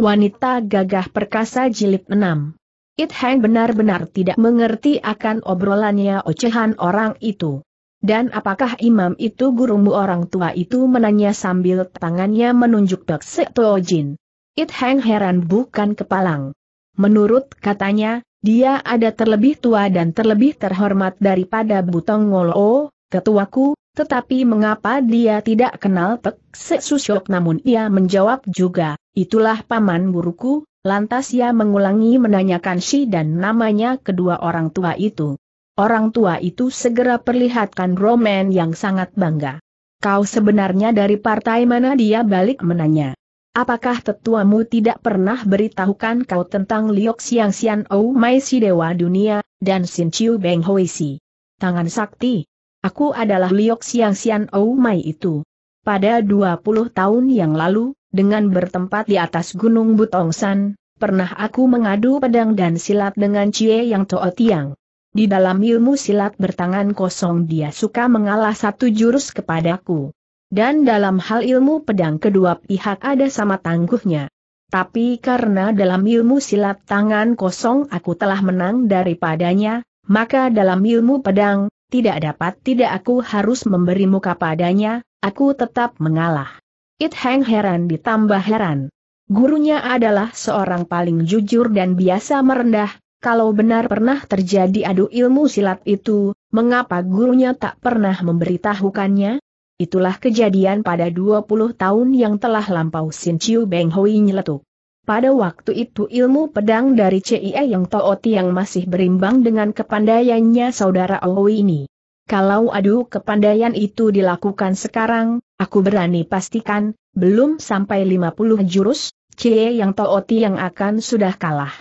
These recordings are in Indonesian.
Wanita Gagah Perkasa Jilid 6 It Hang benar-benar tidak mengerti akan obrolannya ocehan orang itu. Dan apakah imam itu gurumu orang tua itu menanya sambil tangannya menunjuk Pek Jin. It Hang heran bukan kepalang. Menurut katanya, dia ada terlebih tua dan terlebih terhormat daripada Butong Ngolo, ketuaku, tetapi mengapa dia tidak kenal Pek Sesusyok namun ia menjawab juga, itulah paman guruku, lantas ia mengulangi menanyakan si dan namanya kedua orang tua itu. Orang tua itu segera perlihatkan roman yang sangat bangga. Kau sebenarnya dari partai mana dia balik menanya. Apakah tetuamu tidak pernah beritahukan kau tentang Liok Siang Xian Ou Mai Si Dewa Dunia, dan Sin Chiu Beng Hoi Si? Tangan sakti, Aku adalah Liok Siang Sian Ou oh Mai itu. Pada 20 tahun yang lalu, dengan bertempat di atas Gunung Butongsan, pernah aku mengadu pedang dan silat dengan Cie Yang Toa Tiang. Di dalam ilmu silat bertangan kosong dia suka mengalah satu jurus kepadaku. Dan dalam hal ilmu pedang kedua pihak ada sama tangguhnya. Tapi karena dalam ilmu silat tangan kosong aku telah menang daripadanya, maka dalam ilmu pedang, tidak dapat tidak aku harus memberi muka padanya, aku tetap mengalah. It Hang heran ditambah heran. Gurunya adalah seorang paling jujur dan biasa merendah, kalau benar pernah terjadi adu ilmu silat itu, mengapa gurunya tak pernah memberitahukannya? Itulah kejadian pada 20 tahun yang telah lampau Sin Chiu Beng Hui nyeletuk. Pada waktu itu ilmu pedang dari CIE Yang Tooti yang masih berimbang dengan kepandaiannya saudara Owi ini. Kalau adu kepandaian itu dilakukan sekarang, aku berani pastikan, belum sampai 50 jurus, Cie Yang Tooti yang akan sudah kalah.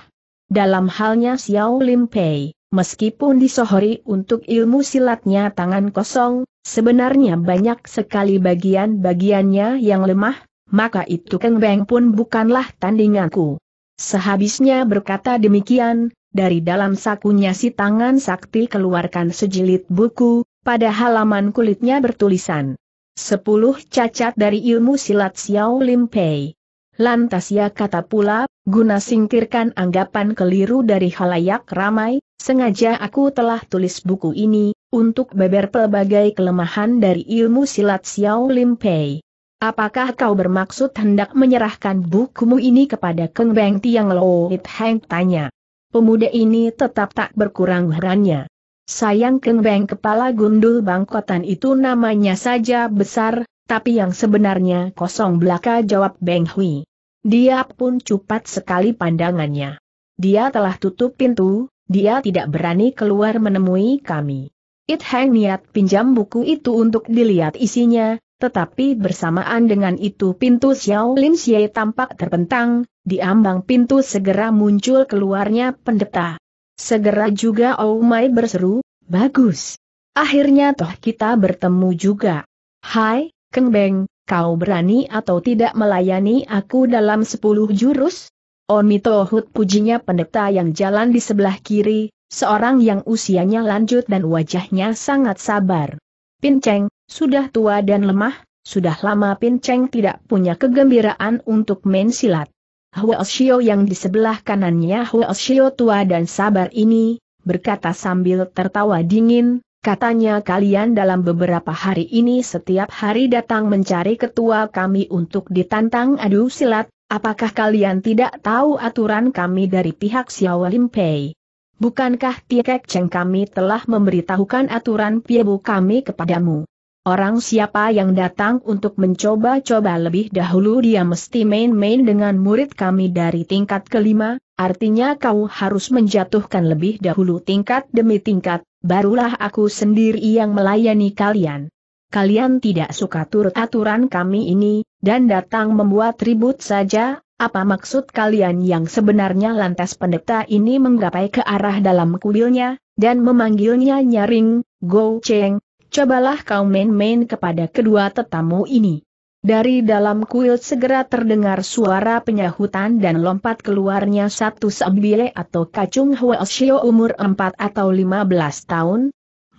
Dalam halnya Xiao Lim Pei, meskipun disohori untuk ilmu silatnya tangan kosong, sebenarnya banyak sekali bagian-bagiannya yang lemah, maka itu Keng pun bukanlah tandinganku. Sehabisnya berkata demikian, dari dalam sakunya si tangan sakti keluarkan sejilid buku, pada halaman kulitnya bertulisan. Sepuluh cacat dari ilmu silat Xiao Lim Pei. Lantas ia kata pula, guna singkirkan anggapan keliru dari halayak ramai, sengaja aku telah tulis buku ini, untuk beber pelbagai kelemahan dari ilmu silat Xiao Lim Pei. Apakah kau bermaksud hendak menyerahkan bukumu ini kepada Keng Beng Tiang Lo? It Heng tanya. Pemuda ini tetap tak berkurang herannya. Sayang Keng Beng kepala gundul bangkotan itu namanya saja besar, tapi yang sebenarnya kosong belaka jawab Beng Hui. Dia pun cupat sekali pandangannya. Dia telah tutup pintu, dia tidak berani keluar menemui kami. It Heng niat pinjam buku itu untuk dilihat isinya, tetapi bersamaan dengan itu pintu Xiao Lim Xie tampak terbentang, di ambang pintu segera muncul keluarnya pendeta. Segera juga Mai berseru, bagus. Akhirnya toh kita bertemu juga. Hai, Keng Beng, kau berani atau tidak melayani aku dalam sepuluh jurus? Omitohut pujinya pendeta yang jalan di sebelah kiri, seorang yang usianya lanjut dan wajahnya sangat sabar. Pinceng, sudah tua dan lemah, sudah lama Pin Cheng tidak punya kegembiraan untuk main silat. Hua Xiao yang di sebelah kanannya Hua Xiao tua dan sabar ini, berkata sambil tertawa dingin, katanya kalian dalam beberapa hari ini setiap hari datang mencari ketua kami untuk ditantang adu silat, apakah kalian tidak tahu aturan kami dari pihak Xiao Limpei? Bukankah Tiekek Cheng kami telah memberitahukan aturan piebu kami kepadamu? Orang siapa yang datang untuk mencoba-coba lebih dahulu dia mesti main-main dengan murid kami dari tingkat kelima, artinya kau harus menjatuhkan lebih dahulu tingkat demi tingkat, barulah aku sendiri yang melayani kalian. Kalian tidak suka turut aturan kami ini, dan datang membuat ribut saja, apa maksud kalian yang sebenarnya lantas pendeta ini menggapai ke arah dalam kuilnya, dan memanggilnya nyaring, Go Cheng, cobalah kau main-main kepada kedua tetamu ini. Dari dalam kuil segera terdengar suara penyahutan dan lompat keluarnya satu sembile atau kacung Huashio umur 4 atau 15 tahun.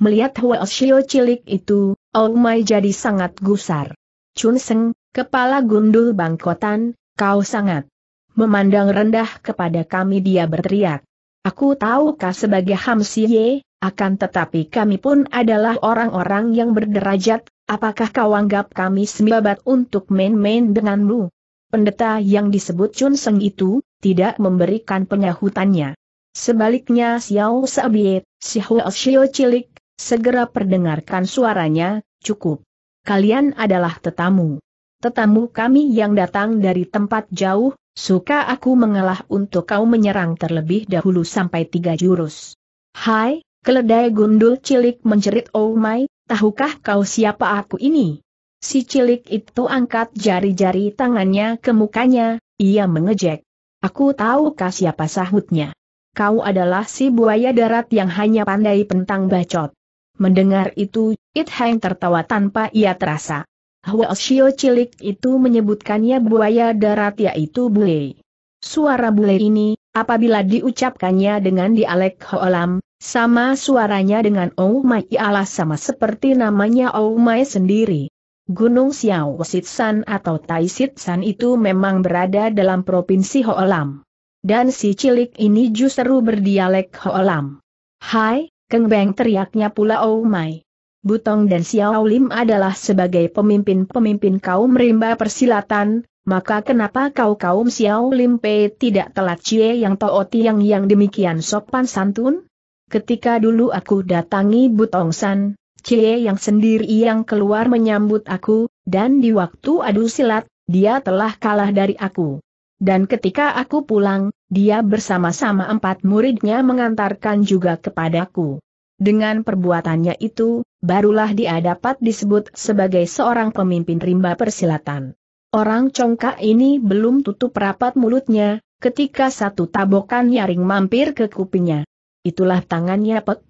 Melihat Huashio cilik itu, Omai jadi sangat gusar. Chun Seng, kepala gundul bangkotan, kau sangat memandang rendah kepada kami dia berteriak. Aku tahu kau sebagai Hamsiye, akan tetapi kami pun adalah orang-orang yang berderajat, apakah kau anggap kami sembabat untuk main-main denganmu? Pendeta yang disebut Chun Seng itu, tidak memberikan penyahutannya. Sebaliknya Xiao Sabiet, si Hua Xiao Cilik, segera perdengarkan suaranya, cukup. Kalian adalah tetamu. Tetamu kami yang datang dari tempat jauh, suka aku mengalah untuk kau menyerang terlebih dahulu sampai tiga jurus. Hai, Keledai gundul cilik menjerit Oh my, tahukah kau siapa aku ini? Si cilik itu angkat jari-jari tangannya ke mukanya, ia mengejek. Aku tahu kah siapa sahutnya. Kau adalah si buaya darat yang hanya pandai pentang bacot. Mendengar itu, It Hang tertawa tanpa ia terasa. Huoshio cilik itu menyebutkannya buaya darat yaitu bule. Suara bule ini, apabila diucapkannya dengan dialek Hoalam. Sama suaranya dengan Oh Mai ialah sama seperti namanya Oh Mai sendiri. Gunung Xiao Sitsan atau Tai Sitsan itu memang berada dalam provinsi Hoalam. Dan si cilik ini justru berdialek Hoalam. Hai, Keng Beng teriaknya pula Oh Mai. Butong dan Xiao Lim adalah sebagai pemimpin-pemimpin kaum rimba persilatan, maka kenapa kau kaum Xiao Lim Pei tidak telat Cie yang tooti yang yang demikian sopan santun? Ketika dulu aku datangi Butong San, Cie yang sendiri yang keluar menyambut aku, dan di waktu adu silat, dia telah kalah dari aku. Dan ketika aku pulang, dia bersama-sama empat muridnya mengantarkan juga kepadaku. Dengan perbuatannya itu, barulah dia dapat disebut sebagai seorang pemimpin rimba persilatan. Orang congkak ini belum tutup rapat mulutnya, ketika satu tabokan nyaring mampir ke kupingnya. Itulah tangannya Pek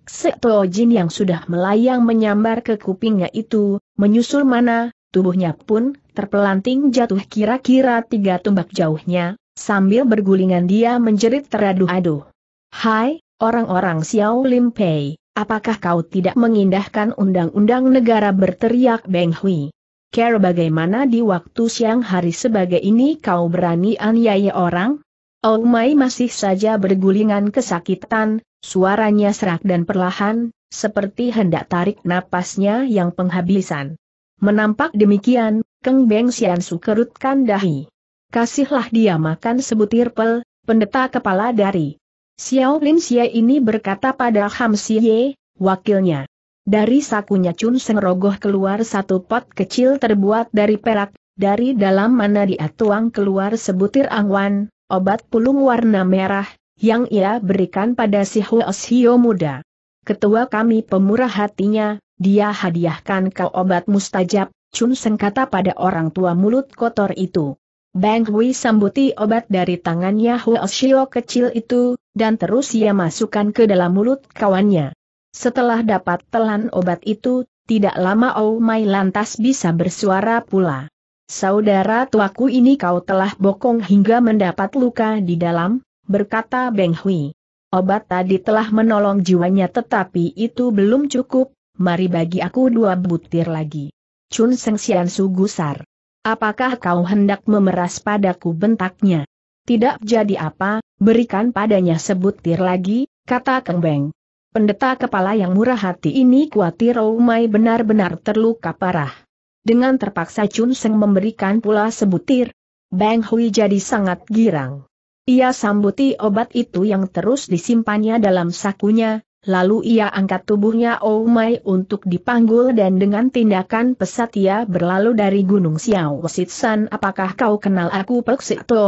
Jin yang sudah melayang menyambar ke kupingnya itu, menyusul mana, tubuhnya pun terpelanting jatuh kira-kira tiga tumbak jauhnya, sambil bergulingan dia menjerit teraduh-aduh. Hai, orang-orang Xiao Lim Pei, apakah kau tidak mengindahkan undang-undang negara berteriak Beng Hui? Care bagaimana di waktu siang hari sebagai ini kau berani aniaya orang? Omai masih saja bergulingan kesakitan, suaranya serak dan perlahan, seperti hendak tarik napasnya yang penghabisan. Menampak demikian, Keng Beng Sian sukerutkan dahi. Kasihlah dia makan sebutir pel, pendeta kepala dari. Xiao Lin Xie ini berkata pada Ham Xie, wakilnya. Dari sakunya Chun Seng rogoh keluar satu pot kecil terbuat dari perak, dari dalam mana dia tuang keluar sebutir angwan, obat pulung warna merah, yang ia berikan pada si Huosio muda. Ketua kami pemurah hatinya, dia hadiahkan kau obat mustajab, Chun Seng kata pada orang tua mulut kotor itu. Bang Hui sambuti obat dari tangannya Huosio kecil itu, dan terus ia masukkan ke dalam mulut kawannya. Setelah dapat telan obat itu, tidak lama Oh Mai lantas bisa bersuara pula. Saudara tuaku ini kau telah bokong hingga mendapat luka di dalam, berkata Beng Hui. Obat tadi telah menolong jiwanya tetapi itu belum cukup, mari bagi aku dua butir lagi. Chun Seng Xian Su gusar. Apakah kau hendak memeras padaku bentaknya? Tidak jadi apa, berikan padanya sebutir lagi, kata Keng Beng. Pendeta kepala yang murah hati ini khawatir Romai oh benar-benar terluka parah. Dengan terpaksa Chun Seng memberikan pula sebutir. Bang Hui jadi sangat girang. Ia sambuti obat itu yang terus disimpannya dalam sakunya, lalu ia angkat tubuhnya Oh Mai untuk dipanggul dan dengan tindakan pesat ia berlalu dari Gunung Xiao Sitsan apakah kau kenal aku Pek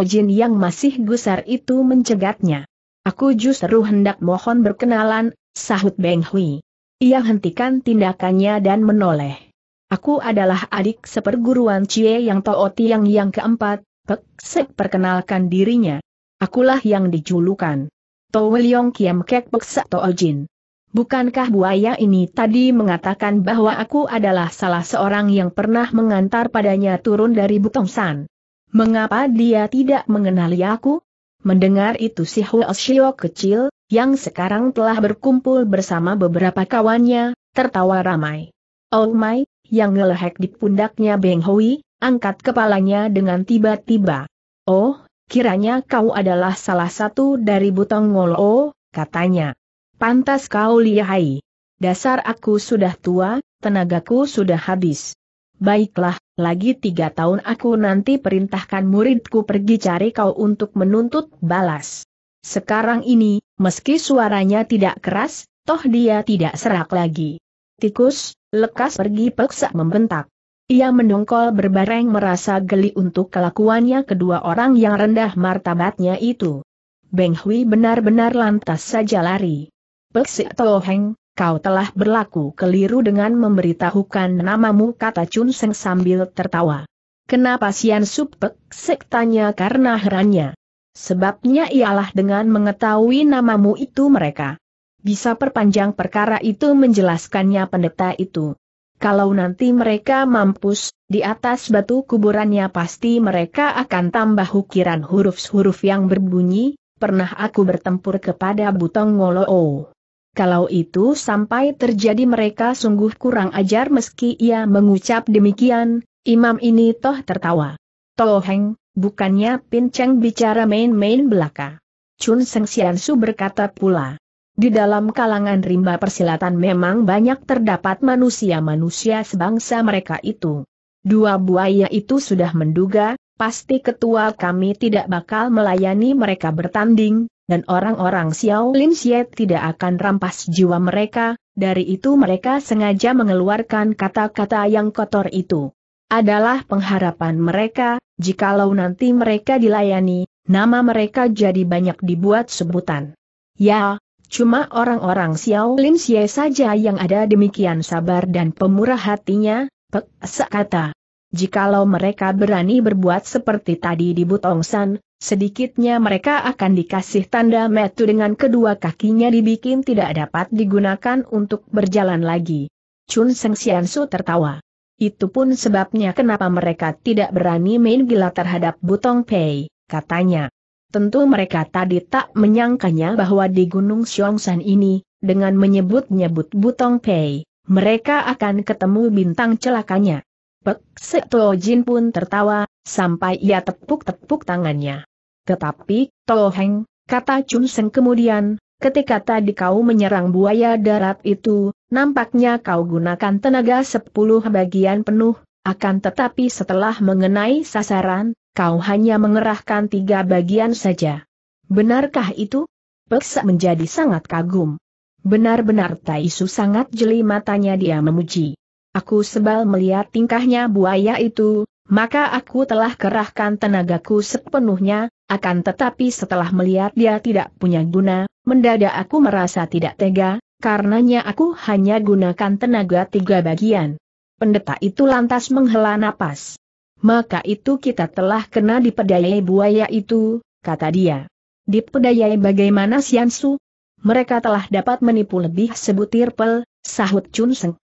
Jin yang masih gusar itu mencegatnya. Aku justru hendak mohon berkenalan, sahut Bang Hui. Ia hentikan tindakannya dan menoleh. Aku adalah adik seperguruan Cie Yang Tao Tiang yang keempat, Pek Sek perkenalkan dirinya. Akulah yang dijulukan. Towel Yong Kiam Kek Pek Sek Tao Jin. Bukankah buaya ini tadi mengatakan bahwa aku adalah salah seorang yang pernah mengantar padanya turun dari Butong San? Mengapa dia tidak mengenali aku? Mendengar itu si Hua Shio kecil, yang sekarang telah berkumpul bersama beberapa kawannya, tertawa ramai. Oh my, yang ngelehek di pundaknya Beng Hui, angkat kepalanya dengan tiba-tiba. Oh, kiranya kau adalah salah satu dari Butong Ngolo, katanya. Pantas kau lihai. Dasar aku sudah tua, tenagaku sudah habis. Baiklah, lagi tiga tahun aku nanti perintahkan muridku pergi cari kau untuk menuntut balas. Sekarang ini, meski suaranya tidak keras, toh dia tidak serak lagi. Tikus, Lekas pergi peksa membentak. Ia mendongkol berbareng merasa geli untuk kelakuannya kedua orang yang rendah martabatnya itu. Beng Hui benar-benar lantas saja lari. Peksa Toheng, kau telah berlaku keliru dengan memberitahukan namamu kata Chun Seng sambil tertawa. Kenapa Sian Supek Sek tanya karena herannya. Sebabnya ialah dengan mengetahui namamu itu mereka bisa perpanjang perkara itu menjelaskannya pendeta itu. Kalau nanti mereka mampus, di atas batu kuburannya pasti mereka akan tambah ukiran huruf-huruf yang berbunyi, pernah aku bertempur kepada Butong Ngoloo. Kalau itu sampai terjadi mereka sungguh kurang ajar meski ia mengucap demikian, imam ini toh tertawa. Toheng, bukannya Pinceng bicara main-main belaka. Chun Seng Sian Su berkata pula. Di dalam kalangan rimba persilatan memang banyak terdapat manusia-manusia sebangsa mereka itu. Dua buaya itu sudah menduga, pasti ketua kami tidak bakal melayani mereka bertanding, dan orang-orang Xiao Lim Xie tidak akan rampas jiwa mereka, dari itu mereka sengaja mengeluarkan kata-kata yang kotor itu. Adalah pengharapan mereka, jikalau nanti mereka dilayani, nama mereka jadi banyak dibuat sebutan. Ya, Cuma orang-orang Xiao Lin Xie saja yang ada demikian sabar dan pemurah hatinya, Pek sekata. kata. Jikalau mereka berani berbuat seperti tadi di Butongsan, sedikitnya mereka akan dikasih tanda metu dengan kedua kakinya dibikin tidak dapat digunakan untuk berjalan lagi. Chun Seng Su tertawa. Itu pun sebabnya kenapa mereka tidak berani main gila terhadap Butong Pei, katanya. Tentu mereka tadi tak menyangkanya bahwa di Gunung Xiongsan ini, dengan menyebut-nyebut Butong Pei, mereka akan ketemu bintang celakanya. Pek Seto Jin pun tertawa, sampai ia tepuk-tepuk tangannya. Tetapi, Toheng, Heng, kata Chun Seng kemudian, ketika tadi kau menyerang buaya darat itu, nampaknya kau gunakan tenaga sepuluh bagian penuh, akan tetapi setelah mengenai sasaran, kau hanya mengerahkan tiga bagian saja. Benarkah itu? Peksa menjadi sangat kagum. Benar-benar Taisu sangat jeli matanya dia memuji. Aku sebal melihat tingkahnya buaya itu, maka aku telah kerahkan tenagaku sepenuhnya, akan tetapi setelah melihat dia tidak punya guna, mendadak aku merasa tidak tega, karenanya aku hanya gunakan tenaga tiga bagian. Pendeta itu lantas menghela napas. Maka itu kita telah kena di dipedayai buaya itu, kata dia. Di Dipedayai bagaimana Siansu? Mereka telah dapat menipu lebih sebutir pel, sahut Chun Seng.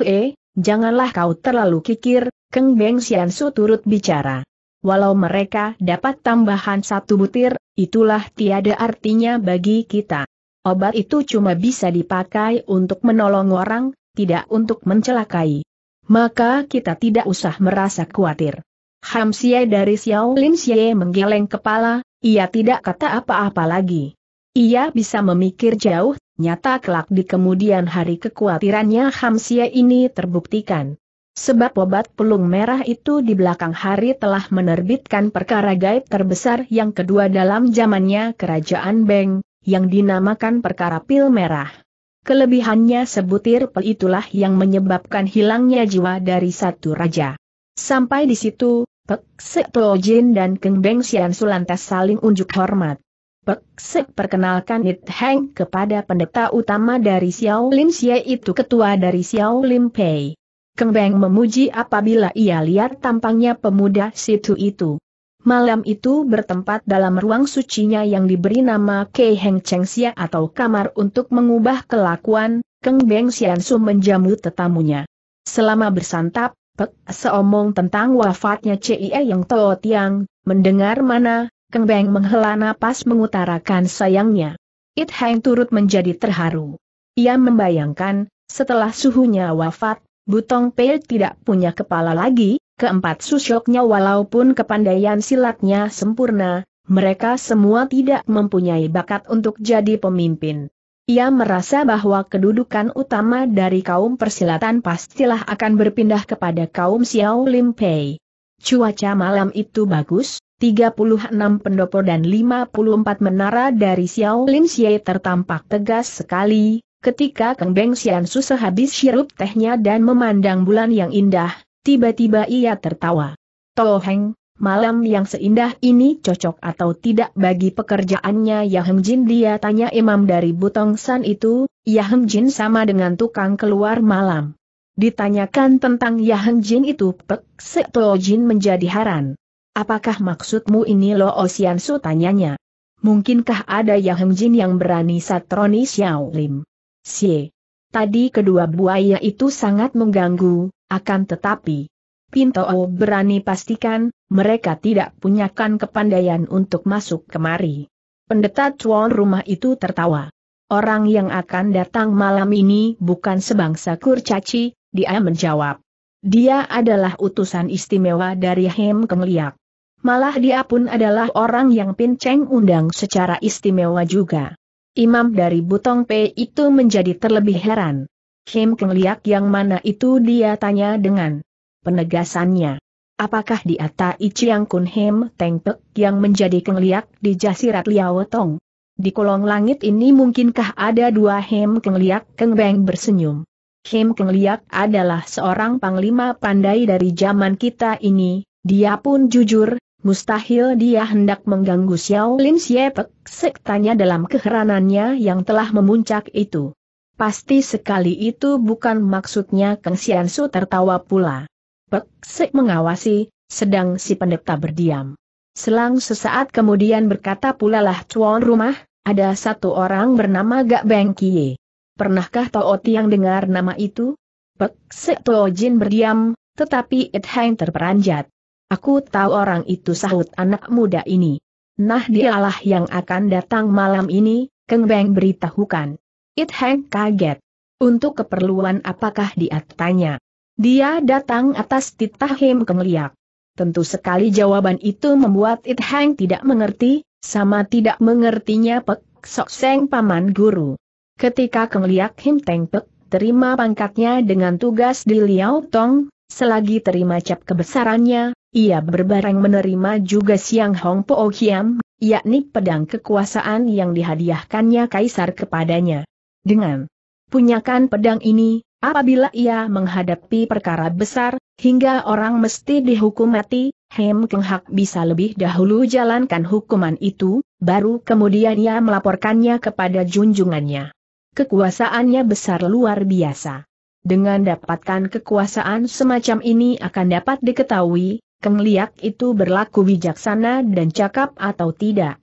e, janganlah kau terlalu kikir, Keng Beng Siansu turut bicara. Walau mereka dapat tambahan satu butir, itulah tiada artinya bagi kita. Obat itu cuma bisa dipakai untuk menolong orang, tidak untuk mencelakai maka kita tidak usah merasa khawatir. Ham Xie dari Xiao Lin Xie menggeleng kepala, ia tidak kata apa-apa lagi. Ia bisa memikir jauh, nyata kelak di kemudian hari kekhawatirannya Ham Xie ini terbuktikan. Sebab obat pelung merah itu di belakang hari telah menerbitkan perkara gaib terbesar yang kedua dalam zamannya kerajaan Beng, yang dinamakan perkara pil merah. Kelebihannya sebutir pel itulah yang menyebabkan hilangnya jiwa dari satu raja. Sampai di situ, Pek Sek Tojin dan Keng Beng Xian Sulantas saling unjuk hormat. Pek Sek perkenalkan It Heng kepada pendeta utama dari Xiao Lim Xie itu ketua dari Xiao Lim Pei. Keng Beng memuji apabila ia lihat tampangnya pemuda situ itu. Malam itu bertempat dalam ruang sucinya yang diberi nama Kei Heng Cheng Xia atau kamar untuk mengubah kelakuan, Keng Beng Xian Su menjamu tetamunya. Selama bersantap, Pek seomong tentang wafatnya Cie Yang Tao Tiang, mendengar mana, Keng Beng menghela napas mengutarakan sayangnya. It Heng turut menjadi terharu. Ia membayangkan, setelah suhunya wafat, Butong Pei tidak punya kepala lagi, Keempat susyoknya walaupun kepandaian silatnya sempurna, mereka semua tidak mempunyai bakat untuk jadi pemimpin. Ia merasa bahwa kedudukan utama dari kaum persilatan pastilah akan berpindah kepada kaum Xiao Lim Pei. Cuaca malam itu bagus, 36 pendopo dan 54 menara dari Xiao Lim Xie tertampak tegas sekali, ketika Kang Beng Xian Su sehabis sirup tehnya dan memandang bulan yang indah, Tiba-tiba ia tertawa. Toheng, malam yang seindah ini cocok atau tidak bagi pekerjaannya Ya Jin dia tanya imam dari Butong San itu, Ya Jin sama dengan tukang keluar malam. Ditanyakan tentang Ya Jin itu Pek Toh Jin menjadi haran. Apakah maksudmu ini Lo Osian oh Su tanyanya? Mungkinkah ada Ya Jin yang berani satroni Xiao Lim? Sye. Tadi kedua buaya itu sangat mengganggu, akan tetapi, Pinto berani pastikan, mereka tidak punyakan kepandaian untuk masuk kemari. Pendeta tuan rumah itu tertawa. Orang yang akan datang malam ini bukan sebangsa kurcaci, dia menjawab. Dia adalah utusan istimewa dari Hem Kengliak. Malah dia pun adalah orang yang pinceng undang secara istimewa juga. Imam dari Butong P itu menjadi terlebih heran. Kim Keng Liak yang mana itu dia tanya dengan penegasannya. Apakah di Ata Ichiang Kun Hem Teng Pek yang menjadi Keng Liak di Jasirat Liao Tong? Di kolong langit ini mungkinkah ada dua Hem Keng Liak Keng Beng bersenyum? Hem Keng Liak adalah seorang panglima pandai dari zaman kita ini, dia pun jujur, mustahil dia hendak mengganggu Xiao Lim Siepek sektanya dalam keheranannya yang telah memuncak itu. Pasti sekali itu bukan maksudnya Kang Siansu tertawa pula. Pek mengawasi, sedang si pendeta berdiam. Selang sesaat kemudian berkata pula lah cuan rumah, ada satu orang bernama Gak Beng Kie. Pernahkah Tao Tiang dengar nama itu? Pek Tao Jin berdiam, tetapi It Hang terperanjat. Aku tahu orang itu sahut anak muda ini. Nah dialah yang akan datang malam ini, Keng Beng beritahukan. It Heng kaget. Untuk keperluan apakah dia tanya? Dia datang atas titah Him Liak. Tentu sekali jawaban itu membuat It Heng tidak mengerti, sama tidak mengertinya Pek Sok Seng Paman Guru. Ketika Liak Him Teng Pek terima pangkatnya dengan tugas di Liao Tong, selagi terima cap kebesarannya, ia berbareng menerima juga Siang Hong Po Hiam, yakni pedang kekuasaan yang dihadiahkannya kaisar kepadanya. Dengan punyakan pedang ini, apabila ia menghadapi perkara besar, hingga orang mesti dihukum mati, Hem Keng Hak bisa lebih dahulu jalankan hukuman itu, baru kemudian ia melaporkannya kepada junjungannya. Kekuasaannya besar luar biasa. Dengan dapatkan kekuasaan semacam ini akan dapat diketahui, Keng Liak itu berlaku bijaksana dan cakap atau tidak.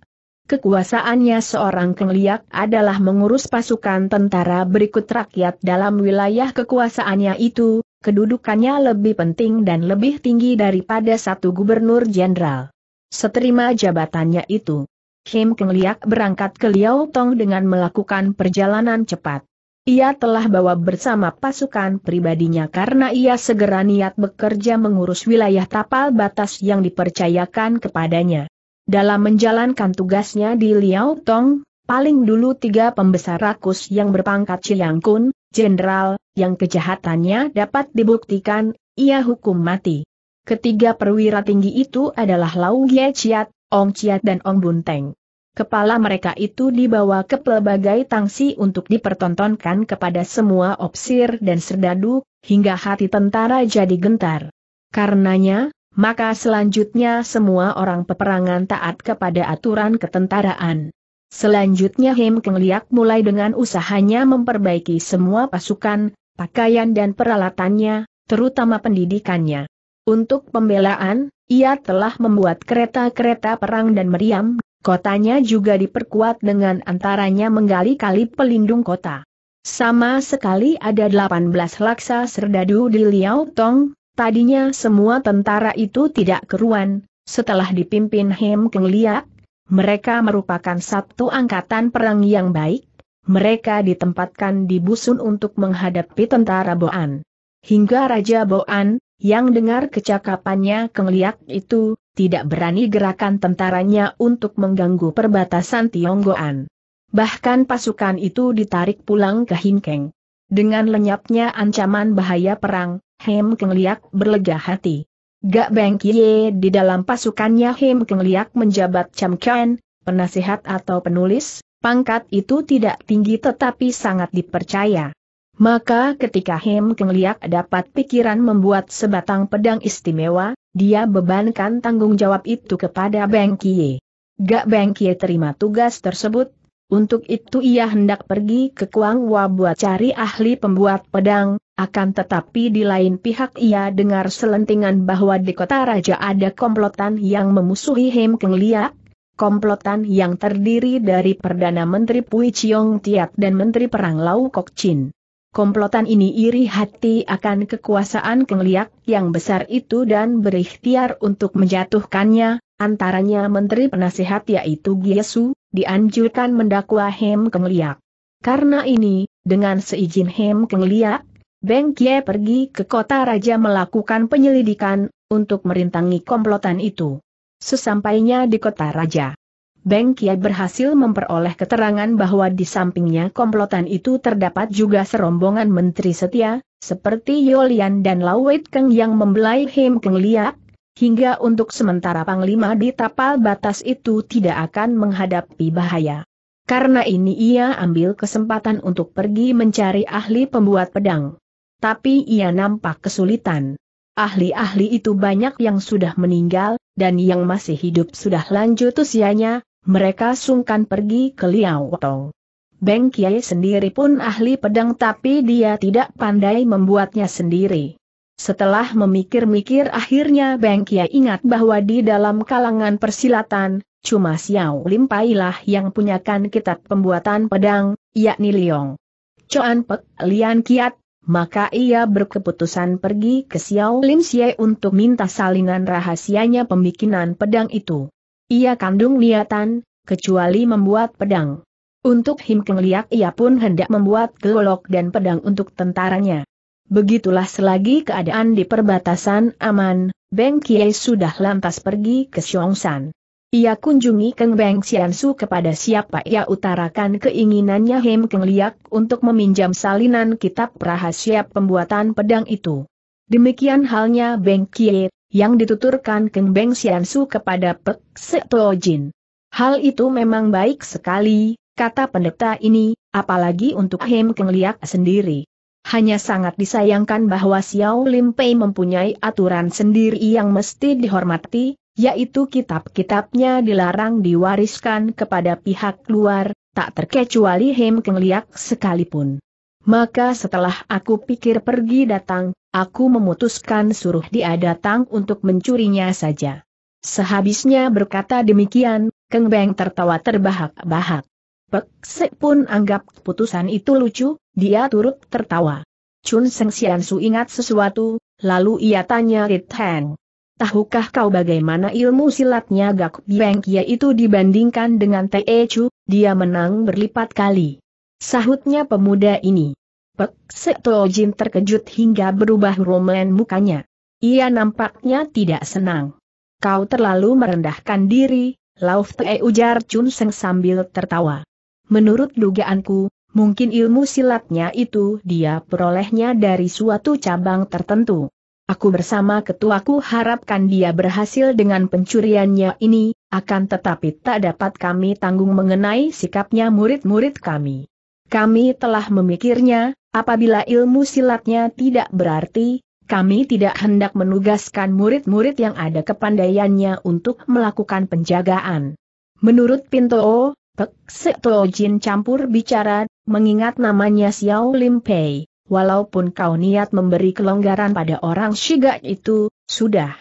Kekuasaannya seorang Kengliak adalah mengurus pasukan tentara berikut rakyat dalam wilayah kekuasaannya itu, kedudukannya lebih penting dan lebih tinggi daripada satu gubernur jenderal. Seterima jabatannya itu, Kim Kengliak berangkat ke Liao Tong dengan melakukan perjalanan cepat. Ia telah bawa bersama pasukan pribadinya karena ia segera niat bekerja mengurus wilayah tapal batas yang dipercayakan kepadanya. Dalam menjalankan tugasnya di Liao Tong, paling dulu tiga pembesar rakus yang berpangkat Chiang Kun, jenderal, yang kejahatannya dapat dibuktikan, ia hukum mati. Ketiga perwira tinggi itu adalah Lau Ye Chiat, Ong Chiat dan Ong Bunteng. Kepala mereka itu dibawa ke pelbagai tangsi untuk dipertontonkan kepada semua opsir dan serdadu, hingga hati tentara jadi gentar. Karenanya, maka selanjutnya semua orang peperangan taat kepada aturan ketentaraan. Selanjutnya Hem Keng Liak mulai dengan usahanya memperbaiki semua pasukan, pakaian dan peralatannya, terutama pendidikannya. Untuk pembelaan, ia telah membuat kereta-kereta perang dan meriam, kotanya juga diperkuat dengan antaranya menggali kali pelindung kota. Sama sekali ada 18 laksa serdadu di Liao Tong, Tadinya semua tentara itu tidak keruan, setelah dipimpin Hem Keng Liak, mereka merupakan satu angkatan perang yang baik, mereka ditempatkan di busun untuk menghadapi tentara Boan. Hingga Raja Boan, yang dengar kecakapannya Keng Liak itu, tidak berani gerakan tentaranya untuk mengganggu perbatasan Tionggoan. Bahkan pasukan itu ditarik pulang ke Hinkeng. Dengan lenyapnya ancaman bahaya perang, Hem Keng Liak berlega hati. Gak Beng Kie di dalam pasukannya Hem Keng Liak menjabat Cham Ken, penasihat atau penulis, pangkat itu tidak tinggi tetapi sangat dipercaya. Maka ketika Hem Keng Liak dapat pikiran membuat sebatang pedang istimewa, dia bebankan tanggung jawab itu kepada Beng Kie. Gak Beng Kie terima tugas tersebut, untuk itu ia hendak pergi ke Kuang Wa buat cari ahli pembuat pedang, akan tetapi di lain pihak ia dengar selentingan bahwa di kota raja ada komplotan yang memusuhi Hem Keng Liak, komplotan yang terdiri dari Perdana Menteri Pui Chiong Tiat dan Menteri Perang Lau Kok Chin. Komplotan ini iri hati akan kekuasaan Keng Liak yang besar itu dan berikhtiar untuk menjatuhkannya, Antaranya Menteri Penasihat yaitu Giesu, dianjurkan mendakwa Hem Kengliak. Karena ini, dengan seizin Hem Kengliak, Beng Kie pergi ke kota raja melakukan penyelidikan, untuk merintangi komplotan itu. Sesampainya di kota raja, Beng Kie berhasil memperoleh keterangan bahwa di sampingnya komplotan itu terdapat juga serombongan menteri setia, seperti Yolian dan Lawet Keng yang membelai Hem Keng Liak, hingga untuk sementara Panglima di tapal batas itu tidak akan menghadapi bahaya. Karena ini ia ambil kesempatan untuk pergi mencari ahli pembuat pedang. Tapi ia nampak kesulitan. Ahli-ahli itu banyak yang sudah meninggal, dan yang masih hidup sudah lanjut usianya, mereka sungkan pergi ke Liao Tong. Beng Kiai sendiri pun ahli pedang tapi dia tidak pandai membuatnya sendiri. Setelah memikir-mikir akhirnya Beng Kia ingat bahwa di dalam kalangan persilatan, cuma Xiao Lim Pailah yang punyakan kitab pembuatan pedang, yakni Liong. Coan Pek Lian Kiat, maka ia berkeputusan pergi ke Xiao Lim Xie untuk minta salinan rahasianya pembikinan pedang itu. Ia kandung niatan, kecuali membuat pedang. Untuk Him Keng Liak ia pun hendak membuat golok dan pedang untuk tentaranya. Begitulah selagi keadaan di perbatasan aman, Beng Kie sudah lantas pergi ke Xiongsan. Ia kunjungi Keng Beng Xiansu kepada siapa ia utarakan keinginannya Hem Keng Liak untuk meminjam salinan kitab rahasia pembuatan pedang itu. Demikian halnya Beng Kie, yang dituturkan Keng Beng Xiansu kepada Pek Seto Jin. Hal itu memang baik sekali, kata pendeta ini, apalagi untuk Hem Keng Liak sendiri hanya sangat disayangkan bahwa Xiao Lim Pei mempunyai aturan sendiri yang mesti dihormati, yaitu kitab-kitabnya dilarang diwariskan kepada pihak luar, tak terkecuali Hem Keng Liak sekalipun. Maka setelah aku pikir pergi datang, aku memutuskan suruh dia datang untuk mencurinya saja. Sehabisnya berkata demikian, Keng Beng tertawa terbahak-bahak. Pek Sek pun anggap keputusan itu lucu, dia turut tertawa. Chun Seng Sian Su ingat sesuatu, lalu ia tanya Rit Heng. Tahukah kau bagaimana ilmu silatnya Gak Biang Kie itu dibandingkan dengan Te Chu, dia menang berlipat kali. Sahutnya pemuda ini. Pek Seto Jin terkejut hingga berubah romen mukanya. Ia nampaknya tidak senang. Kau terlalu merendahkan diri, Lauf Te ujar Chun Seng sambil tertawa. Menurut dugaanku, mungkin ilmu silatnya itu dia perolehnya dari suatu cabang tertentu. Aku bersama ketuaku harapkan dia berhasil dengan pencuriannya ini, akan tetapi tak dapat kami tanggung mengenai sikapnya murid-murid kami. Kami telah memikirnya, apabila ilmu silatnya tidak berarti, kami tidak hendak menugaskan murid-murid yang ada kepandaiannya untuk melakukan penjagaan. Menurut Pinto, Pek Jin campur bicara, Mengingat namanya Xiao Lim Pei, walaupun kau niat memberi kelonggaran pada orang Shiga itu, sudah.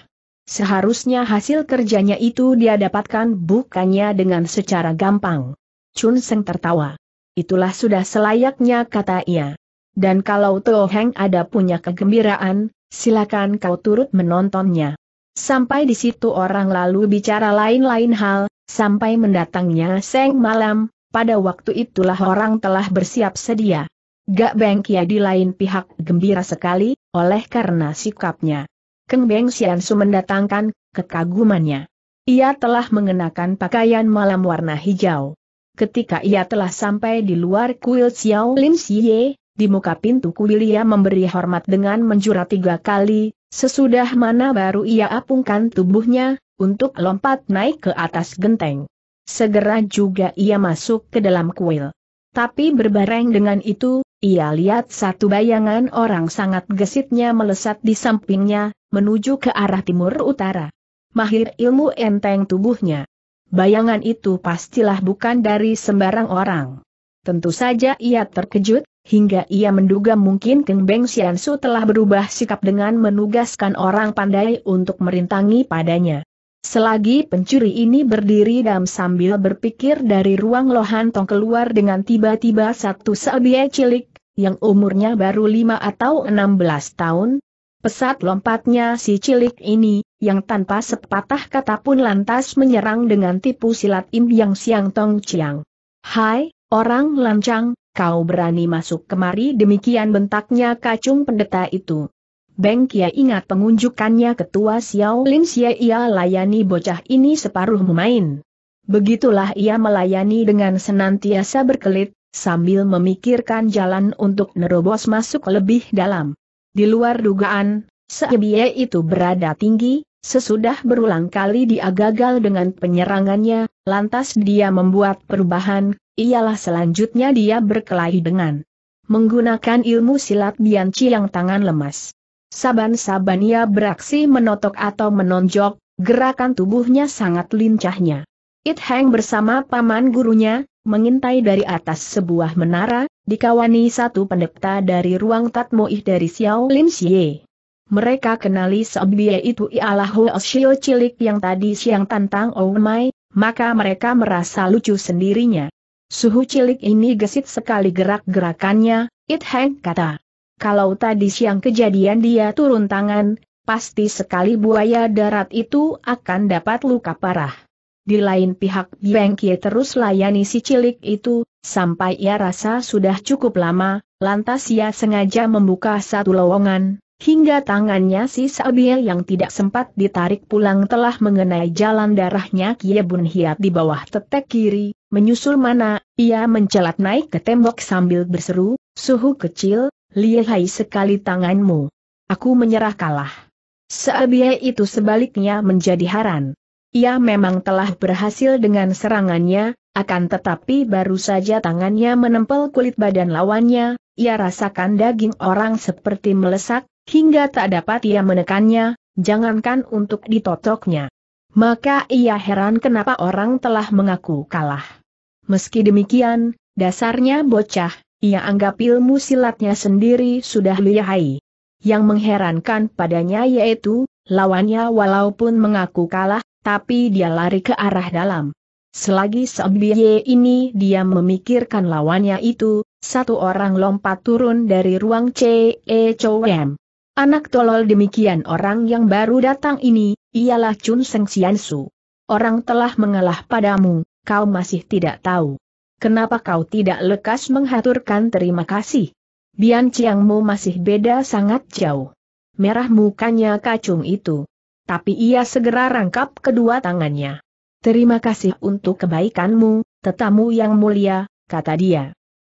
Seharusnya hasil kerjanya itu dia dapatkan bukannya dengan secara gampang. Chun Seng tertawa. Itulah sudah selayaknya kata ia. Dan kalau Tuo Heng ada punya kegembiraan, silakan kau turut menontonnya. Sampai di situ orang lalu bicara lain-lain hal, sampai mendatangnya Seng malam, pada waktu itulah orang telah bersiap sedia. Gak Beng Kia di lain pihak gembira sekali, oleh karena sikapnya. Keng Beng Sian Su mendatangkan kekagumannya. Ia telah mengenakan pakaian malam warna hijau. Ketika ia telah sampai di luar kuil Xiao Lim Xie, di muka pintu kuil ia memberi hormat dengan menjura tiga kali, sesudah mana baru ia apungkan tubuhnya, untuk lompat naik ke atas genteng. Segera juga ia masuk ke dalam kuil. Tapi berbareng dengan itu, ia lihat satu bayangan orang sangat gesitnya melesat di sampingnya, menuju ke arah timur utara. Mahir ilmu enteng tubuhnya. Bayangan itu pastilah bukan dari sembarang orang. Tentu saja ia terkejut, hingga ia menduga mungkin Keng Beng Xiansu telah berubah sikap dengan menugaskan orang pandai untuk merintangi padanya. Selagi pencuri ini berdiri dan sambil berpikir dari ruang lohan tong keluar dengan tiba-tiba satu sebiah cilik, yang umurnya baru lima atau enam belas tahun, pesat lompatnya si cilik ini, yang tanpa sepatah kata pun lantas menyerang dengan tipu silat Im Yang Siang Tong ciang. Hai, orang lancang, kau berani masuk kemari demikian bentaknya kacung pendeta itu. Beng Kia ingat pengunjukannya ketua Xiao Lin Xie ia layani bocah ini separuh memain. Begitulah ia melayani dengan senantiasa berkelit, sambil memikirkan jalan untuk nerobos masuk lebih dalam. Di luar dugaan, Sebiye itu berada tinggi, sesudah berulang kali dia gagal dengan penyerangannya, lantas dia membuat perubahan, ialah selanjutnya dia berkelahi dengan menggunakan ilmu silat Bianci yang tangan lemas. Saban-saban ia beraksi menotok atau menonjok, gerakan tubuhnya sangat lincahnya. It Hang bersama paman gurunya, mengintai dari atas sebuah menara, dikawani satu pendeta dari ruang Tatmoih dari Xiao Lin Xie. Mereka kenali Sobie itu ialah Huo Xiao cilik yang tadi siang tantang Mai, maka mereka merasa lucu sendirinya. Suhu cilik ini gesit sekali gerak-gerakannya, It Hang kata kalau tadi siang kejadian dia turun tangan, pasti sekali buaya darat itu akan dapat luka parah. Di lain pihak Biang terus layani si cilik itu, sampai ia rasa sudah cukup lama, lantas ia sengaja membuka satu lowongan, hingga tangannya si Sabie yang tidak sempat ditarik pulang telah mengenai jalan darahnya Kie Bun Hiat di bawah tetek kiri, menyusul mana, ia mencelat naik ke tembok sambil berseru, suhu kecil, Lihai sekali tanganmu. Aku menyerah kalah. Seabia itu sebaliknya menjadi haran. Ia memang telah berhasil dengan serangannya, akan tetapi baru saja tangannya menempel kulit badan lawannya, ia rasakan daging orang seperti melesak, hingga tak dapat ia menekannya, jangankan untuk ditotoknya. Maka ia heran kenapa orang telah mengaku kalah. Meski demikian, dasarnya bocah, ia anggap ilmu silatnya sendiri sudah lihai. Yang mengherankan padanya yaitu, lawannya walaupun mengaku kalah, tapi dia lari ke arah dalam. Selagi sebiye ini dia memikirkan lawannya itu, satu orang lompat turun dari ruang C.E. Chowem. Anak tolol demikian orang yang baru datang ini, ialah Chun Seng su. Orang telah mengalah padamu, kau masih tidak tahu. Kenapa kau tidak lekas menghaturkan terima kasih? Bian Chiangmu masih beda sangat jauh. Merah mukanya kacung itu. Tapi ia segera rangkap kedua tangannya. Terima kasih untuk kebaikanmu, tetamu yang mulia, kata dia.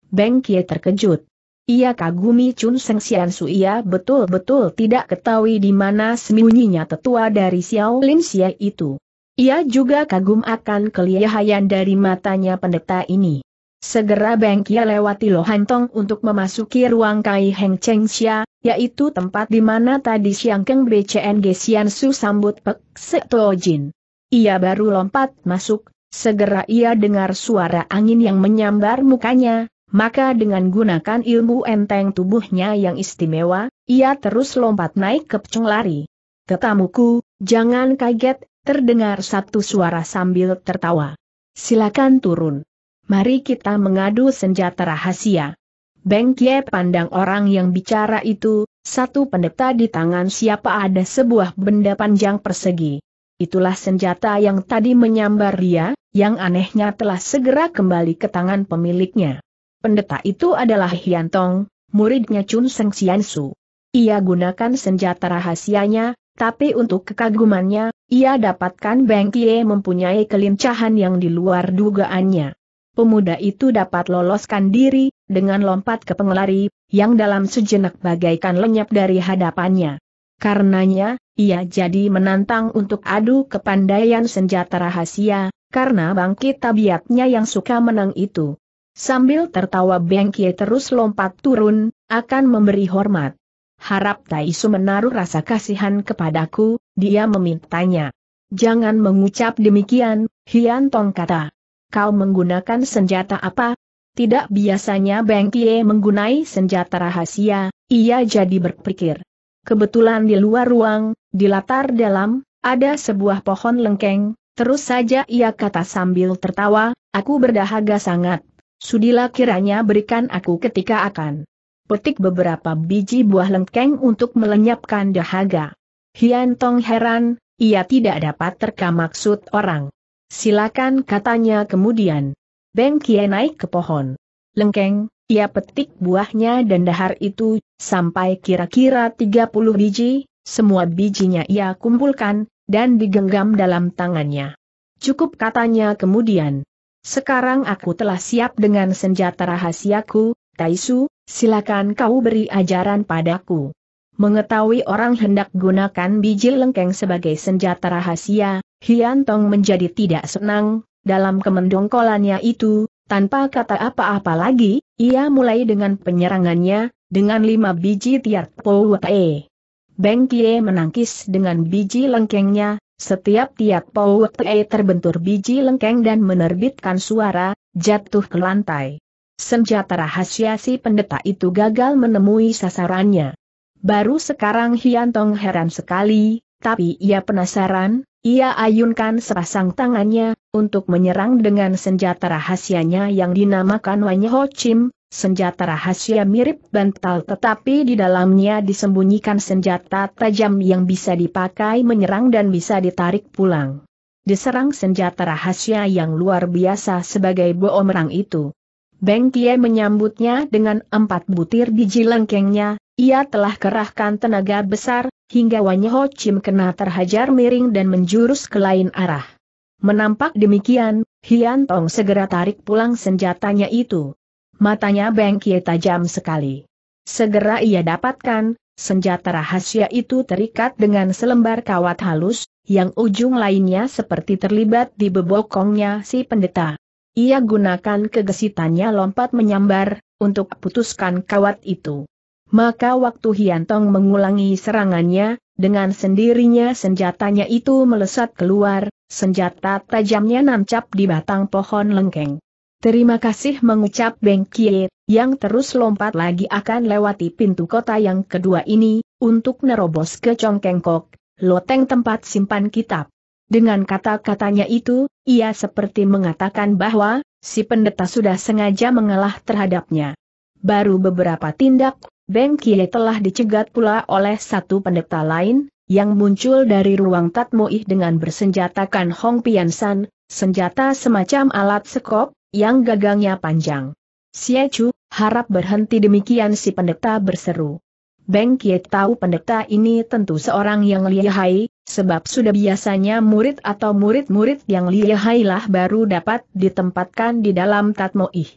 Beng Kie terkejut. Ia kagumi Chun Seng Sian Su ia betul-betul tidak ketahui di mana sembunyinya tetua dari Xiao Lin Xie itu. Ia juga kagum akan kelihayan dari matanya pendeta ini. Segera Bengkia lewati Lohantong untuk memasuki ruang Kai Heng Cheng Xia, yaitu tempat di mana tadi Siang Keng BCN Gesian Su sambut Pek To Jin. Ia baru lompat masuk, segera ia dengar suara angin yang menyambar mukanya, maka dengan gunakan ilmu enteng tubuhnya yang istimewa, ia terus lompat naik ke pecung lari. Tetamuku, jangan kaget, terdengar satu suara sambil tertawa. Silakan turun. Mari kita mengadu senjata rahasia. Beng Kie pandang orang yang bicara itu, satu pendeta di tangan siapa ada sebuah benda panjang persegi. Itulah senjata yang tadi menyambar dia, yang anehnya telah segera kembali ke tangan pemiliknya. Pendeta itu adalah Hian Tong, muridnya Chun Seng Xian Su. Ia gunakan senjata rahasianya, tapi untuk kekagumannya, ia dapatkan Beng Kie mempunyai kelincahan yang di luar dugaannya. Pemuda itu dapat loloskan diri, dengan lompat ke pengelari, yang dalam sejenak bagaikan lenyap dari hadapannya. Karenanya, ia jadi menantang untuk adu kepandaian senjata rahasia, karena bangkit tabiatnya yang suka menang itu. Sambil tertawa Kie terus lompat turun, akan memberi hormat harap Taisu menaruh rasa kasihan kepadaku, dia memintanya. Jangan mengucap demikian, Hian Tong kata. Kau menggunakan senjata apa? Tidak biasanya Beng Tie menggunai senjata rahasia, ia jadi berpikir. Kebetulan di luar ruang, di latar dalam, ada sebuah pohon lengkeng, terus saja ia kata sambil tertawa, aku berdahaga sangat. Sudilah kiranya berikan aku ketika akan petik beberapa biji buah lengkeng untuk melenyapkan dahaga. Hian Tong heran, ia tidak dapat terka maksud orang. Silakan katanya kemudian. Beng Kie naik ke pohon. Lengkeng, ia petik buahnya dan dahar itu, sampai kira-kira 30 biji, semua bijinya ia kumpulkan, dan digenggam dalam tangannya. Cukup katanya kemudian. Sekarang aku telah siap dengan senjata rahasiaku, Taisu, silakan kau beri ajaran padaku. Mengetahui orang hendak gunakan biji lengkeng sebagai senjata rahasia, Hian Tong menjadi tidak senang, dalam kemendongkolannya itu, tanpa kata apa-apa lagi, ia mulai dengan penyerangannya, dengan lima biji tiar po Beng Kie menangkis dengan biji lengkengnya, setiap tiap po terbentur biji lengkeng dan menerbitkan suara, jatuh ke lantai. Senjata rahasia si pendeta itu gagal menemui sasarannya. Baru sekarang Hiantong heran sekali, tapi ia penasaran, ia ayunkan sepasang tangannya, untuk menyerang dengan senjata rahasianya yang dinamakan Wanyeho Ho Chim, senjata rahasia mirip bantal tetapi di dalamnya disembunyikan senjata tajam yang bisa dipakai menyerang dan bisa ditarik pulang. Diserang senjata rahasia yang luar biasa sebagai boomerang itu. Beng Kie menyambutnya dengan empat butir biji lengkengnya, ia telah kerahkan tenaga besar, hingga Wanyo Ho Chim kena terhajar miring dan menjurus ke lain arah. Menampak demikian, Hian Tong segera tarik pulang senjatanya itu. Matanya Beng Kie tajam sekali. Segera ia dapatkan, senjata rahasia itu terikat dengan selembar kawat halus, yang ujung lainnya seperti terlibat di bebokongnya si pendeta. Ia gunakan kegesitannya lompat menyambar, untuk putuskan kawat itu. Maka waktu Hiantong mengulangi serangannya, dengan sendirinya senjatanya itu melesat keluar, senjata tajamnya nancap di batang pohon lengkeng. Terima kasih mengucap Beng Kie, yang terus lompat lagi akan lewati pintu kota yang kedua ini, untuk nerobos ke Congkengkok, loteng tempat simpan kitab. Dengan kata-katanya itu, ia seperti mengatakan bahwa, si pendeta sudah sengaja mengalah terhadapnya. Baru beberapa tindak, Beng Kie telah dicegat pula oleh satu pendeta lain, yang muncul dari ruang Tatmoih dengan bersenjatakan Hong Pian San, senjata semacam alat sekop, yang gagangnya panjang. Chu, harap berhenti demikian si pendeta berseru. Beng Kie tahu pendeta ini tentu seorang yang lihai, sebab sudah biasanya murid atau murid-murid yang lihailah baru dapat ditempatkan di dalam tatmoih.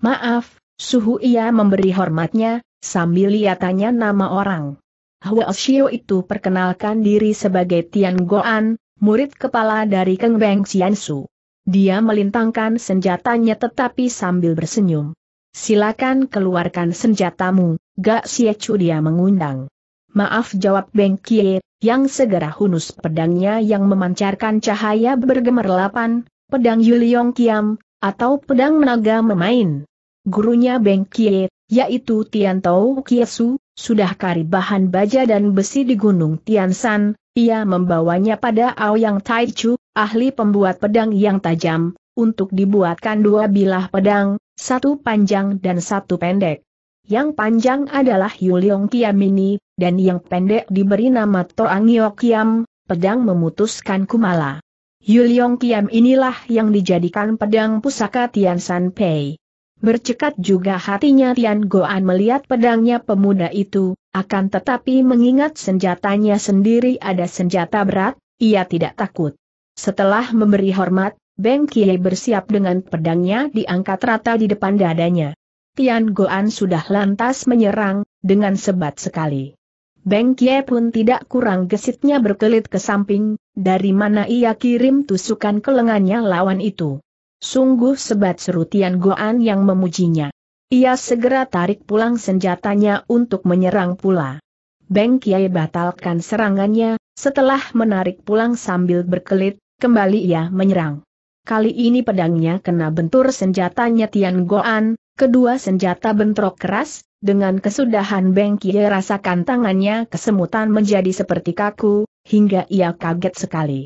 Maaf, suhu ia memberi hormatnya, sambil ia nama orang. Hwa Shio itu perkenalkan diri sebagai Tian Goan, murid kepala dari Keng Beng Xiansu. Dia melintangkan senjatanya tetapi sambil bersenyum. Silakan keluarkan senjatamu, Gak Siecu dia mengundang. Maaf jawab Beng Kie, yang segera hunus pedangnya yang memancarkan cahaya bergemerlapan, pedang Yuliong Kiam, atau pedang menaga memain. Gurunya Beng Kie, yaitu Tian Tau Kiesu, sudah kari bahan baja dan besi di gunung Tian Tiansan, ia membawanya pada Ao Yang Tai Chu, ahli pembuat pedang yang tajam, untuk dibuatkan dua bilah pedang, satu panjang dan satu pendek. Yang panjang adalah Yuliong Kiamini, dan yang pendek diberi nama Toangio Kiam, pedang memutuskan kumala. Yuliong Kiam inilah yang dijadikan pedang pusaka Tian San Pei. Bercekat juga hatinya Tian Goan melihat pedangnya pemuda itu, akan tetapi mengingat senjatanya sendiri ada senjata berat, ia tidak takut. Setelah memberi hormat, Beng Kie bersiap dengan pedangnya diangkat rata di depan dadanya. Tian Goan sudah lantas menyerang, dengan sebat sekali. Beng Kie pun tidak kurang gesitnya berkelit ke samping, dari mana ia kirim tusukan ke lengannya lawan itu. Sungguh sebat seru Tian Goan yang memujinya. Ia segera tarik pulang senjatanya untuk menyerang pula. Beng Kiai batalkan serangannya, setelah menarik pulang sambil berkelit, kembali ia menyerang. Kali ini pedangnya kena bentur senjatanya Tian Goan, Kedua senjata bentrok keras, dengan kesudahan Beng Kie rasakan tangannya kesemutan menjadi seperti kaku, hingga ia kaget sekali.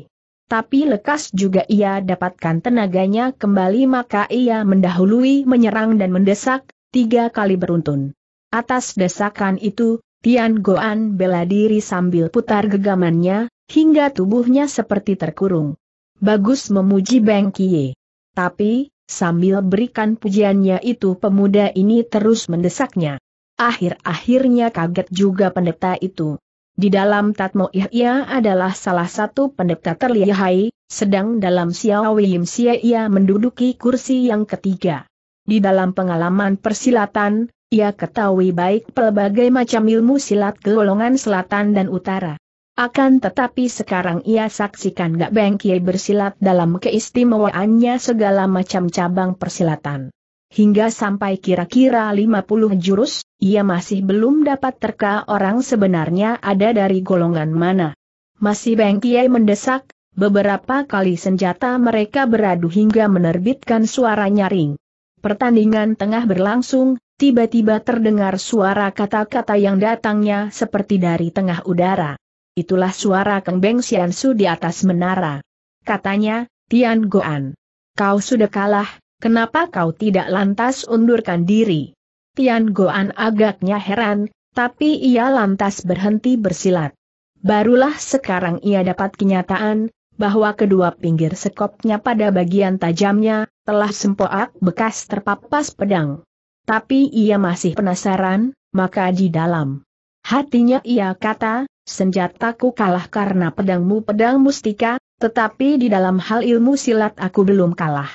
Tapi lekas juga ia dapatkan tenaganya kembali maka ia mendahului menyerang dan mendesak, tiga kali beruntun. Atas desakan itu, Tian Goan bela diri sambil putar gegamannya, hingga tubuhnya seperti terkurung. Bagus memuji Beng Kie. Tapi, Sambil berikan pujiannya itu pemuda ini terus mendesaknya. Akhir-akhirnya kaget juga pendeta itu. Di dalam Tatmoih ia adalah salah satu pendeta terlihai, sedang dalam Xiao Sia ia menduduki kursi yang ketiga. Di dalam pengalaman persilatan, ia ketahui baik pelbagai macam ilmu silat golongan selatan dan utara. Akan tetapi sekarang ia saksikan Gak Kie bersilat dalam keistimewaannya segala macam cabang persilatan. Hingga sampai kira-kira 50 jurus, ia masih belum dapat terka orang sebenarnya ada dari golongan mana. Masih Beng Kie mendesak, beberapa kali senjata mereka beradu hingga menerbitkan suara nyaring. Pertandingan tengah berlangsung, tiba-tiba terdengar suara kata-kata yang datangnya seperti dari tengah udara. Itulah suara Kembeng Su di atas menara. Katanya, Tian Goan. Kau sudah kalah, kenapa kau tidak lantas undurkan diri? Tian Goan agaknya heran, tapi ia lantas berhenti bersilat. Barulah sekarang ia dapat kenyataan, bahwa kedua pinggir sekopnya pada bagian tajamnya, telah sempoak bekas terpapas pedang. Tapi ia masih penasaran, maka di dalam hatinya ia kata, senjataku kalah karena pedangmu pedang mustika, tetapi di dalam hal ilmu silat aku belum kalah.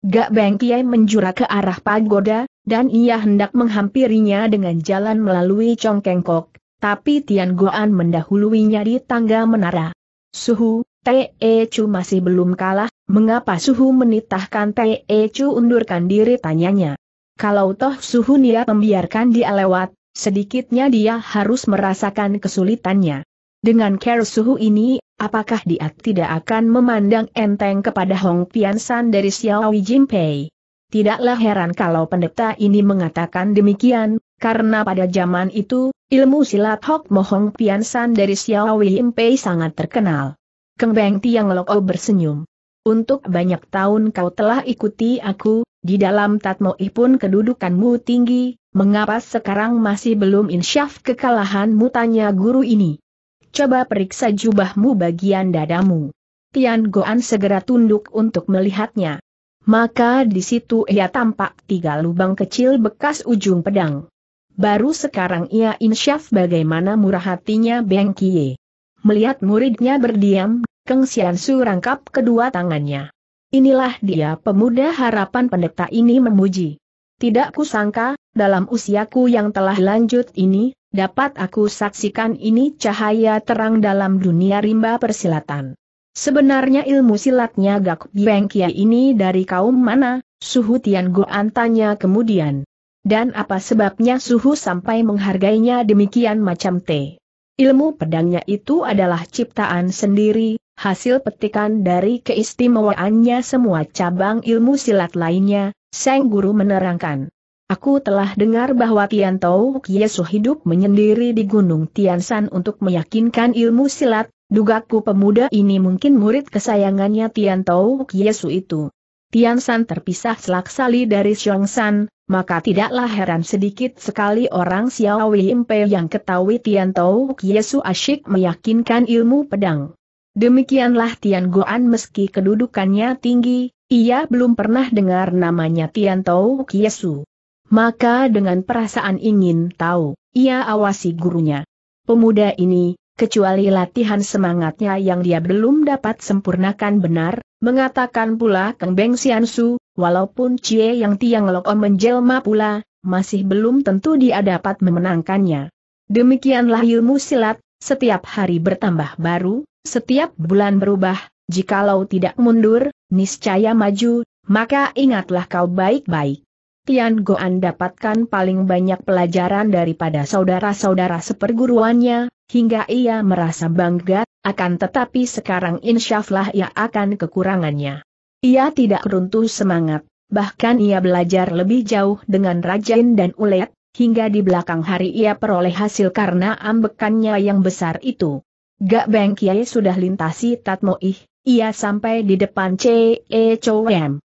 Gak Beng Kiai menjura ke arah pagoda, dan ia hendak menghampirinya dengan jalan melalui congkengkok, tapi Tian Goan mendahuluinya di tangga menara. Suhu, Te Chu masih belum kalah, mengapa Suhu menitahkan Te Chu undurkan diri tanyanya. Kalau toh Suhu niat membiarkan dia lewat, Sedikitnya dia harus merasakan kesulitannya. Dengan care suhu ini, apakah dia tidak akan memandang enteng kepada Hong Piansan dari Xiaowi Jinpei? Tidaklah heran kalau pendeta ini mengatakan demikian, karena pada zaman itu, ilmu silat Hok Mohong Piansan dari Xiaowi Jinpei sangat terkenal. Keng Beng Tiang Loko oh bersenyum. Untuk banyak tahun kau telah ikuti aku, di dalam Tatmoi pun kedudukanmu tinggi, Mengapa sekarang masih belum insyaf kekalahan tanya guru ini? Coba periksa jubahmu bagian dadamu. Tian Goan segera tunduk untuk melihatnya. Maka di situ ia tampak tiga lubang kecil bekas ujung pedang. Baru sekarang ia insyaf bagaimana murah hatinya Beng Kie. Melihat muridnya berdiam, Keng Sian rangkap kedua tangannya. Inilah dia pemuda harapan pendeta ini memuji. Tidak kusangka, dalam usiaku yang telah lanjut ini, dapat aku saksikan ini cahaya terang dalam dunia rimba persilatan. Sebenarnya ilmu silatnya Gak Bengkia ini dari kaum mana? Suhu Tian Goan tanya kemudian. Dan apa sebabnya Suhu sampai menghargainya demikian macam T. Ilmu pedangnya itu adalah ciptaan sendiri, hasil petikan dari keistimewaannya semua cabang ilmu silat lainnya, Seng Guru menerangkan. Aku telah dengar bahwa Tian Tau Kiesu hidup menyendiri di Gunung Tian Tiansan untuk meyakinkan ilmu silat, dugaku pemuda ini mungkin murid kesayangannya Tian Tau Kiesu itu. Tian Tiansan terpisah selaksali dari San, maka tidaklah heran sedikit sekali orang Xiaowei Impe yang ketahui Tian Tau Kiesu asyik meyakinkan ilmu pedang. Demikianlah Tian Goan meski kedudukannya tinggi, ia belum pernah dengar namanya Tian Tiantou Kiesu. Maka dengan perasaan ingin tahu, ia awasi gurunya. Pemuda ini, kecuali latihan semangatnya yang dia belum dapat sempurnakan benar, mengatakan pula Kang Beng Xiansu, walaupun Cie Yang Tiang Loko menjelma pula, masih belum tentu dia dapat memenangkannya. Demikianlah ilmu silat, setiap hari bertambah baru, setiap bulan berubah, jikalau tidak mundur, niscaya maju, maka ingatlah kau baik-baik. Tian Goan dapatkan paling banyak pelajaran daripada saudara-saudara seperguruannya, hingga ia merasa bangga, akan tetapi sekarang insyaflah ia akan kekurangannya. Ia tidak runtuh semangat, bahkan ia belajar lebih jauh dengan rajin dan Ulet, hingga di belakang hari ia peroleh hasil karena ambekannya yang besar itu. Gak Beng Kiai sudah lintasi Tatmoih, ia sampai di depan C.E. Chowem.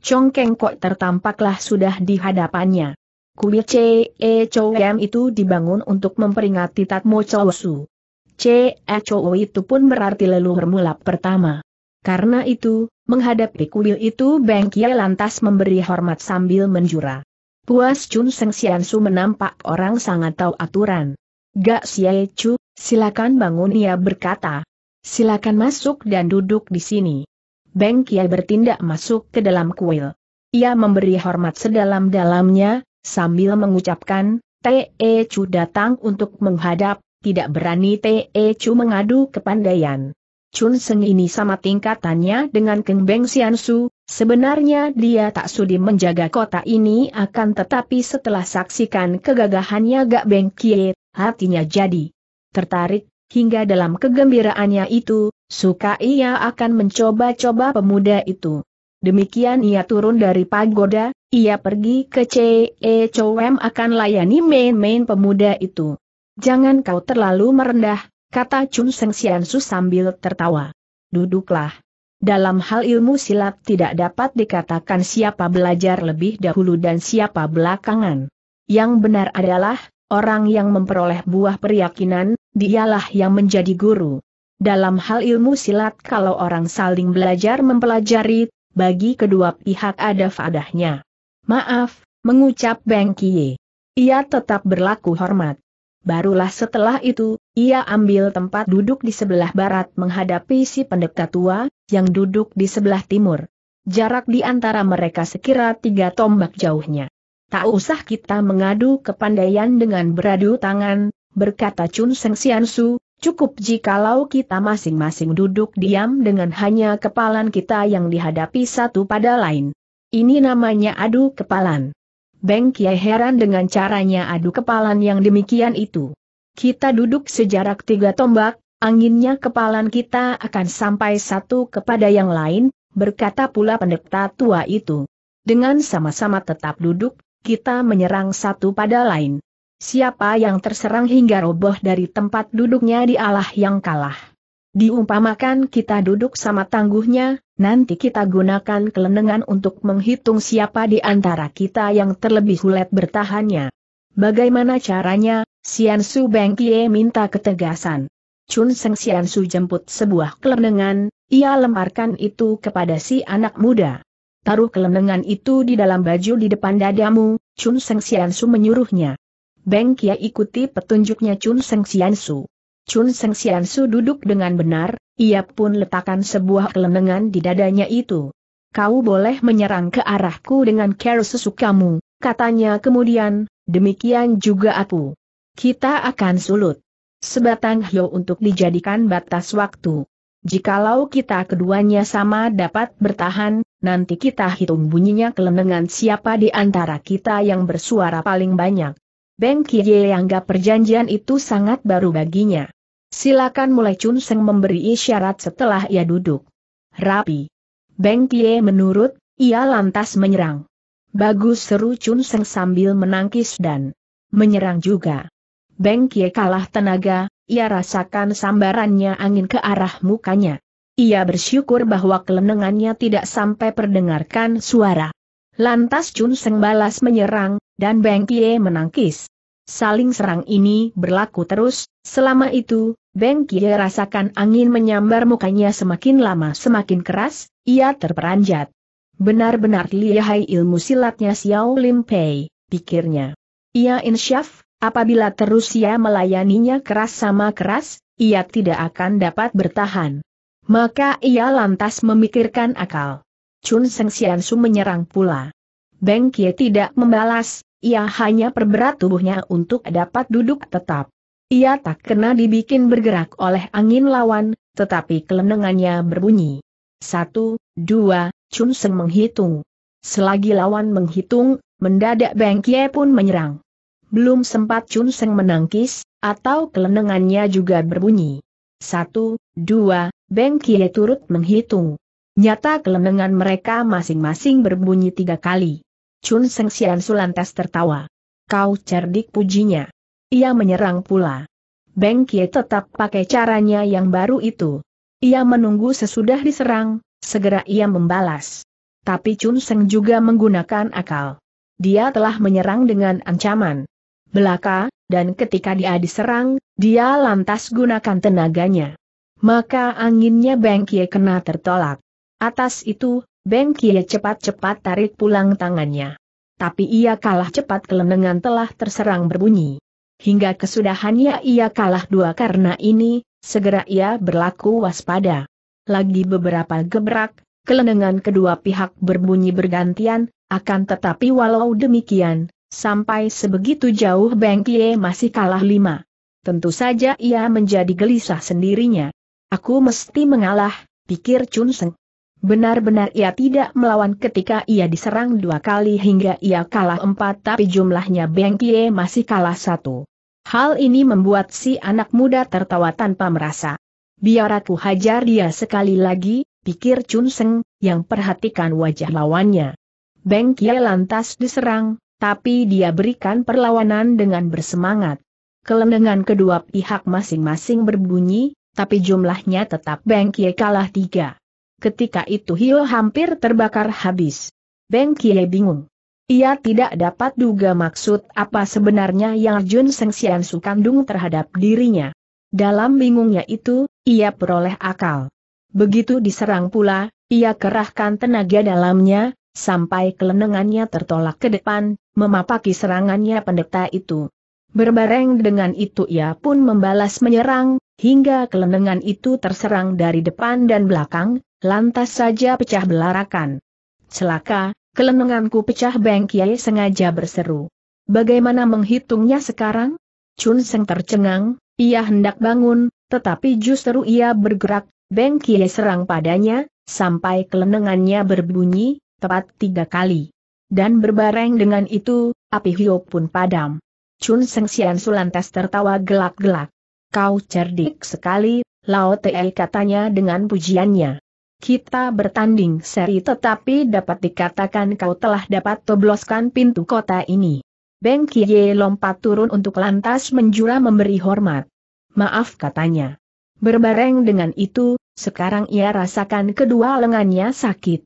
Chong Keng Kok tertampaklah sudah di hadapannya. Kuil C.E. Chowem itu dibangun untuk memperingati Tatmo Chosu. C.E. Chow itu pun berarti leluhur mulap pertama. Karena itu, menghadapi kuil itu Beng Kia lantas memberi hormat sambil menjura. Puas Chun Seng Sian Su menampak orang sangat tahu aturan. Gak Siae Chu, silakan bangun ia berkata. Silakan masuk dan duduk di sini. Beng Kiai bertindak masuk ke dalam kuil. Ia memberi hormat sedalam-dalamnya, sambil mengucapkan, T.E. E Chu datang untuk menghadap, tidak berani T.E. E Chu mengadu kepandaian. Chun Seng ini sama tingkatannya dengan Keng Beng Xianshu. sebenarnya dia tak sudi menjaga kota ini akan tetapi setelah saksikan kegagahannya Gak Beng Kiai, hatinya jadi tertarik Hingga dalam kegembiraannya itu, suka ia akan mencoba-coba pemuda itu. Demikian ia turun dari pagoda, ia pergi ke C.E. Chowem akan layani main-main pemuda itu. Jangan kau terlalu merendah, kata Chun Seng Siansu sambil tertawa. Duduklah. Dalam hal ilmu silat tidak dapat dikatakan siapa belajar lebih dahulu dan siapa belakangan. Yang benar adalah, orang yang memperoleh buah peryakinan, dialah yang menjadi guru. Dalam hal ilmu silat kalau orang saling belajar mempelajari, bagi kedua pihak ada fadahnya. Maaf, mengucap Beng Kie. Ia tetap berlaku hormat. Barulah setelah itu, ia ambil tempat duduk di sebelah barat menghadapi si pendeta tua, yang duduk di sebelah timur. Jarak di antara mereka sekira tiga tombak jauhnya. Tak usah kita mengadu kepandaian dengan beradu tangan, berkata Chun Seng Sian Su, cukup jikalau kita masing-masing duduk diam dengan hanya kepalan kita yang dihadapi satu pada lain. Ini namanya adu kepalan. Beng Kiai heran dengan caranya adu kepalan yang demikian itu. Kita duduk sejarak tiga tombak, anginnya kepalan kita akan sampai satu kepada yang lain, berkata pula pendeta tua itu. Dengan sama-sama tetap duduk, kita menyerang satu pada lain. Siapa yang terserang hingga roboh dari tempat duduknya di Allah yang kalah. Diumpamakan kita duduk sama tangguhnya, nanti kita gunakan kelenengan untuk menghitung siapa di antara kita yang terlebih hulet bertahannya. Bagaimana caranya, Sian Su Beng Kie minta ketegasan. Chun Seng Sian Su jemput sebuah kelenengan, ia lemparkan itu kepada si anak muda. Taruh kelenengan itu di dalam baju di depan dadamu, Chun Seng Su menyuruhnya. Beng Kia ikuti petunjuknya Chun Seng Su. Chun Seng Su duduk dengan benar, ia pun letakkan sebuah kelenengan di dadanya itu. Kau boleh menyerang ke arahku dengan care sesukamu, katanya kemudian, demikian juga aku. Kita akan sulut. Sebatang hyo untuk dijadikan batas waktu. Jikalau kita keduanya sama dapat bertahan, nanti kita hitung bunyinya kelenengan siapa di antara kita yang bersuara paling banyak. Beng Kie anggap perjanjian itu sangat baru baginya. Silakan mulai Chun Seng memberi isyarat setelah ia duduk. Rapi. Beng Kie menurut, ia lantas menyerang. Bagus seru Chun Seng sambil menangkis dan menyerang juga. Beng Kie kalah tenaga, ia rasakan sambarannya angin ke arah mukanya. Ia bersyukur bahwa kelenengannya tidak sampai perdengarkan suara. Lantas Chun Seng balas menyerang, dan Beng Kie menangkis. Saling serang ini berlaku terus, selama itu, Beng Kie rasakan angin menyambar mukanya semakin lama semakin keras, ia terperanjat. Benar-benar lihai ilmu silatnya Xiao Lim Pei, pikirnya. Ia insyaf, apabila terus ia melayaninya keras sama keras, ia tidak akan dapat bertahan. Maka ia lantas memikirkan akal. Chun Seng Su menyerang pula. Beng Kie tidak membalas, ia hanya perberat tubuhnya untuk dapat duduk tetap. Ia tak kena dibikin bergerak oleh angin lawan, tetapi kelenengannya berbunyi. Satu, dua, Chun Seng menghitung. Selagi lawan menghitung, mendadak Beng Kie pun menyerang. Belum sempat Chun Seng menangkis, atau kelenengannya juga berbunyi. Satu, dua, Beng Kie turut menghitung. Nyata kelenengan mereka masing-masing berbunyi tiga kali. Chun Seng Xian Sulantas tertawa. Kau cerdik pujinya. Ia menyerang pula. Beng Kie tetap pakai caranya yang baru itu. Ia menunggu sesudah diserang, segera ia membalas. Tapi Chun Seng juga menggunakan akal. Dia telah menyerang dengan ancaman. Belaka, dan ketika dia diserang, dia lantas gunakan tenaganya. Maka anginnya Beng Kie kena tertolak. Atas itu, Beng Kie cepat-cepat tarik pulang tangannya. Tapi ia kalah cepat kelenengan telah terserang berbunyi. Hingga kesudahannya ia kalah dua karena ini, segera ia berlaku waspada. Lagi beberapa gebrak, kelenengan kedua pihak berbunyi bergantian, akan tetapi walau demikian, sampai sebegitu jauh Beng Kie masih kalah lima. Tentu saja ia menjadi gelisah sendirinya. Aku mesti mengalah, pikir Chun Seng. Benar-benar ia tidak melawan ketika ia diserang dua kali hingga ia kalah empat tapi jumlahnya Beng Kie masih kalah satu. Hal ini membuat si anak muda tertawa tanpa merasa. Biar aku hajar dia sekali lagi, pikir Chun Seng, yang perhatikan wajah lawannya. Beng Kie lantas diserang, tapi dia berikan perlawanan dengan bersemangat kelenengan kedua pihak masing-masing berbunyi, tapi jumlahnya tetap Beng Kie kalah tiga. Ketika itu Hio hampir terbakar habis. Beng Kie bingung. Ia tidak dapat duga maksud apa sebenarnya yang Jun Seng Sian kandung terhadap dirinya. Dalam bingungnya itu, ia peroleh akal. Begitu diserang pula, ia kerahkan tenaga dalamnya, sampai kelenengannya tertolak ke depan, memapaki serangannya pendeta itu. Berbareng dengan itu ia pun membalas menyerang, hingga kelenengan itu terserang dari depan dan belakang, lantas saja pecah belarakan. Celaka, kelenenganku pecah Beng Kiai sengaja berseru. Bagaimana menghitungnya sekarang? Chun Seng tercengang, ia hendak bangun, tetapi justru ia bergerak, Beng Kiai serang padanya, sampai kelenengannya berbunyi, tepat tiga kali. Dan berbareng dengan itu, api hiu pun padam. Chun Seng Sian Su lantas tertawa gelak-gelak. Kau cerdik sekali, Lao Tei katanya dengan pujiannya. Kita bertanding seri tetapi dapat dikatakan kau telah dapat tobloskan pintu kota ini. Beng Kie lompat turun untuk lantas menjura memberi hormat. Maaf katanya. Berbareng dengan itu, sekarang ia rasakan kedua lengannya sakit.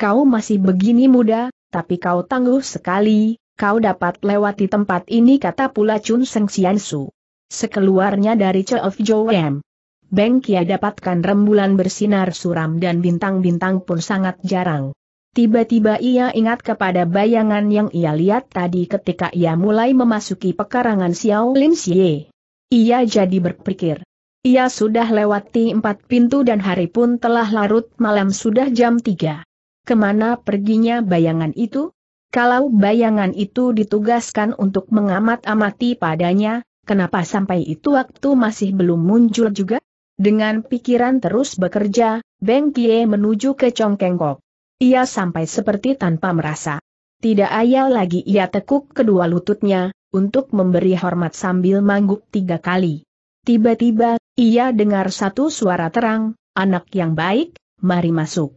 Kau masih begini muda, tapi kau tangguh sekali, kau dapat lewati tempat ini kata pula Chun Seng Sian Su. Sekeluarnya dari of Joem. Beng Kia dapatkan rembulan bersinar suram dan bintang-bintang pun sangat jarang. Tiba-tiba ia ingat kepada bayangan yang ia lihat tadi ketika ia mulai memasuki pekarangan Xiao Lim Xie. Ia jadi berpikir. Ia sudah lewati empat pintu dan hari pun telah larut malam sudah jam tiga. Kemana perginya bayangan itu? Kalau bayangan itu ditugaskan untuk mengamat-amati padanya, kenapa sampai itu waktu masih belum muncul juga? Dengan pikiran terus bekerja, Beng Kie menuju ke Congkengkok. Ia sampai seperti tanpa merasa. Tidak ayal lagi ia tekuk kedua lututnya, untuk memberi hormat sambil mangguk tiga kali. Tiba-tiba, ia dengar satu suara terang, anak yang baik, mari masuk.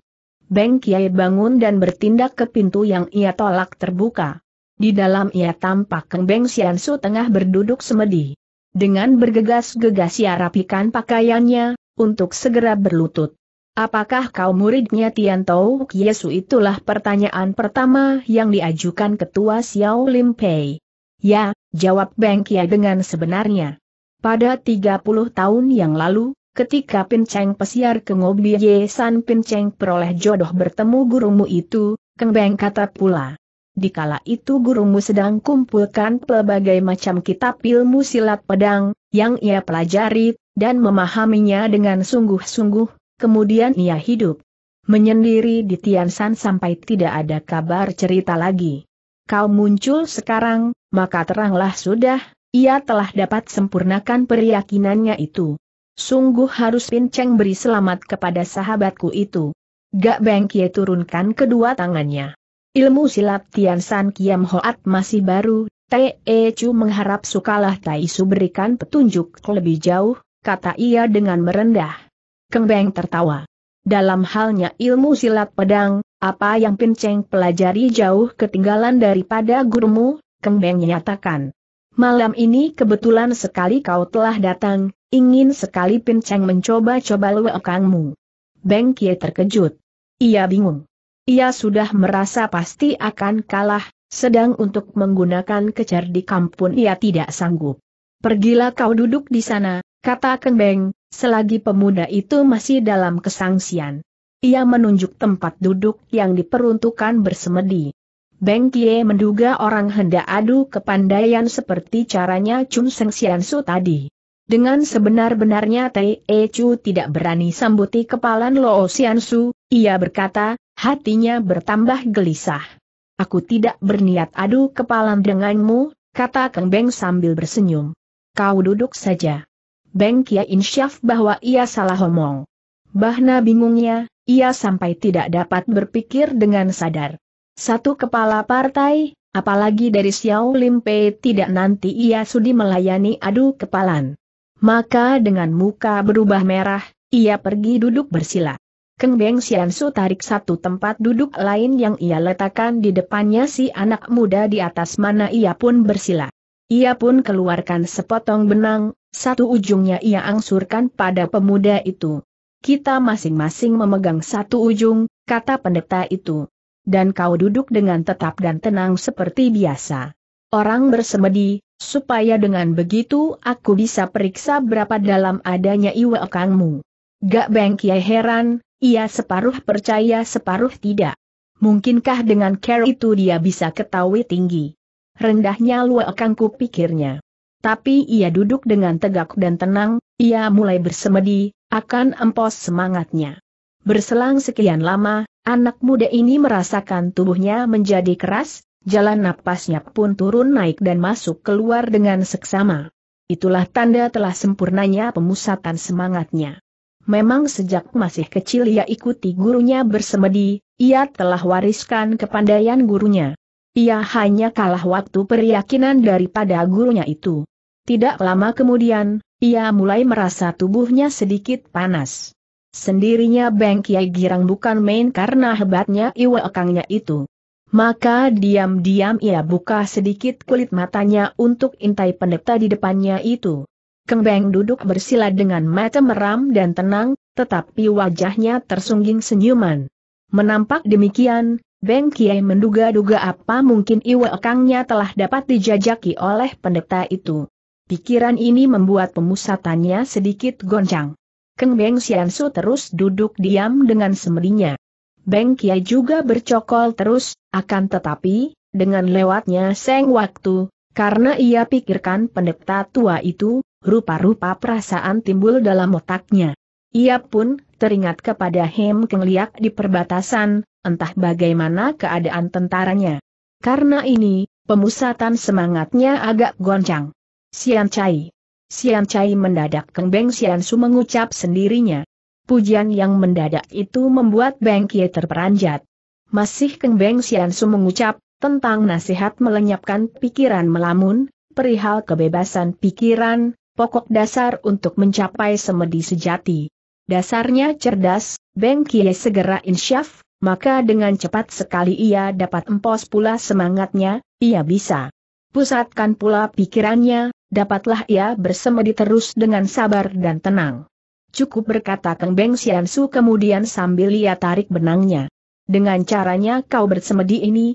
Beng Kiai bangun dan bertindak ke pintu yang ia tolak terbuka. Di dalam ia tampak Keng Beng Siansu tengah berduduk semedi. Dengan bergegas-gegas ia rapikan pakaiannya, untuk segera berlutut. Apakah kau muridnya Tian Tau Kiesu itulah pertanyaan pertama yang diajukan ketua Xiao Lim Pei. Ya, jawab Beng Kiai dengan sebenarnya. Pada 30 tahun yang lalu, ketika penceng pesiar ke Ngobi Yesan penceng peroleh jodoh bertemu gurumu itu, Beng kata pula. di kala itu gurumu sedang kumpulkan pelbagai macam kitab ilmu silat pedang, yang ia pelajari, dan memahaminya dengan sungguh-sungguh, kemudian ia hidup. Menyendiri di Tiansan sampai tidak ada kabar cerita lagi. Kau muncul sekarang, maka teranglah sudah, ia telah dapat sempurnakan peryakinannya itu. Sungguh harus pinceng beri selamat kepada sahabatku itu. Gak Beng Kie turunkan kedua tangannya. Ilmu silat Tian San Kiam Hoat masih baru, Te e Chu mengharap sukalah Tai Su berikan petunjuk lebih jauh, kata ia dengan merendah. Keng Beng tertawa. Dalam halnya ilmu silat pedang, apa yang Pinceng pelajari jauh ketinggalan daripada gurumu, Keng Beng nyatakan. Malam ini kebetulan sekali kau telah datang, Ingin sekali pinceng mencoba-coba luekangmu. Beng Kie terkejut. Ia bingung. Ia sudah merasa pasti akan kalah, sedang untuk menggunakan kecerdikan pun ia tidak sanggup. Pergilah kau duduk di sana, kata Keng Beng, selagi pemuda itu masih dalam kesangsian. Ia menunjuk tempat duduk yang diperuntukkan bersemedi. Beng Kie menduga orang hendak adu kepandaian seperti caranya Chun Seng Xian Su tadi. Dengan sebenar-benarnya Tei Chu tidak berani sambuti kepalan Lo Su, ia berkata, hatinya bertambah gelisah. Aku tidak berniat adu kepalan denganmu, kata Keng Beng sambil bersenyum. Kau duduk saja. Beng Kia insyaf bahwa ia salah omong. Bahna bingungnya, ia sampai tidak dapat berpikir dengan sadar. Satu kepala partai, apalagi dari Xiao Limpe tidak nanti ia sudi melayani adu kepalan. Maka dengan muka berubah merah, ia pergi duduk bersila. Keng Beng Sian tarik satu tempat duduk lain yang ia letakkan di depannya si anak muda di atas mana ia pun bersila. Ia pun keluarkan sepotong benang, satu ujungnya ia angsurkan pada pemuda itu. Kita masing-masing memegang satu ujung, kata pendeta itu. Dan kau duduk dengan tetap dan tenang seperti biasa. Orang bersemedi, supaya dengan begitu aku bisa periksa berapa dalam adanya iwa kangmu. Gak Beng Kiai heran, ia separuh percaya separuh tidak. Mungkinkah dengan care itu dia bisa ketahui tinggi? Rendahnya luekangku pikirnya. Tapi ia duduk dengan tegak dan tenang, ia mulai bersemedi, akan empos semangatnya. Berselang sekian lama, anak muda ini merasakan tubuhnya menjadi keras, jalan napasnya pun turun naik dan masuk keluar dengan seksama. Itulah tanda telah sempurnanya pemusatan semangatnya. Memang sejak masih kecil ia ikuti gurunya bersemedi, ia telah wariskan kepandaian gurunya. Ia hanya kalah waktu peryakinan daripada gurunya itu. Tidak lama kemudian, ia mulai merasa tubuhnya sedikit panas. Sendirinya Beng Kiai Girang bukan main karena hebatnya iwa akangnya itu. Maka diam-diam ia buka sedikit kulit matanya untuk intai pendeta di depannya itu. Kembeng duduk bersila dengan mata meram dan tenang, tetapi wajahnya tersungging senyuman. Menampak demikian, Beng Kiai menduga-duga apa mungkin iwa ekangnya telah dapat dijajaki oleh pendeta itu. Pikiran ini membuat pemusatannya sedikit goncang. Kengbeng Beng Siansu terus duduk diam dengan semedinya. Beng Kiai juga bercokol terus, akan tetapi, dengan lewatnya seng waktu, karena ia pikirkan pendeta tua itu, rupa-rupa perasaan timbul dalam otaknya. Ia pun teringat kepada Hem Keng di perbatasan, entah bagaimana keadaan tentaranya. Karena ini, pemusatan semangatnya agak goncang. Sian Chai. Sian Chai mendadak Keng Beng Sian Su mengucap sendirinya. Pujian yang mendadak itu membuat Beng Kie terperanjat. Masih Keng Beng Siansu mengucap, tentang nasihat melenyapkan pikiran melamun, perihal kebebasan pikiran, pokok dasar untuk mencapai semedi sejati. Dasarnya cerdas, Beng Kie segera insyaf, maka dengan cepat sekali ia dapat empos pula semangatnya, ia bisa pusatkan pula pikirannya, dapatlah ia bersemedi terus dengan sabar dan tenang. Cukup berkata Kang Beng Xiansu kemudian sambil ia tarik benangnya. Dengan caranya kau bersemedi ini,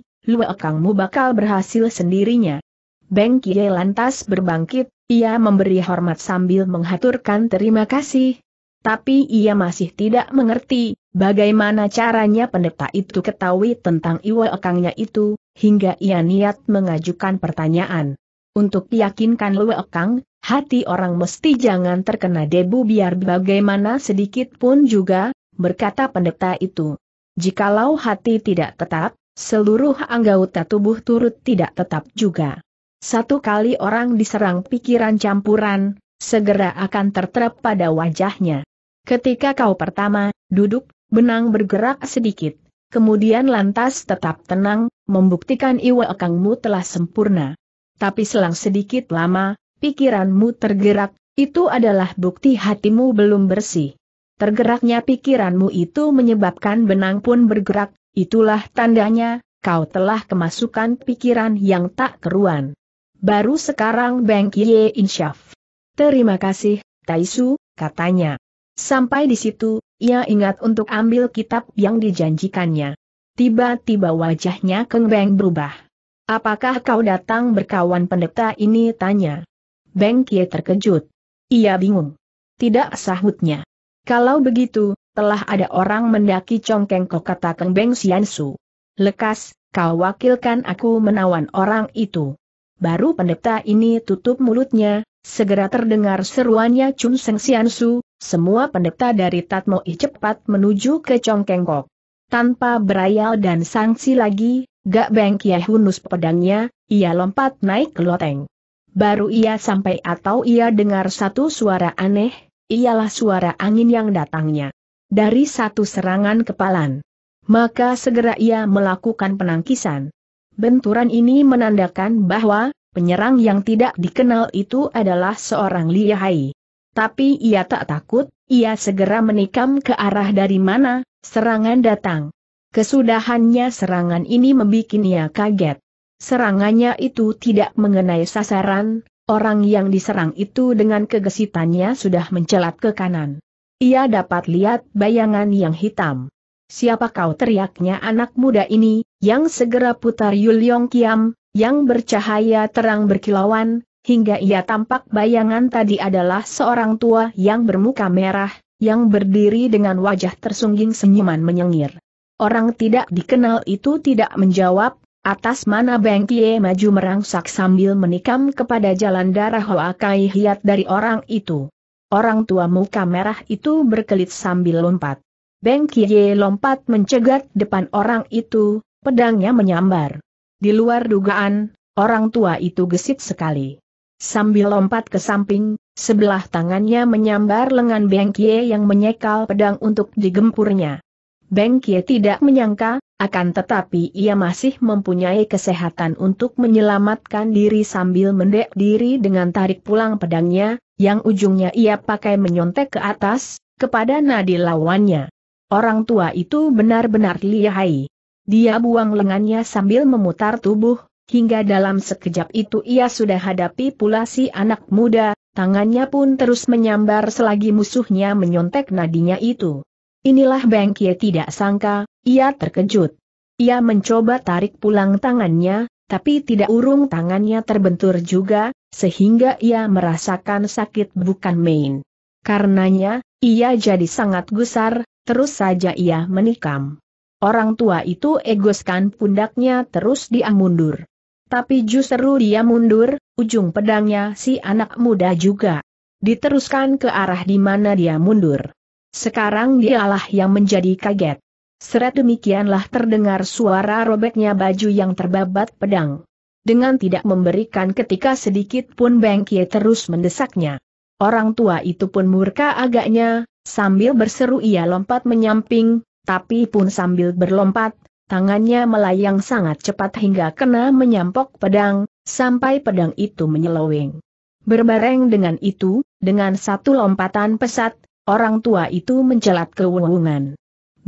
Kangmu bakal berhasil sendirinya. Beng Kie lantas berbangkit, ia memberi hormat sambil menghaturkan terima kasih. Tapi ia masih tidak mengerti, bagaimana caranya pendeta itu ketahui tentang ekangnya itu, hingga ia niat mengajukan pertanyaan. Untuk yakinkan lu Kang. Hati orang mesti jangan terkena debu biar bagaimana sedikit pun juga, berkata pendeta itu. Jikalau hati tidak tetap, seluruh anggota tubuh turut tidak tetap juga. Satu kali orang diserang pikiran campuran, segera akan terterap pada wajahnya. Ketika kau pertama, duduk, benang bergerak sedikit, kemudian lantas tetap tenang, membuktikan iwa akangmu telah sempurna. Tapi selang sedikit lama, Pikiranmu tergerak, itu adalah bukti hatimu belum bersih. Tergeraknya pikiranmu itu menyebabkan benang pun bergerak, itulah tandanya, kau telah kemasukan pikiran yang tak keruan. Baru sekarang Beng Kie Insyaf. Terima kasih, Taisu, katanya. Sampai di situ, ia ingat untuk ambil kitab yang dijanjikannya. Tiba-tiba wajahnya Keng Beng berubah. Apakah kau datang berkawan pendeta ini tanya. Beng Kie terkejut. Ia bingung. Tidak sahutnya. Kalau begitu, telah ada orang mendaki congkeng kok kata Keng Beng Xiansu. Lekas, kau wakilkan aku menawan orang itu. Baru pendeta ini tutup mulutnya, segera terdengar seruannya Chun Seng Su, semua pendeta dari Tatmoi cepat menuju ke congkeng kok. Tanpa berayal dan sanksi lagi, Gak Beng Kie hunus pedangnya, ia lompat naik ke loteng. Baru ia sampai atau ia dengar satu suara aneh, ialah suara angin yang datangnya. Dari satu serangan kepalan. Maka segera ia melakukan penangkisan. Benturan ini menandakan bahwa, penyerang yang tidak dikenal itu adalah seorang lihai. Tapi ia tak takut, ia segera menikam ke arah dari mana, serangan datang. Kesudahannya serangan ini membuat ia kaget. Serangannya itu tidak mengenai sasaran, orang yang diserang itu dengan kegesitannya sudah mencelat ke kanan. Ia dapat lihat bayangan yang hitam. Siapa kau teriaknya anak muda ini, yang segera putar Yul Yong Kiam, yang bercahaya terang berkilauan, hingga ia tampak bayangan tadi adalah seorang tua yang bermuka merah, yang berdiri dengan wajah tersungging senyuman menyengir. Orang tidak dikenal itu tidak menjawab, Atas mana Beng Kie maju merangsak sambil menikam kepada jalan darah Hoa Kai Hiat dari orang itu. Orang tua muka merah itu berkelit sambil lompat. Beng Kie lompat mencegat depan orang itu, pedangnya menyambar. Di luar dugaan, orang tua itu gesit sekali. Sambil lompat ke samping, sebelah tangannya menyambar lengan Beng Kie yang menyekal pedang untuk digempurnya. Beng Kie tidak menyangka, akan tetapi ia masih mempunyai kesehatan untuk menyelamatkan diri sambil mendek diri dengan tarik pulang pedangnya, yang ujungnya ia pakai menyontek ke atas, kepada nadi lawannya. Orang tua itu benar-benar lihai. Dia buang lengannya sambil memutar tubuh, hingga dalam sekejap itu ia sudah hadapi pula si anak muda, tangannya pun terus menyambar selagi musuhnya menyontek nadinya itu. Inilah Beng Kie tidak sangka, ia terkejut. Ia mencoba tarik pulang tangannya, tapi tidak urung tangannya terbentur juga, sehingga ia merasakan sakit bukan main. Karenanya, ia jadi sangat gusar, terus saja ia menikam. Orang tua itu egoskan pundaknya terus dia mundur. Tapi justru dia mundur, ujung pedangnya si anak muda juga. Diteruskan ke arah di mana dia mundur. Sekarang dialah yang menjadi kaget. Seret demikianlah terdengar suara robeknya baju yang terbabat pedang. Dengan tidak memberikan ketika sedikit pun Bengkie terus mendesaknya. Orang tua itu pun murka agaknya, sambil berseru ia lompat menyamping, tapi pun sambil berlompat, tangannya melayang sangat cepat hingga kena menyampok pedang, sampai pedang itu menyeloweng. Berbareng dengan itu, dengan satu lompatan pesat, Orang tua itu mencelat kewungan.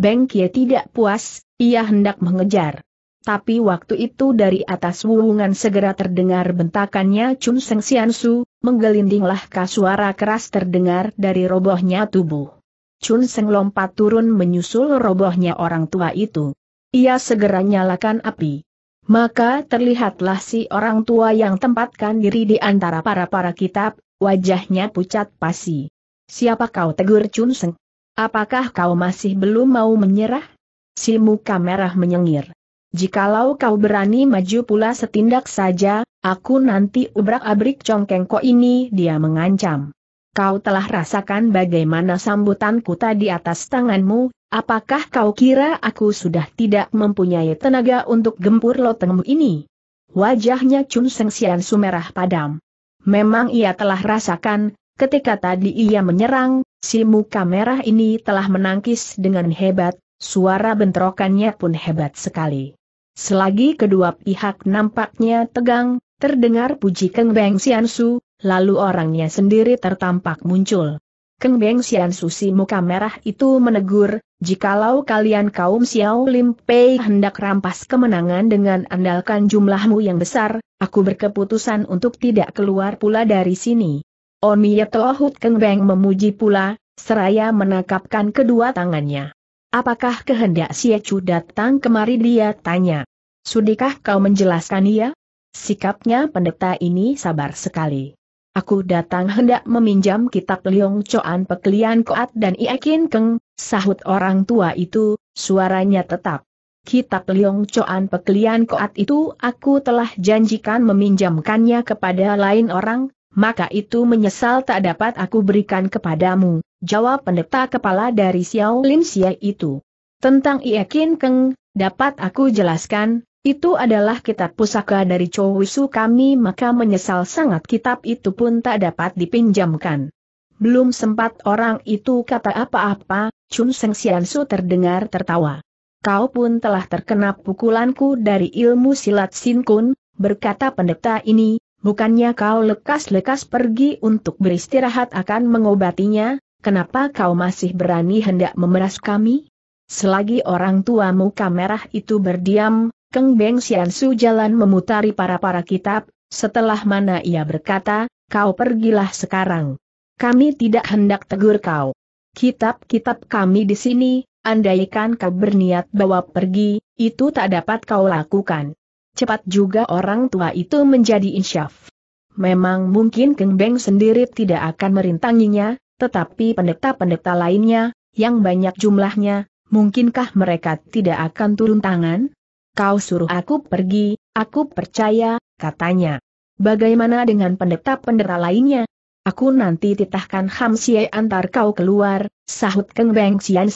Beng Kie tidak puas, ia hendak mengejar. Tapi waktu itu dari atas wuwungan segera terdengar bentakannya Chun Seng Sian Su, menggelindinglah kasuara keras terdengar dari robohnya tubuh. Chun Seng lompat turun menyusul robohnya orang tua itu. Ia segera nyalakan api. Maka terlihatlah si orang tua yang tempatkan diri di antara para-para kitab, wajahnya pucat pasi. Siapa kau tegur Chun Seng? Apakah kau masih belum mau menyerah? Si muka merah menyengir. Jikalau kau berani maju pula setindak saja, aku nanti ubrak-abrik congkeng kok ini dia mengancam. Kau telah rasakan bagaimana sambutanku tadi atas tanganmu, apakah kau kira aku sudah tidak mempunyai tenaga untuk gempur lotengmu ini? Wajahnya Chun Seng Sian sumerah padam. Memang ia telah rasakan, Ketika tadi ia menyerang, si muka merah ini telah menangkis dengan hebat, suara bentrokannya pun hebat sekali. Selagi kedua pihak nampaknya tegang, terdengar puji Keng Beng Su, lalu orangnya sendiri tertampak muncul. Keng Beng Su si muka merah itu menegur, jikalau kalian kaum Xiao Lim Pei hendak rampas kemenangan dengan andalkan jumlahmu yang besar, aku berkeputusan untuk tidak keluar pula dari sini. Yetohut Kengbeng memuji pula, seraya menangkapkan kedua tangannya. Apakah kehendak Siecu datang kemari dia tanya. Sudikah kau menjelaskan ia? Sikapnya pendeta ini sabar sekali. Aku datang hendak meminjam kitab Liong Coan Peklian Koat dan Iakin Keng, sahut orang tua itu, suaranya tetap. Kitab Liong Coan Peklian Koat itu aku telah janjikan meminjamkannya kepada lain orang, maka itu menyesal tak dapat aku berikan kepadamu, jawab pendeta kepala dari Xiao Lim Xie itu. Tentang Ie Kin Keng, dapat aku jelaskan, itu adalah kitab pusaka dari Chou Wisu kami maka menyesal sangat kitab itu pun tak dapat dipinjamkan. Belum sempat orang itu kata apa-apa, Chun Seng Xiansu terdengar tertawa. Kau pun telah terkena pukulanku dari ilmu silat sinkun, berkata pendeta ini, Bukannya kau lekas-lekas pergi untuk beristirahat akan mengobatinya, kenapa kau masih berani hendak memeras kami? Selagi orang tuamu muka itu berdiam, Keng Beng Sian Su jalan memutari para-para kitab, setelah mana ia berkata, kau pergilah sekarang. Kami tidak hendak tegur kau. Kitab-kitab kami di sini, andaikan kau berniat bawa pergi, itu tak dapat kau lakukan cepat juga orang tua itu menjadi insyaf. Memang mungkin Keng Beng sendiri tidak akan merintanginya, tetapi pendeta-pendeta lainnya, yang banyak jumlahnya, mungkinkah mereka tidak akan turun tangan? Kau suruh aku pergi, aku percaya, katanya. Bagaimana dengan pendeta-pendeta lainnya? Aku nanti titahkan Ham Xie antar kau keluar, sahut Keng Beng Xian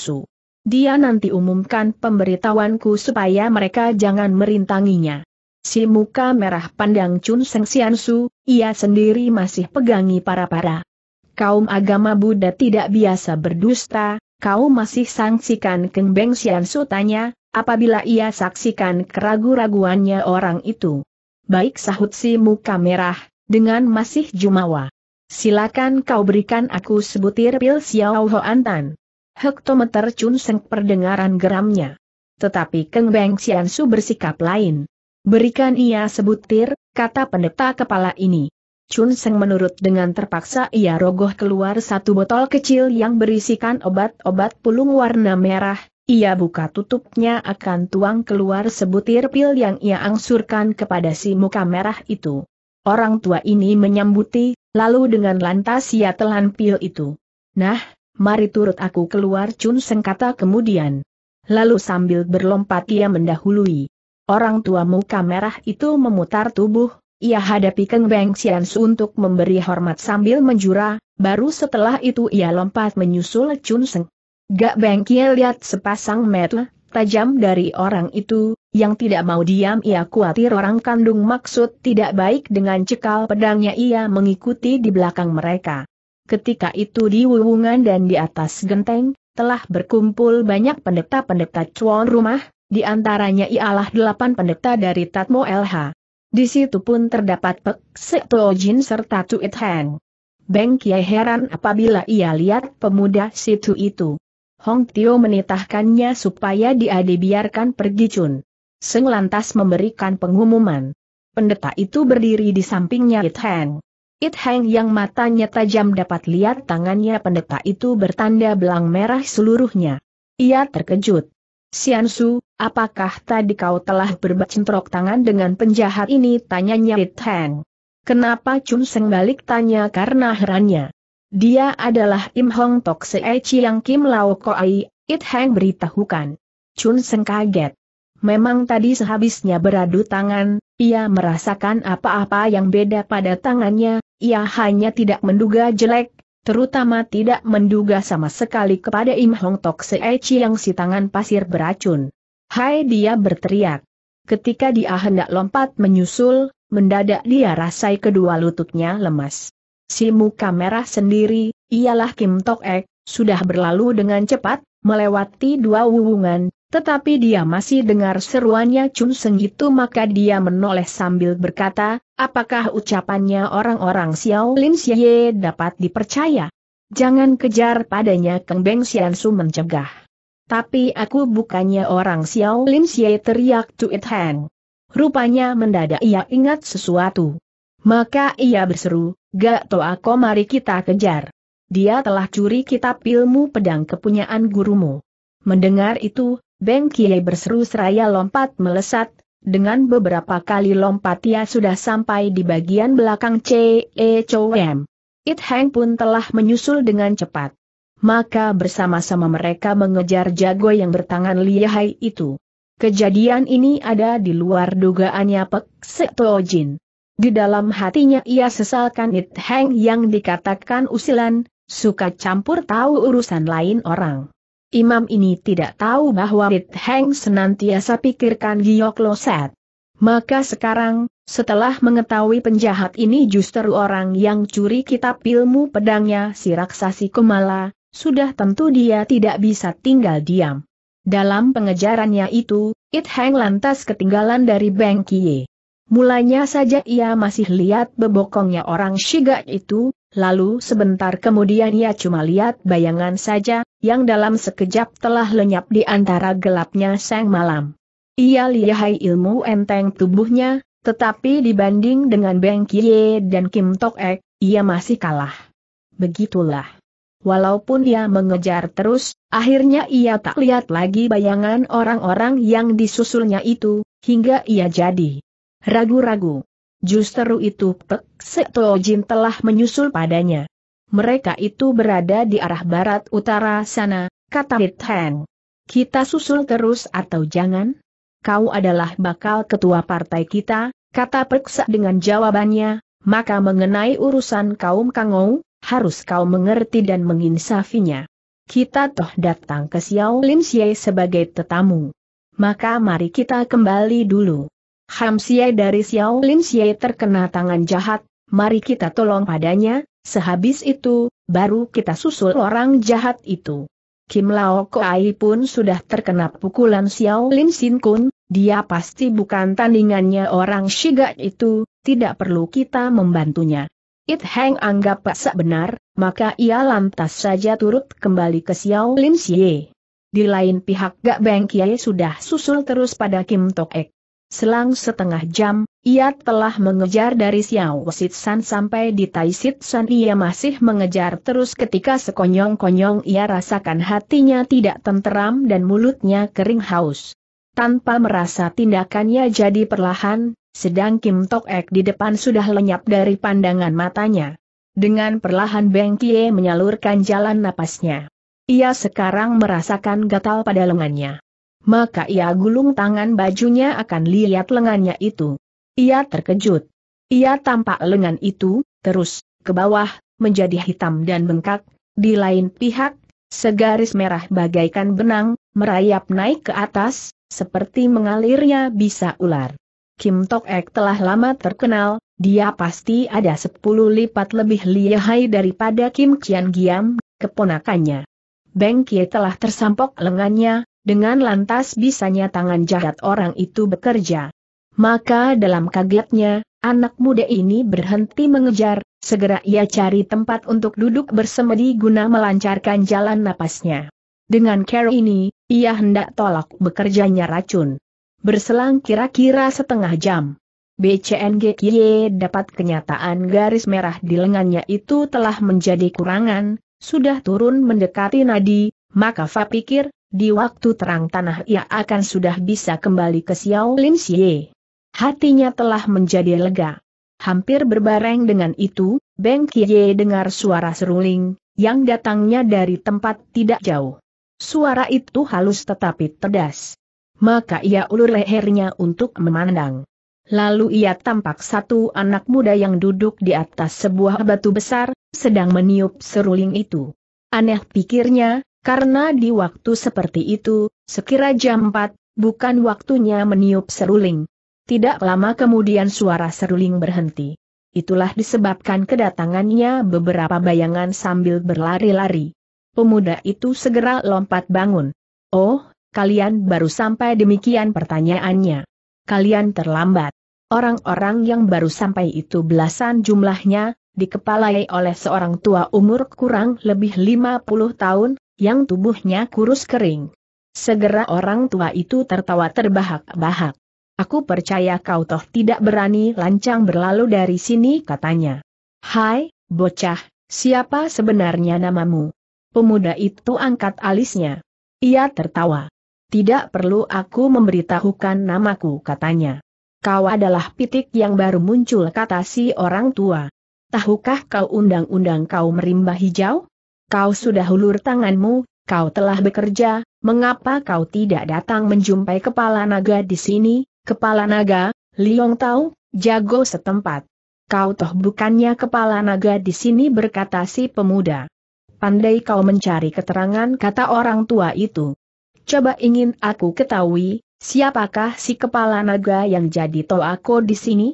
Dia nanti umumkan pemberitahuanku supaya mereka jangan merintanginya. Si muka merah pandang Chun Seng Sian ia sendiri masih pegangi para-para. Kaum agama Buddha tidak biasa berdusta, kau masih sangsikan Keng Beng Sian tanya, apabila ia saksikan keragu-raguannya orang itu. Baik sahut si muka merah, dengan masih jumawa. Silakan kau berikan aku sebutir pil Xiao Ho Antan. Hektometer Chun Seng perdengaran geramnya. Tetapi Keng Beng Sian bersikap lain. Berikan ia sebutir, kata pendeta kepala ini. Chun Seng menurut dengan terpaksa ia rogoh keluar satu botol kecil yang berisikan obat-obat pulung warna merah, ia buka tutupnya akan tuang keluar sebutir pil yang ia angsurkan kepada si muka merah itu. Orang tua ini menyambuti, lalu dengan lantas ia telan pil itu. Nah, mari turut aku keluar Chun Seng kata kemudian. Lalu sambil berlompat ia mendahului. Orang tua muka merah itu memutar tubuh, ia hadapi Keng Beng Xiansu untuk memberi hormat sambil menjura, baru setelah itu ia lompat menyusul Chun Seng. Gak Beng Kie lihat sepasang mata tajam dari orang itu, yang tidak mau diam ia khawatir orang kandung maksud tidak baik dengan cekal pedangnya ia mengikuti di belakang mereka. Ketika itu di wuwungan dan di atas genteng, telah berkumpul banyak pendeta-pendeta cuan rumah, di antaranya ialah delapan pendeta dari Tatmo LH. Di situ pun terdapat Pek Seto Jin serta Tuit Heng. Beng Kiai heran apabila ia lihat pemuda situ itu. Hong Tio menitahkannya supaya dia dibiarkan pergi Chun. Seng lantas memberikan pengumuman. Pendeta itu berdiri di sampingnya It Heng. It Heng yang matanya tajam dapat lihat tangannya pendeta itu bertanda belang merah seluruhnya. Ia terkejut. Su, apakah tadi kau telah berbacentrok tangan dengan penjahat ini? Tanya It Hang. Kenapa Chun Seng balik tanya karena herannya. Dia adalah Im Hong Tok Se Chiang Kim Lao Koai, It Hang beritahukan. Chun Seng kaget. Memang tadi sehabisnya beradu tangan, ia merasakan apa-apa yang beda pada tangannya, ia hanya tidak menduga jelek, terutama tidak menduga sama sekali kepada Im Hong Tok Seichi yang si tangan pasir beracun. Hai dia berteriak. Ketika dia hendak lompat menyusul, mendadak dia rasai kedua lututnya lemas. Si muka merah sendiri, ialah Kim Tok Ek, sudah berlalu dengan cepat, melewati dua wuwungan, tetapi dia masih dengar seruannya Chun Seng itu maka dia menoleh sambil berkata, apakah ucapannya orang-orang Xiao Lin Xie dapat dipercaya? Jangan kejar padanya Keng Beng Xian Su mencegah. Tapi aku bukannya orang Xiao Lin Xie teriak it Hang. Rupanya mendadak ia ingat sesuatu. Maka ia berseru, Gak toa aku mari kita kejar. Dia telah curi kitab ilmu pedang kepunyaan gurumu. Mendengar itu, Beng Kie berseru seraya lompat melesat, dengan beberapa kali lompat ia sudah sampai di bagian belakang C.E. Chowem. It Hang pun telah menyusul dengan cepat. Maka bersama-sama mereka mengejar jago yang bertangan lihai itu. Kejadian ini ada di luar dugaannya Pek Jin. Di dalam hatinya ia sesalkan It Hang yang dikatakan usilan, suka campur tahu urusan lain orang imam ini tidak tahu bahwa Rit Heng senantiasa pikirkan Giyok Loset. Maka sekarang, setelah mengetahui penjahat ini justru orang yang curi kitab ilmu pedangnya si raksasi Kumala, sudah tentu dia tidak bisa tinggal diam. Dalam pengejarannya itu, It Heng lantas ketinggalan dari Beng Kie. Mulanya saja ia masih lihat bebokongnya orang Shiga itu, lalu sebentar kemudian ia cuma lihat bayangan saja, yang dalam sekejap telah lenyap di antara gelapnya sang malam. Ia lihai ilmu enteng tubuhnya, tetapi dibanding dengan Beng Kie dan Kim Tok Ek, ia masih kalah. Begitulah. Walaupun ia mengejar terus, akhirnya ia tak lihat lagi bayangan orang-orang yang disusulnya itu, hingga ia jadi ragu-ragu. Justru itu Pek Seto Jin telah menyusul padanya mereka itu berada di arah barat utara sana, kata Hit Heng. Kita susul terus atau jangan? Kau adalah bakal ketua partai kita, kata Perksa dengan jawabannya, maka mengenai urusan kaum Kangou, harus kau mengerti dan menginsafinya. Kita toh datang ke Xiao Lim Xie sebagai tetamu. Maka mari kita kembali dulu. Ham Xie dari Xiao Lim Xie terkena tangan jahat, mari kita tolong padanya, Sehabis itu, baru kita susul orang jahat itu. Kim Lao Koai pun sudah terkena pukulan Xiao Lin Sin Kun, dia pasti bukan tandingannya orang Shiga itu, tidak perlu kita membantunya. It Heng anggap Pak benar, maka ia lantas saja turut kembali ke Xiao Lin Xie. Di lain pihak Gak Beng Kie sudah susul terus pada Kim Tok Ek. Selang setengah jam, ia telah mengejar dari Xiao San sampai di Tai San ia masih mengejar terus ketika sekonyong-konyong ia rasakan hatinya tidak tenteram dan mulutnya kering haus. Tanpa merasa tindakannya jadi perlahan, sedang Kim Tok Ek di depan sudah lenyap dari pandangan matanya. Dengan perlahan Beng Kie menyalurkan jalan napasnya. Ia sekarang merasakan gatal pada lengannya maka ia gulung tangan bajunya akan lihat lengannya itu. Ia terkejut. Ia tampak lengan itu, terus, ke bawah, menjadi hitam dan bengkak, di lain pihak, segaris merah bagaikan benang, merayap naik ke atas, seperti mengalirnya bisa ular. Kim Tok Ek telah lama terkenal, dia pasti ada sepuluh lipat lebih lihai daripada Kim Kian Giam, keponakannya. Beng Kie telah tersampok lengannya, dengan lantas bisanya tangan jahat orang itu bekerja. Maka dalam kagetnya, anak muda ini berhenti mengejar, segera ia cari tempat untuk duduk bersemedi guna melancarkan jalan napasnya. Dengan care ini, ia hendak tolak bekerjanya racun. Berselang kira-kira setengah jam. BCNGKY dapat kenyataan garis merah di lengannya itu telah menjadi kurangan, sudah turun mendekati nadi, maka Fa pikir, di waktu terang tanah ia akan sudah bisa kembali ke Xiao Lin Xie. Hatinya telah menjadi lega. Hampir berbareng dengan itu, Beng Kie dengar suara seruling, yang datangnya dari tempat tidak jauh. Suara itu halus tetapi pedas. Maka ia ulur lehernya untuk memandang. Lalu ia tampak satu anak muda yang duduk di atas sebuah batu besar, sedang meniup seruling itu. Aneh pikirnya, karena di waktu seperti itu, sekira jam 4, bukan waktunya meniup seruling. Tidak lama kemudian suara seruling berhenti. Itulah disebabkan kedatangannya beberapa bayangan sambil berlari-lari. Pemuda itu segera lompat bangun. Oh, kalian baru sampai demikian pertanyaannya. Kalian terlambat. Orang-orang yang baru sampai itu belasan jumlahnya, dikepalai oleh seorang tua umur kurang lebih 50 tahun, yang tubuhnya kurus kering. Segera orang tua itu tertawa terbahak-bahak. Aku percaya kau toh tidak berani lancang berlalu dari sini katanya. Hai, bocah, siapa sebenarnya namamu? Pemuda itu angkat alisnya. Ia tertawa. Tidak perlu aku memberitahukan namaku katanya. Kau adalah pitik yang baru muncul kata si orang tua. Tahukah kau undang-undang kau merimba hijau? kau sudah hulur tanganmu, kau telah bekerja, mengapa kau tidak datang menjumpai kepala naga di sini, kepala naga, Liong tahu, jago setempat. Kau toh bukannya kepala naga di sini berkata si pemuda. Pandai kau mencari keterangan kata orang tua itu. Coba ingin aku ketahui, siapakah si kepala naga yang jadi toako di sini?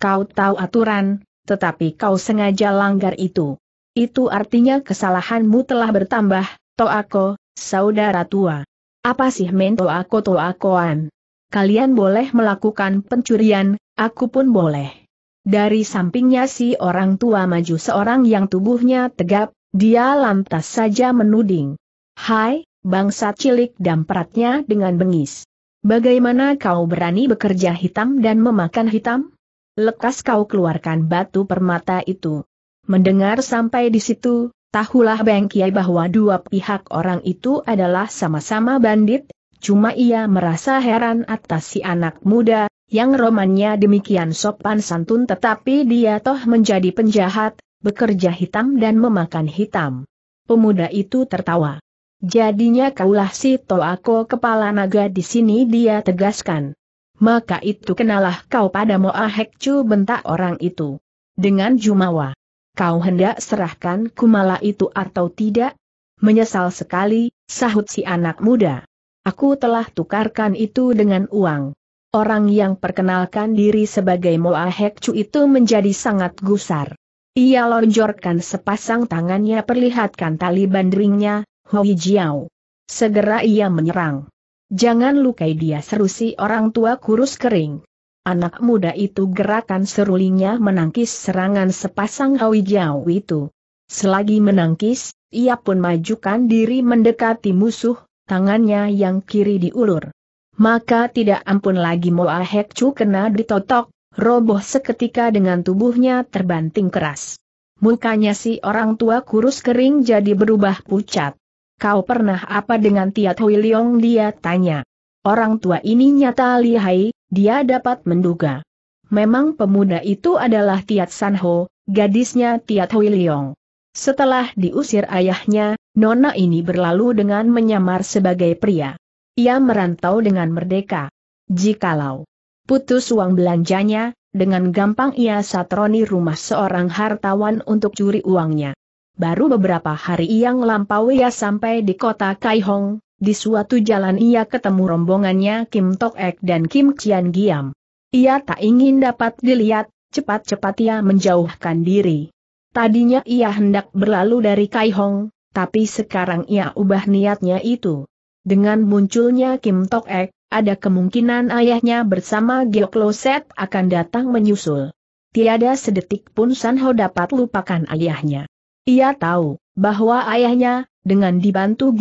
Kau tahu aturan, tetapi kau sengaja langgar itu. Itu artinya kesalahanmu telah bertambah, Toako, saudara tua. Apa sih men Toako Toakoan? Kalian boleh melakukan pencurian, aku pun boleh. Dari sampingnya si orang tua maju seorang yang tubuhnya tegap, dia lantas saja menuding. Hai, bangsa cilik dampratnya dengan bengis. Bagaimana kau berani bekerja hitam dan memakan hitam? Lekas kau keluarkan batu permata itu. Mendengar sampai di situ, tahulah Beng Kiai bahwa dua pihak orang itu adalah sama-sama bandit, cuma ia merasa heran atas si anak muda, yang romannya demikian sopan santun tetapi dia toh menjadi penjahat, bekerja hitam dan memakan hitam. Pemuda itu tertawa. Jadinya kaulah si Toako kepala naga di sini dia tegaskan. Maka itu kenalah kau pada Moa Hekcu bentak orang itu. Dengan jumawa kau hendak serahkan kumala itu atau tidak? Menyesal sekali, sahut si anak muda. Aku telah tukarkan itu dengan uang. Orang yang perkenalkan diri sebagai Moa Hekcu itu menjadi sangat gusar. Ia lonjorkan sepasang tangannya perlihatkan tali bandringnya, Hoi Jiao. Segera ia menyerang. Jangan lukai dia seru si orang tua kurus kering. Anak muda itu gerakan serulingnya menangkis serangan sepasang Hawi Jau itu. Selagi menangkis, ia pun majukan diri mendekati musuh, tangannya yang kiri diulur. Maka tidak ampun lagi Moa Hek Chu kena ditotok, roboh seketika dengan tubuhnya terbanting keras. Mukanya si orang tua kurus kering jadi berubah pucat. Kau pernah apa dengan Tiat Hui Leong dia tanya. Orang tua ini nyata lihai, dia dapat menduga. Memang pemuda itu adalah Tiat Sanho, gadisnya Tiat Hui Liong. Setelah diusir ayahnya, Nona ini berlalu dengan menyamar sebagai pria. Ia merantau dengan merdeka. Jikalau putus uang belanjanya, dengan gampang ia satroni rumah seorang hartawan untuk curi uangnya. Baru beberapa hari yang lampau ia sampai di kota Kaihong, di suatu jalan ia ketemu rombongannya Kim Tok Ek dan Kim Cian Giam. Ia tak ingin dapat dilihat, cepat-cepat ia menjauhkan diri. Tadinya ia hendak berlalu dari Kai Hong, tapi sekarang ia ubah niatnya itu. Dengan munculnya Kim Tok Ek, ada kemungkinan ayahnya bersama Set akan datang menyusul. Tiada sedetik pun Sanho dapat lupakan ayahnya. Ia tahu bahwa ayahnya, dengan dibantu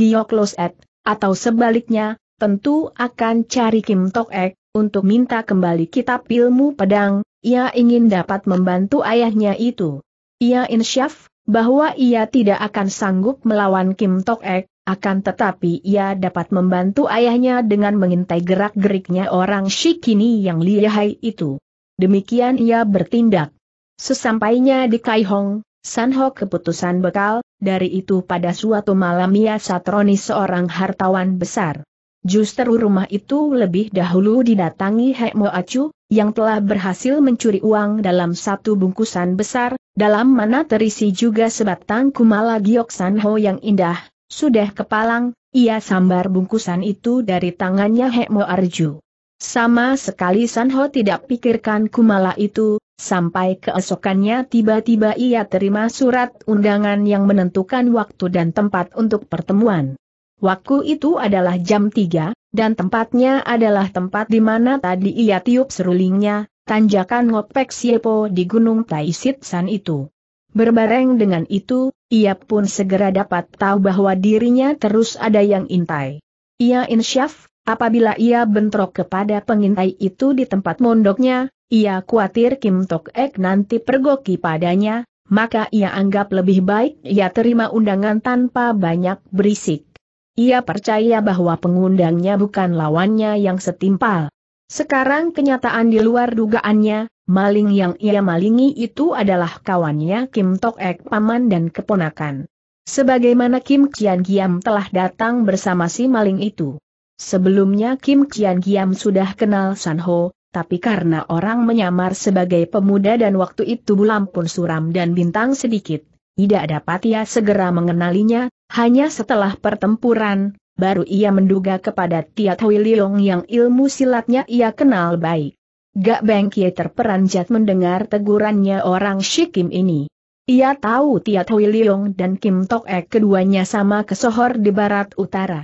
Set. Atau sebaliknya, tentu akan cari Kim Tok Ek, untuk minta kembali kitab ilmu pedang, ia ingin dapat membantu ayahnya itu. Ia insyaf, bahwa ia tidak akan sanggup melawan Kim Tok Ek, akan tetapi ia dapat membantu ayahnya dengan mengintai gerak-geriknya orang Shikini yang lihai itu. Demikian ia bertindak. Sesampainya di Kaihong, Sanho keputusan bekal, dari itu pada suatu malam ia satroni seorang hartawan besar. Justru rumah itu lebih dahulu didatangi Mo Acu, yang telah berhasil mencuri uang dalam satu bungkusan besar, dalam mana terisi juga sebatang kumala giok Sanho yang indah, sudah kepalang, ia sambar bungkusan itu dari tangannya Mo Arju. Sama sekali Sanho tidak pikirkan kumala itu, sampai keesokannya tiba-tiba ia terima surat undangan yang menentukan waktu dan tempat untuk pertemuan. Waktu itu adalah jam 3, dan tempatnya adalah tempat di mana tadi ia tiup serulingnya, tanjakan ngopek siepo di Gunung Taisit San itu. Berbareng dengan itu, ia pun segera dapat tahu bahwa dirinya terus ada yang intai. Ia insyaf, Apabila ia bentrok kepada pengintai itu di tempat mondoknya, ia khawatir Kim Tok Ek nanti pergoki padanya, maka ia anggap lebih baik ia terima undangan tanpa banyak berisik. Ia percaya bahwa pengundangnya bukan lawannya yang setimpal. Sekarang kenyataan di luar dugaannya, maling yang ia malingi itu adalah kawannya Kim Tok Ek paman dan keponakan. Sebagaimana Kim Kian Giam telah datang bersama si maling itu. Sebelumnya Kim Kian Giam sudah kenal San Ho, tapi karena orang menyamar sebagai pemuda dan waktu itu bulan pun suram dan bintang sedikit, tidak dapat ia segera mengenalinya, hanya setelah pertempuran, baru ia menduga kepada Tia Hui Liong yang ilmu silatnya ia kenal baik. Gak Beng Kie terperanjat mendengar tegurannya orang Kim ini. Ia tahu Tia Hui Liong dan Kim Tok Ek keduanya sama kesohor di barat utara.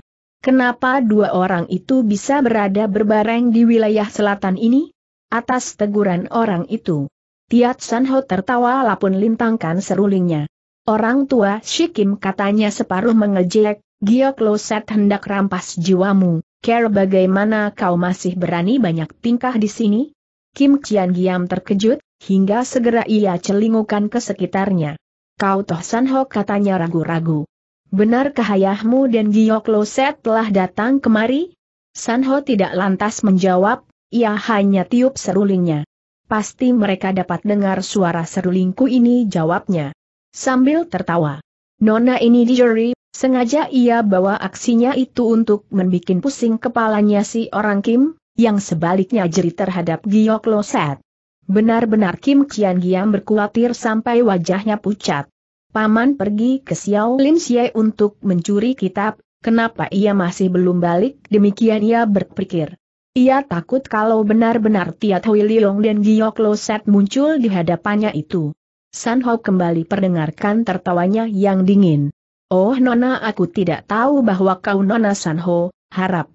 Kenapa dua orang itu bisa berada berbareng di wilayah selatan ini? Atas teguran orang itu. Tiat Sanho tertawa lapun lintangkan serulingnya. Orang tua Shikim katanya separuh mengejek, Giok Loset hendak rampas jiwamu, care bagaimana kau masih berani banyak tingkah di sini? Kim Kian Giam terkejut, hingga segera ia celingukan ke sekitarnya. Kau Toh Sanho katanya ragu-ragu. Benarkah ayahmu dan Giyok Loset telah datang kemari? Sanho tidak lantas menjawab, ia hanya tiup serulingnya. Pasti mereka dapat dengar suara serulingku ini jawabnya. Sambil tertawa. Nona ini juri, sengaja ia bawa aksinya itu untuk membuat pusing kepalanya si orang Kim, yang sebaliknya jeri terhadap Giyok Loset. Benar-benar Kim Kian Giam berkuatir sampai wajahnya pucat. Paman pergi ke Xiao Lin Xie untuk mencuri kitab, kenapa ia masih belum balik? Demikian ia berpikir. Ia takut kalau benar-benar Tiat Hui Liong dan Giok Lo Set muncul di hadapannya itu. San Ho kembali perdengarkan tertawanya yang dingin. Oh Nona aku tidak tahu bahwa kau Nona San Ho, harap.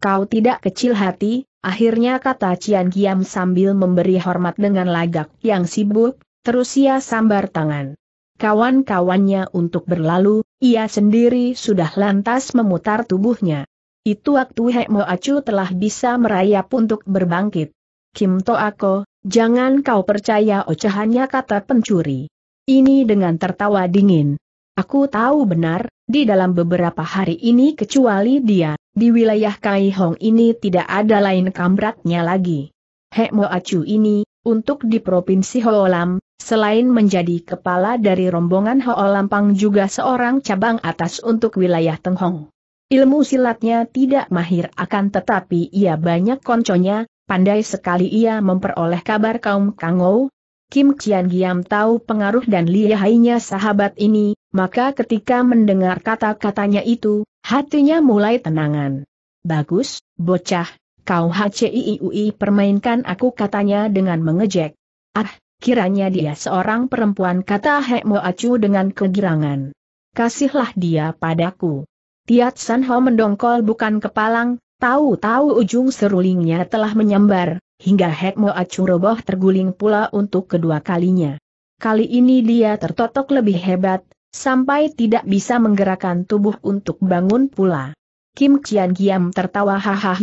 Kau tidak kecil hati, akhirnya kata Cian Giam sambil memberi hormat dengan lagak yang sibuk, terus ia sambar tangan kawan-kawannya untuk berlalu, ia sendiri sudah lantas memutar tubuhnya. Itu waktu Hek Mo Acu telah bisa merayap untuk berbangkit. Kim To Ako, jangan kau percaya ocehannya kata pencuri. Ini dengan tertawa dingin. Aku tahu benar, di dalam beberapa hari ini kecuali dia, di wilayah Kai Hong ini tidak ada lain kambratnya lagi. Hek Mo Acu ini, untuk di Provinsi Hoolam, Selain menjadi kepala dari rombongan Ho Lampang juga seorang cabang atas untuk wilayah Tenghong. Ilmu silatnya tidak mahir akan tetapi ia banyak konconya, pandai sekali ia memperoleh kabar kaum Kangou, Kim Kian Giam tahu pengaruh dan lihainya sahabat ini, maka ketika mendengar kata-katanya itu, hatinya mulai tenangan. Bagus, bocah, kau HCIUI permainkan aku katanya dengan mengejek. Ah, Kiranya dia seorang perempuan kata Hek Mo Acu dengan kegirangan. Kasihlah dia padaku. Tiat San Ho mendongkol bukan kepalang, tahu-tahu ujung serulingnya telah menyambar, hingga Hek Mo Acu roboh terguling pula untuk kedua kalinya. Kali ini dia tertotok lebih hebat, sampai tidak bisa menggerakkan tubuh untuk bangun pula. Kim Kian Giam tertawa hahaha.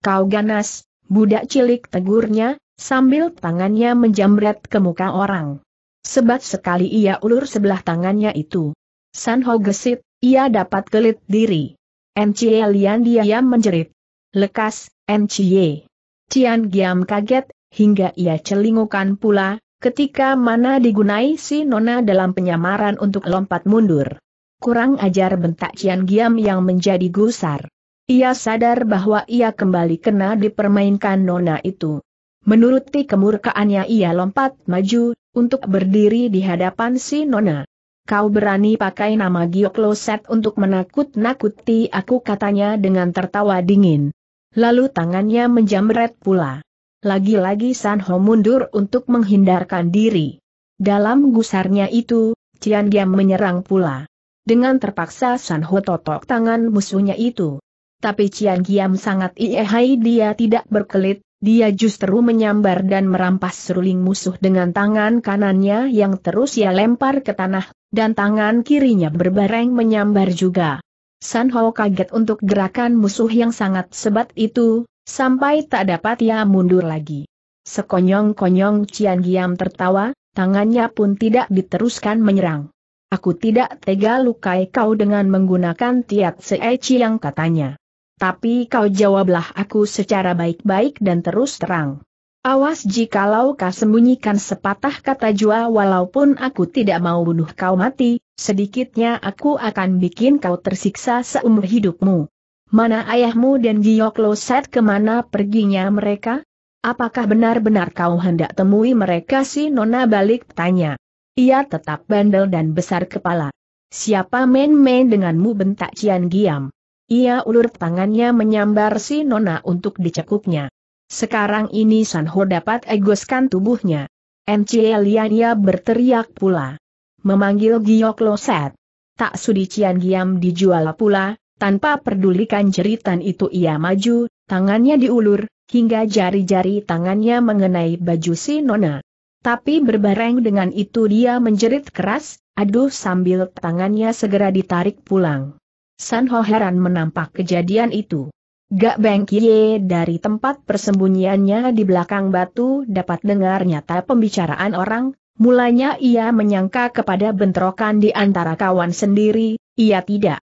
Kau ganas, budak cilik tegurnya, sambil tangannya menjamret ke muka orang. Sebat sekali ia ulur sebelah tangannya itu. San Ho gesit, ia dapat gelit diri. MCY Lian yang menjerit. Lekas, MCY. Cian Giam kaget, hingga ia celingukan pula, ketika mana digunai si Nona dalam penyamaran untuk lompat mundur. Kurang ajar bentak Cian Giam yang menjadi gusar. Ia sadar bahwa ia kembali kena dipermainkan Nona itu. Menuruti kemurkaannya ia lompat maju, untuk berdiri di hadapan si Nona. Kau berani pakai nama Giokloset untuk menakut-nakuti aku katanya dengan tertawa dingin. Lalu tangannya menjamret pula. Lagi-lagi Sanho mundur untuk menghindarkan diri. Dalam gusarnya itu, Cian Giam menyerang pula. Dengan terpaksa San Sanho totok tangan musuhnya itu. Tapi Cian Giam sangat iehai dia tidak berkelit, dia justru menyambar dan merampas seruling musuh dengan tangan kanannya yang terus ia lempar ke tanah, dan tangan kirinya berbareng menyambar juga. San Ho kaget untuk gerakan musuh yang sangat sebat itu, sampai tak dapat ia mundur lagi. Sekonyong-konyong Cian Giam tertawa, tangannya pun tidak diteruskan menyerang. Aku tidak tega lukai kau dengan menggunakan tiat seeci yang katanya. Tapi kau jawablah aku secara baik-baik dan terus terang. Awas jikalau kau sembunyikan sepatah kata jua walaupun aku tidak mau bunuh kau mati, sedikitnya aku akan bikin kau tersiksa seumur hidupmu. Mana ayahmu dan Giok Loset kemana perginya mereka? Apakah benar-benar kau hendak temui mereka si Nona balik tanya. Ia tetap bandel dan besar kepala. Siapa main-main denganmu bentak Cian Giam? Ia ulur tangannya menyambar si Nona untuk dicekuknya. Sekarang ini Sanho dapat egoskan tubuhnya. Encieliania berteriak pula. Memanggil Giyok Loset. Tak sudi Cian Giam dijual pula, tanpa pedulikan jeritan itu ia maju, tangannya diulur, hingga jari-jari tangannya mengenai baju si Nona. Tapi berbareng dengan itu dia menjerit keras, aduh sambil tangannya segera ditarik pulang. San Ho heran menampak kejadian itu. Gak Beng Kie dari tempat persembunyiannya di belakang batu dapat dengar nyata pembicaraan orang, mulanya ia menyangka kepada bentrokan di antara kawan sendiri, ia tidak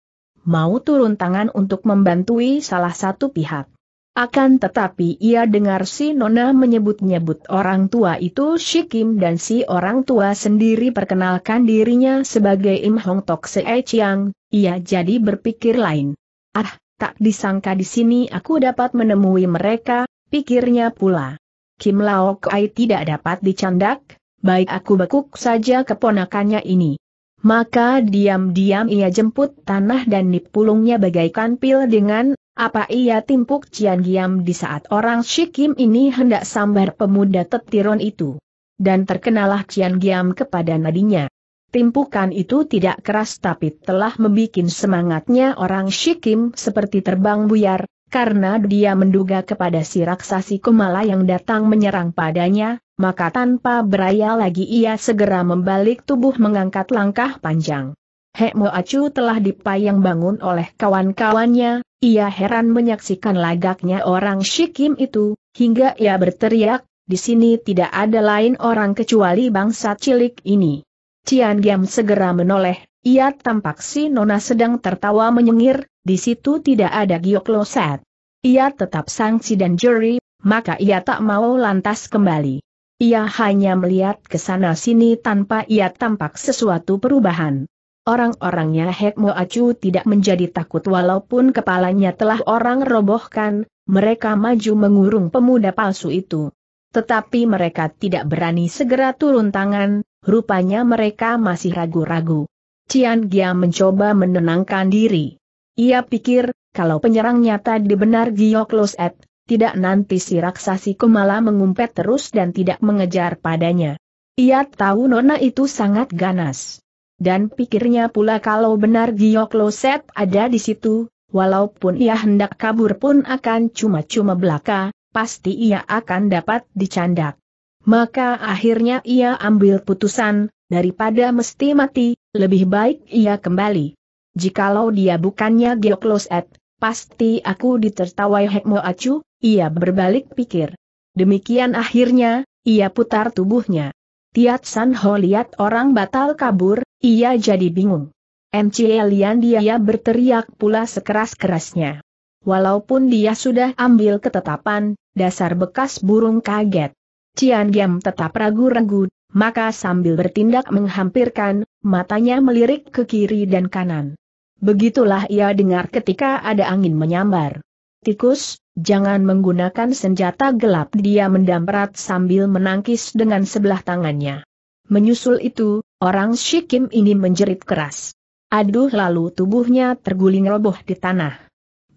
mau turun tangan untuk membantui salah satu pihak. Akan tetapi ia dengar si Nona menyebut-nyebut orang tua itu Shikim dan si orang tua sendiri perkenalkan dirinya sebagai Im Hong Tok Se'e Chiang, ia jadi berpikir lain. Ah, tak disangka di sini aku dapat menemui mereka, pikirnya pula. Kim Lao Kai tidak dapat dicandak, baik aku bekuk saja keponakannya ini. Maka diam-diam ia jemput tanah dan nipulungnya bagaikan pil dengan apa ia timpuk Cian Giam di saat orang Shikim ini hendak sambar pemuda tetiron itu? Dan terkenalah Cian Giam kepada nadinya. Timpukan itu tidak keras tapi telah membuat semangatnya orang Shikim seperti terbang buyar, karena dia menduga kepada si raksasi Kumala yang datang menyerang padanya, maka tanpa beraya lagi ia segera membalik tubuh mengangkat langkah panjang. Hek Acu telah dipayang bangun oleh kawan-kawannya, ia heran menyaksikan lagaknya orang Shikim itu, hingga ia berteriak, di sini tidak ada lain orang kecuali bangsa cilik ini. Cian Giam segera menoleh, ia tampak si Nona sedang tertawa menyengir, di situ tidak ada Giokloset. Ia tetap sangsi dan juri, maka ia tak mau lantas kembali. Ia hanya melihat ke sana-sini tanpa ia tampak sesuatu perubahan. Orang-orangnya Hek Acu tidak menjadi takut walaupun kepalanya telah orang robohkan, mereka maju mengurung pemuda palsu itu. Tetapi mereka tidak berani segera turun tangan, rupanya mereka masih ragu-ragu. Cian Gia mencoba menenangkan diri. Ia pikir, kalau penyerang nyata dibenar benar Giok Loset, tidak nanti si raksasi Kumala mengumpet terus dan tidak mengejar padanya. Ia tahu nona itu sangat ganas dan pikirnya pula kalau benar Gio Loset ada di situ, walaupun ia hendak kabur pun akan cuma-cuma belaka, pasti ia akan dapat dicandak. Maka akhirnya ia ambil putusan, daripada mesti mati, lebih baik ia kembali. Jikalau dia bukannya Geokloset, pasti aku ditertawai Hekmo Acu, ia berbalik pikir. Demikian akhirnya, ia putar tubuhnya. Tiat San Ho lihat orang batal kabur, ia jadi bingung. MCA Lian dia berteriak pula sekeras-kerasnya. Walaupun dia sudah ambil ketetapan, dasar bekas burung kaget. Cian Giam tetap ragu-ragu, maka sambil bertindak menghampirkan, matanya melirik ke kiri dan kanan. Begitulah ia dengar ketika ada angin menyambar. Tikus, Jangan menggunakan senjata gelap dia mendamprat sambil menangkis dengan sebelah tangannya. Menyusul itu, orang Shikim ini menjerit keras. Aduh lalu tubuhnya terguling roboh di tanah.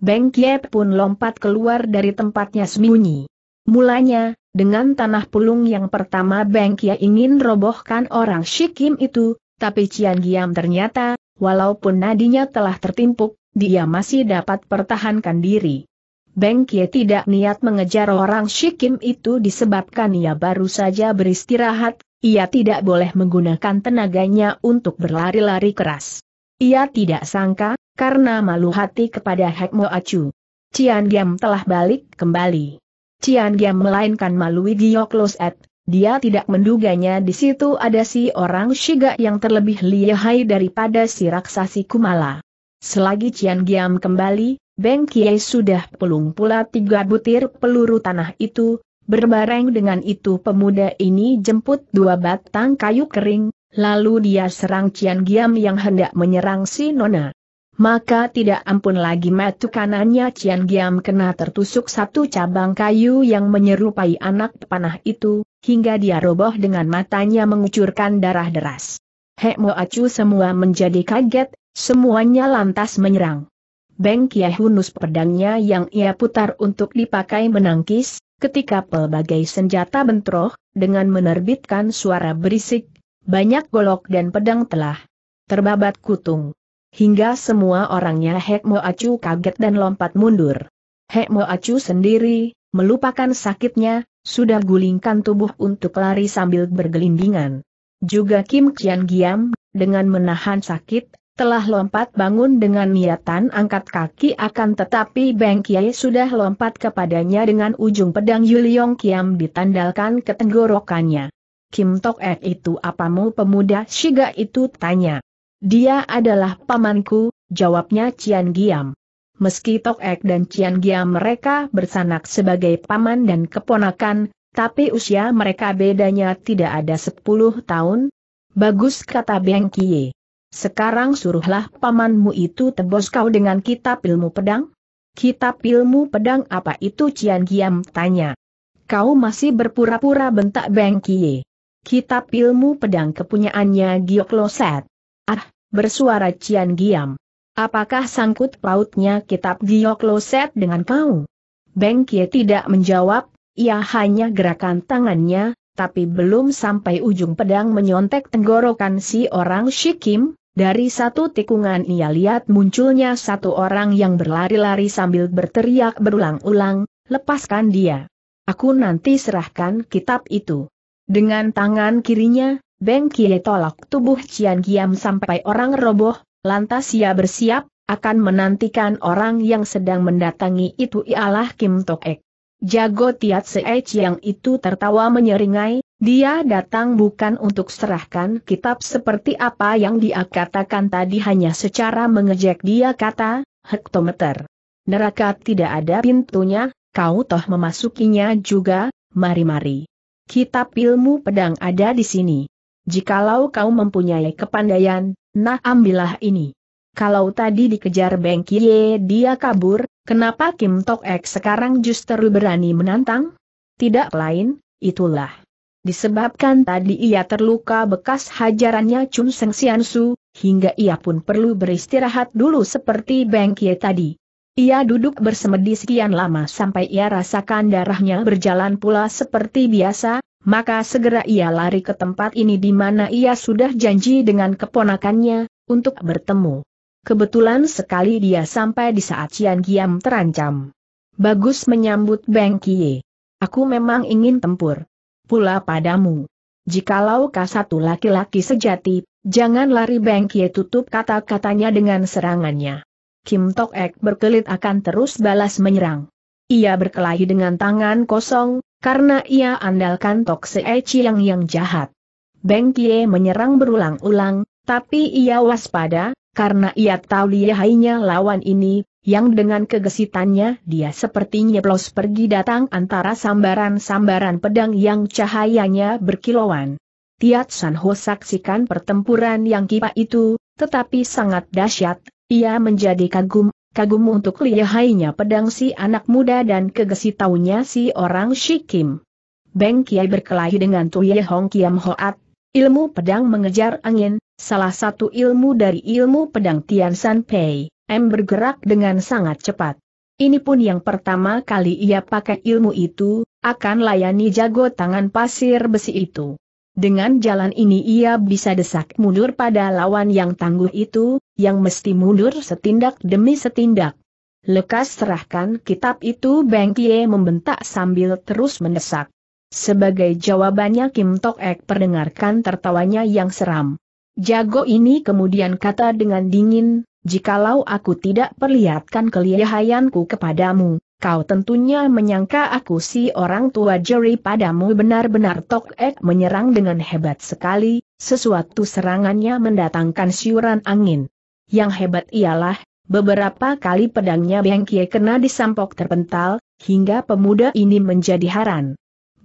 Beng Kie pun lompat keluar dari tempatnya sembunyi. Mulanya, dengan tanah pulung yang pertama Beng Kie ingin robohkan orang Shikim itu, tapi Cian Giam ternyata, walaupun nadinya telah tertimpuk, dia masih dapat pertahankan diri. Beng Kie tidak niat mengejar orang Shikim itu disebabkan ia baru saja beristirahat, ia tidak boleh menggunakan tenaganya untuk berlari-lari keras. Ia tidak sangka, karena malu hati kepada Hek Mo Acu. Cian Giam telah balik kembali. Cian Giam melainkan malui Giok Loset, dia tidak menduganya di situ ada si orang Shiga yang terlebih lihai daripada si raksasi Kumala. Selagi Cian Giam kembali, Beng Kiai sudah pelung pula tiga butir peluru tanah itu, berbareng dengan itu pemuda ini jemput dua batang kayu kering, lalu dia serang Cian Giam yang hendak menyerang si Nona. Maka tidak ampun lagi matu kanannya Cian Giam kena tertusuk satu cabang kayu yang menyerupai anak panah itu, hingga dia roboh dengan matanya mengucurkan darah deras. Hek acu semua menjadi kaget, semuanya lantas menyerang. Beng Kiai Hunus pedangnya yang ia putar untuk dipakai menangkis, ketika pelbagai senjata bentroh, dengan menerbitkan suara berisik, banyak golok dan pedang telah terbabat kutung. Hingga semua orangnya Hek Mo Acu kaget dan lompat mundur. Hek Mo Acu sendiri, melupakan sakitnya, sudah gulingkan tubuh untuk lari sambil bergelindingan. Juga Kim Kian Giam, dengan menahan sakit, telah lompat bangun dengan niatan angkat kaki akan tetapi Beng Kiai sudah lompat kepadanya dengan ujung pedang Yuliong Kiam ditandalkan ke tenggorokannya. Kim Tok Ek eh, itu apamu pemuda Shiga itu tanya. Dia adalah pamanku, jawabnya Cian Giam. Meski Tok Ek eh dan Cian Giam mereka bersanak sebagai paman dan keponakan, tapi usia mereka bedanya tidak ada 10 tahun. Bagus kata Beng Kiai. Sekarang suruhlah pamanmu itu tebus kau dengan kitab ilmu pedang? Kitab ilmu pedang apa itu Cian Giam tanya. Kau masih berpura-pura bentak Beng Kie. Kitab ilmu pedang kepunyaannya Giok Loset. Ah, bersuara Cian Giam. Apakah sangkut pautnya kitab Giok Loset dengan kau? Beng Kie tidak menjawab, ia hanya gerakan tangannya, tapi belum sampai ujung pedang menyontek tenggorokan si orang Shikim, dari satu tikungan ia lihat munculnya satu orang yang berlari-lari sambil berteriak berulang-ulang, lepaskan dia. Aku nanti serahkan kitab itu. Dengan tangan kirinya, Beng Kie tolak tubuh Cian Giam sampai orang roboh, lantas ia bersiap, akan menantikan orang yang sedang mendatangi itu ialah Kim Tok Ek. Jago Tiat Se yang itu tertawa menyeringai, dia datang bukan untuk serahkan kitab seperti apa yang dia katakan tadi hanya secara mengejek dia kata, hektometer. Neraka tidak ada pintunya, kau toh memasukinya juga, mari-mari. Kitab ilmu pedang ada di sini. Jikalau kau mempunyai kepandaian, nah ambillah ini. Kalau tadi dikejar Bengki dia kabur, kenapa Kim Tok Ek sekarang justru berani menantang? Tidak lain, itulah Disebabkan tadi ia terluka bekas hajarannya Chun Seng Sian hingga ia pun perlu beristirahat dulu seperti Beng Kie tadi. Ia duduk bersemedi sekian lama sampai ia rasakan darahnya berjalan pula seperti biasa, maka segera ia lari ke tempat ini di mana ia sudah janji dengan keponakannya, untuk bertemu. Kebetulan sekali dia sampai di saat Cian Giam terancam. Bagus menyambut Beng Kie. Aku memang ingin tempur pula padamu. Jikalau kau satu laki-laki sejati, jangan lari bengkie tutup kata-katanya dengan serangannya. Kim Tok Ek berkelit akan terus balas menyerang. Ia berkelahi dengan tangan kosong, karena ia andalkan Tok Se Chiang yang jahat. Bengkie menyerang berulang-ulang, tapi ia waspada, karena ia tahu lihainya lawan ini, yang dengan kegesitannya dia seperti nyeplos pergi datang antara sambaran-sambaran pedang yang cahayanya berkilauan. Tiat Sanho saksikan pertempuran yang kipa itu, tetapi sangat dahsyat, ia menjadi kagum kagum untuk lihainya pedang si anak muda dan kegesitannya si orang Shikim. Beng Kiai berkelahi dengan Tuye Hong Kiam Hoat, Ilmu pedang mengejar angin, salah satu ilmu dari ilmu pedang Tian San Pei, M bergerak dengan sangat cepat. Ini pun yang pertama kali ia pakai ilmu itu, akan layani jago tangan pasir besi itu. Dengan jalan ini ia bisa desak mundur pada lawan yang tangguh itu, yang mesti mundur setindak demi setindak. Lekas serahkan kitab itu Beng Tie membentak sambil terus mendesak. Sebagai jawabannya Kim Tok Ek perdengarkan tertawanya yang seram. Jago ini kemudian kata dengan dingin, jikalau aku tidak perlihatkan kelihayanku kepadamu, kau tentunya menyangka aku si orang tua jeri padamu benar-benar Tok Ek menyerang dengan hebat sekali, sesuatu serangannya mendatangkan siuran angin. Yang hebat ialah, beberapa kali pedangnya Bengkie kena disampok terpental, hingga pemuda ini menjadi haran.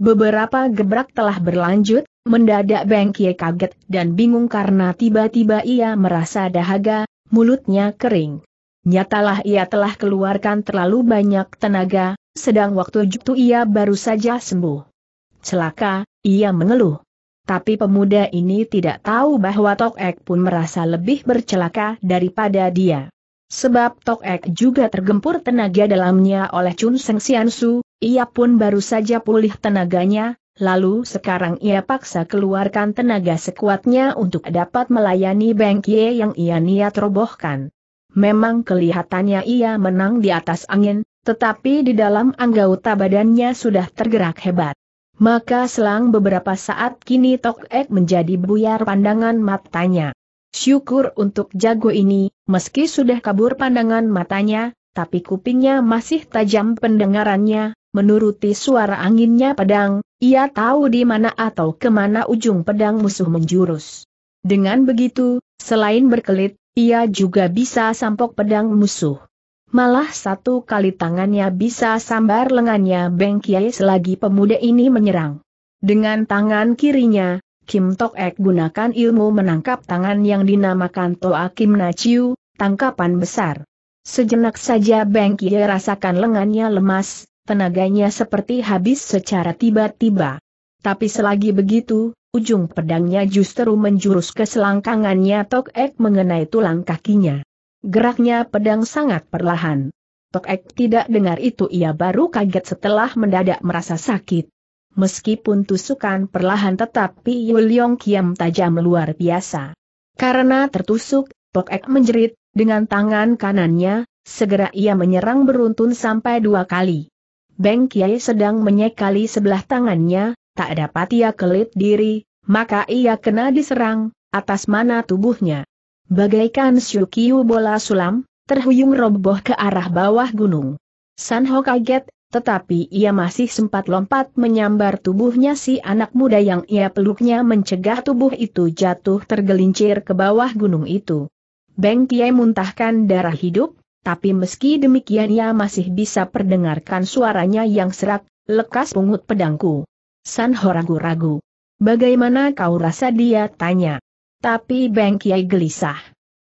Beberapa gebrak telah berlanjut, mendadak Beng Kie kaget dan bingung karena tiba-tiba ia merasa dahaga, mulutnya kering. Nyatalah ia telah keluarkan terlalu banyak tenaga, sedang waktu itu ia baru saja sembuh. Celaka, ia mengeluh. Tapi pemuda ini tidak tahu bahwa Tok Ek pun merasa lebih bercelaka daripada dia. Sebab Tok Ek juga tergempur tenaga dalamnya oleh Chun Seng Sian Su, ia pun baru saja pulih tenaganya, lalu sekarang ia paksa keluarkan tenaga sekuatnya untuk dapat melayani Beng yang ia niat robohkan. Memang kelihatannya ia menang di atas angin, tetapi di dalam anggota badannya sudah tergerak hebat. Maka selang beberapa saat kini Tok Ek menjadi buyar pandangan matanya. Syukur untuk jago ini, meski sudah kabur pandangan matanya, tapi kupingnya masih tajam pendengarannya, menuruti suara anginnya pedang, ia tahu di mana atau kemana ujung pedang musuh menjurus. Dengan begitu, selain berkelit, ia juga bisa sampok pedang musuh. Malah satu kali tangannya bisa sambar lengannya Beng Kiai selagi pemuda ini menyerang. Dengan tangan kirinya, Kim Tok Ek gunakan ilmu menangkap tangan yang dinamakan Toa Kim Na Chiu, tangkapan besar. Sejenak saja Beng Kiai rasakan lengannya lemas, tenaganya seperti habis secara tiba-tiba. Tapi selagi begitu, ujung pedangnya justru menjurus ke selangkangannya Tok Ek mengenai tulang kakinya. Geraknya pedang sangat perlahan. Tok Ek tidak dengar itu ia baru kaget setelah mendadak merasa sakit. Meskipun tusukan perlahan tetapi Yul Kiam tajam luar biasa. Karena tertusuk, Tok Ek menjerit, dengan tangan kanannya, segera ia menyerang beruntun sampai dua kali. Beng Kiai sedang menyekali sebelah tangannya, tak dapat ia kelit diri, maka ia kena diserang, atas mana tubuhnya. Bagaikan syukiu bola sulam, terhuyung roboh ke arah bawah gunung. Sanho kaget, tetapi ia masih sempat lompat menyambar tubuhnya si anak muda yang ia peluknya mencegah tubuh itu jatuh tergelincir ke bawah gunung itu. Beng Kiai muntahkan darah hidup, tapi meski demikian ia masih bisa perdengarkan suaranya yang serak, lekas pungut pedangku. Ho ragu-ragu. Bagaimana kau rasa dia tanya. Tapi Beng Kiai gelisah.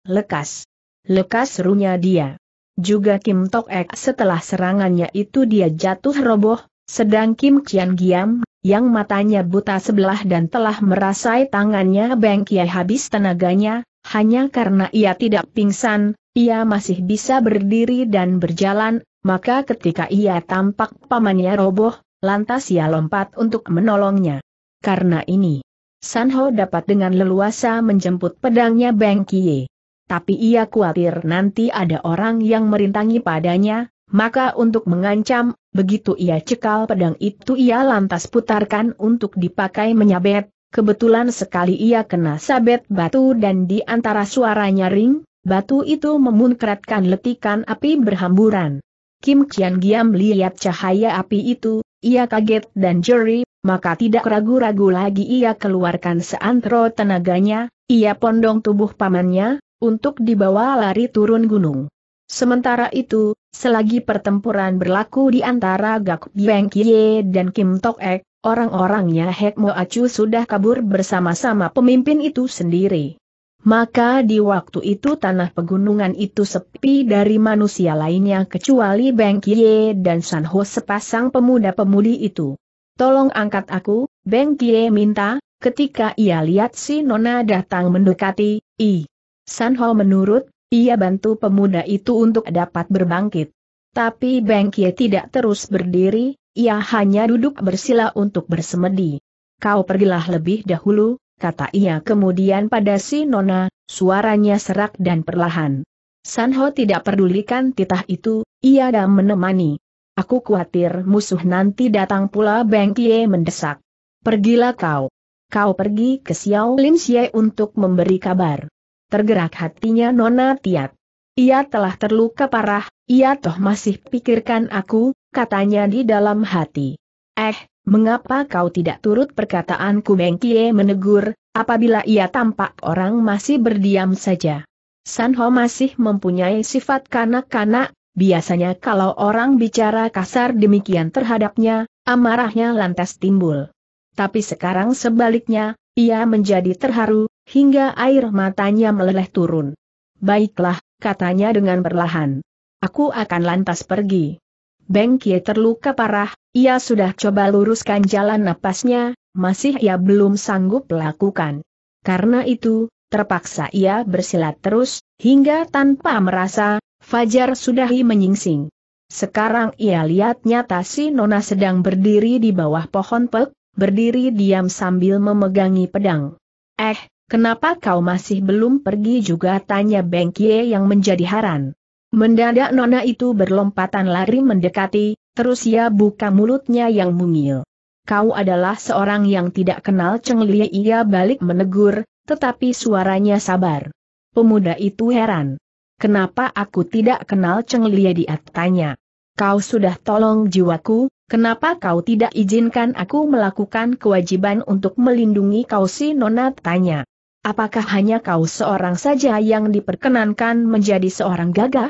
Lekas. Lekas serunya dia. Juga Kim Tok Ek setelah serangannya itu dia jatuh roboh, sedang Kim Kian Giam, yang matanya buta sebelah dan telah merasai tangannya Beng Kiai habis tenaganya, hanya karena ia tidak pingsan, ia masih bisa berdiri dan berjalan, maka ketika ia tampak pamannya roboh, lantas ia lompat untuk menolongnya. Karena ini, Sanho dapat dengan leluasa menjemput pedangnya Beng Kie. Tapi ia khawatir nanti ada orang yang merintangi padanya, maka untuk mengancam, begitu ia cekal pedang itu ia lantas putarkan untuk dipakai menyabet, kebetulan sekali ia kena sabet batu dan di antara suaranya ring, Batu itu memunkratkan letikan api berhamburan. Kim Kian Giam lihat cahaya api itu, ia kaget dan jeri, maka tidak ragu-ragu lagi ia keluarkan seantero tenaganya, ia pondong tubuh pamannya, untuk dibawa lari turun gunung. Sementara itu, selagi pertempuran berlaku di antara Gak Bieng Kie dan Kim Tok Ek, orang-orangnya Hek Mo Acu sudah kabur bersama-sama pemimpin itu sendiri. Maka di waktu itu tanah pegunungan itu sepi dari manusia lainnya kecuali Beng Kie dan San Ho sepasang pemuda-pemudi itu. Tolong angkat aku, Beng Kie minta, ketika ia lihat si Nona datang mendekati, I. San Ho menurut, ia bantu pemuda itu untuk dapat berbangkit. Tapi Beng Kie tidak terus berdiri, ia hanya duduk bersila untuk bersemedi. Kau pergilah lebih dahulu, kata ia kemudian pada si Nona, suaranya serak dan perlahan. Sanho tidak pedulikan titah itu, ia dah menemani. Aku khawatir musuh nanti datang pula Beng Kie mendesak. Pergilah kau. Kau pergi ke Xiao Lim Xie untuk memberi kabar. Tergerak hatinya Nona Tiat. Ia telah terluka parah, ia toh masih pikirkan aku, katanya di dalam hati. Eh, Mengapa kau tidak turut perkataanku Beng Kie menegur, apabila ia tampak orang masih berdiam saja? Sanho masih mempunyai sifat kanak-kanak, biasanya kalau orang bicara kasar demikian terhadapnya, amarahnya lantas timbul. Tapi sekarang sebaliknya, ia menjadi terharu, hingga air matanya meleleh turun. Baiklah, katanya dengan perlahan. Aku akan lantas pergi. Beng Kie terluka parah, ia sudah coba luruskan jalan napasnya, masih ia belum sanggup lakukan. Karena itu, terpaksa ia bersilat terus, hingga tanpa merasa, Fajar sudahi menyingsing. Sekarang ia lihat nyata si Nona sedang berdiri di bawah pohon pek, berdiri diam sambil memegangi pedang. Eh, kenapa kau masih belum pergi juga tanya Bengkie yang menjadi haran. Mendadak nona itu berlompatan lari mendekati, terus ia buka mulutnya yang mungil. Kau adalah seorang yang tidak kenal Cheng Lie ia balik menegur, tetapi suaranya sabar. Pemuda itu heran. Kenapa aku tidak kenal Cheng Lie dia tanya. Kau sudah tolong jiwaku, kenapa kau tidak izinkan aku melakukan kewajiban untuk melindungi kau si nona tanya. Apakah hanya kau seorang saja yang diperkenankan menjadi seorang gagah?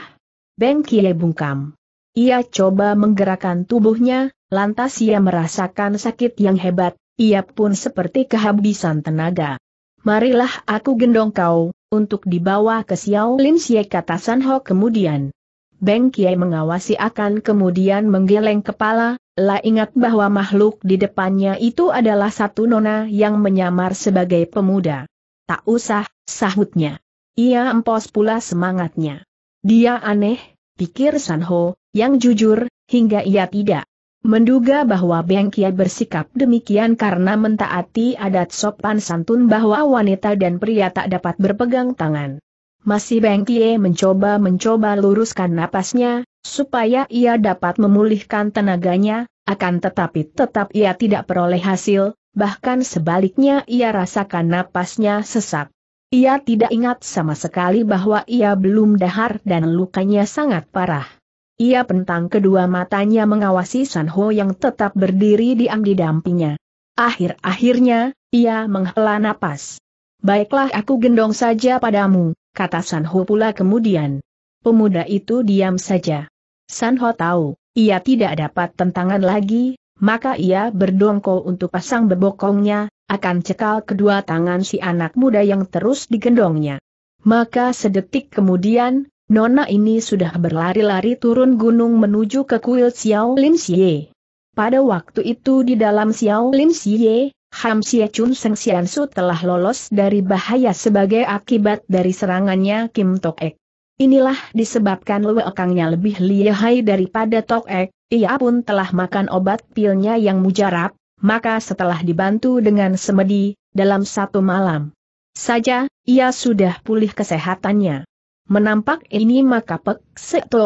Beng Kie bungkam. Ia coba menggerakkan tubuhnya, lantas ia merasakan sakit yang hebat, ia pun seperti kehabisan tenaga. Marilah aku gendong kau, untuk dibawa ke Xiao Lin Xie kata San Ho kemudian. Beng Kie mengawasi akan kemudian menggeleng kepala, lah ingat bahwa makhluk di depannya itu adalah satu nona yang menyamar sebagai pemuda. Tak usah, sahutnya. Ia empos pula semangatnya. Dia aneh, pikir Sanho, yang jujur, hingga ia tidak menduga bahwa Beng Kia bersikap demikian karena mentaati adat sopan santun bahwa wanita dan pria tak dapat berpegang tangan. Masih Beng Kie mencoba-mencoba luruskan napasnya, supaya ia dapat memulihkan tenaganya, akan tetapi tetap ia tidak peroleh hasil, bahkan sebaliknya ia rasakan napasnya sesak. Ia tidak ingat sama sekali bahwa ia belum dahar dan lukanya sangat parah. Ia pentang kedua matanya mengawasi Sanho yang tetap berdiri diam di dampingnya. Akhir-akhirnya, ia menghela napas. Baiklah aku gendong saja padamu, kata Sanho pula kemudian. Pemuda itu diam saja. Sanho tahu, ia tidak dapat tentangan lagi, maka ia berdongkol untuk pasang bebokongnya, akan cekal kedua tangan si anak muda yang terus digendongnya. Maka sedetik kemudian, Nona ini sudah berlari-lari turun gunung menuju ke kuil Xiao Lin Xie. Pada waktu itu di dalam Xiao Lin Xie, Ham Xie Chun Seng Xian Su telah lolos dari bahaya sebagai akibat dari serangannya Kim Tok Ek. Inilah disebabkan lewekangnya lebih lihai daripada Tok Ek, ia pun telah makan obat pilnya yang mujarab, maka setelah dibantu dengan semedi, dalam satu malam saja, ia sudah pulih kesehatannya. Menampak ini maka Pek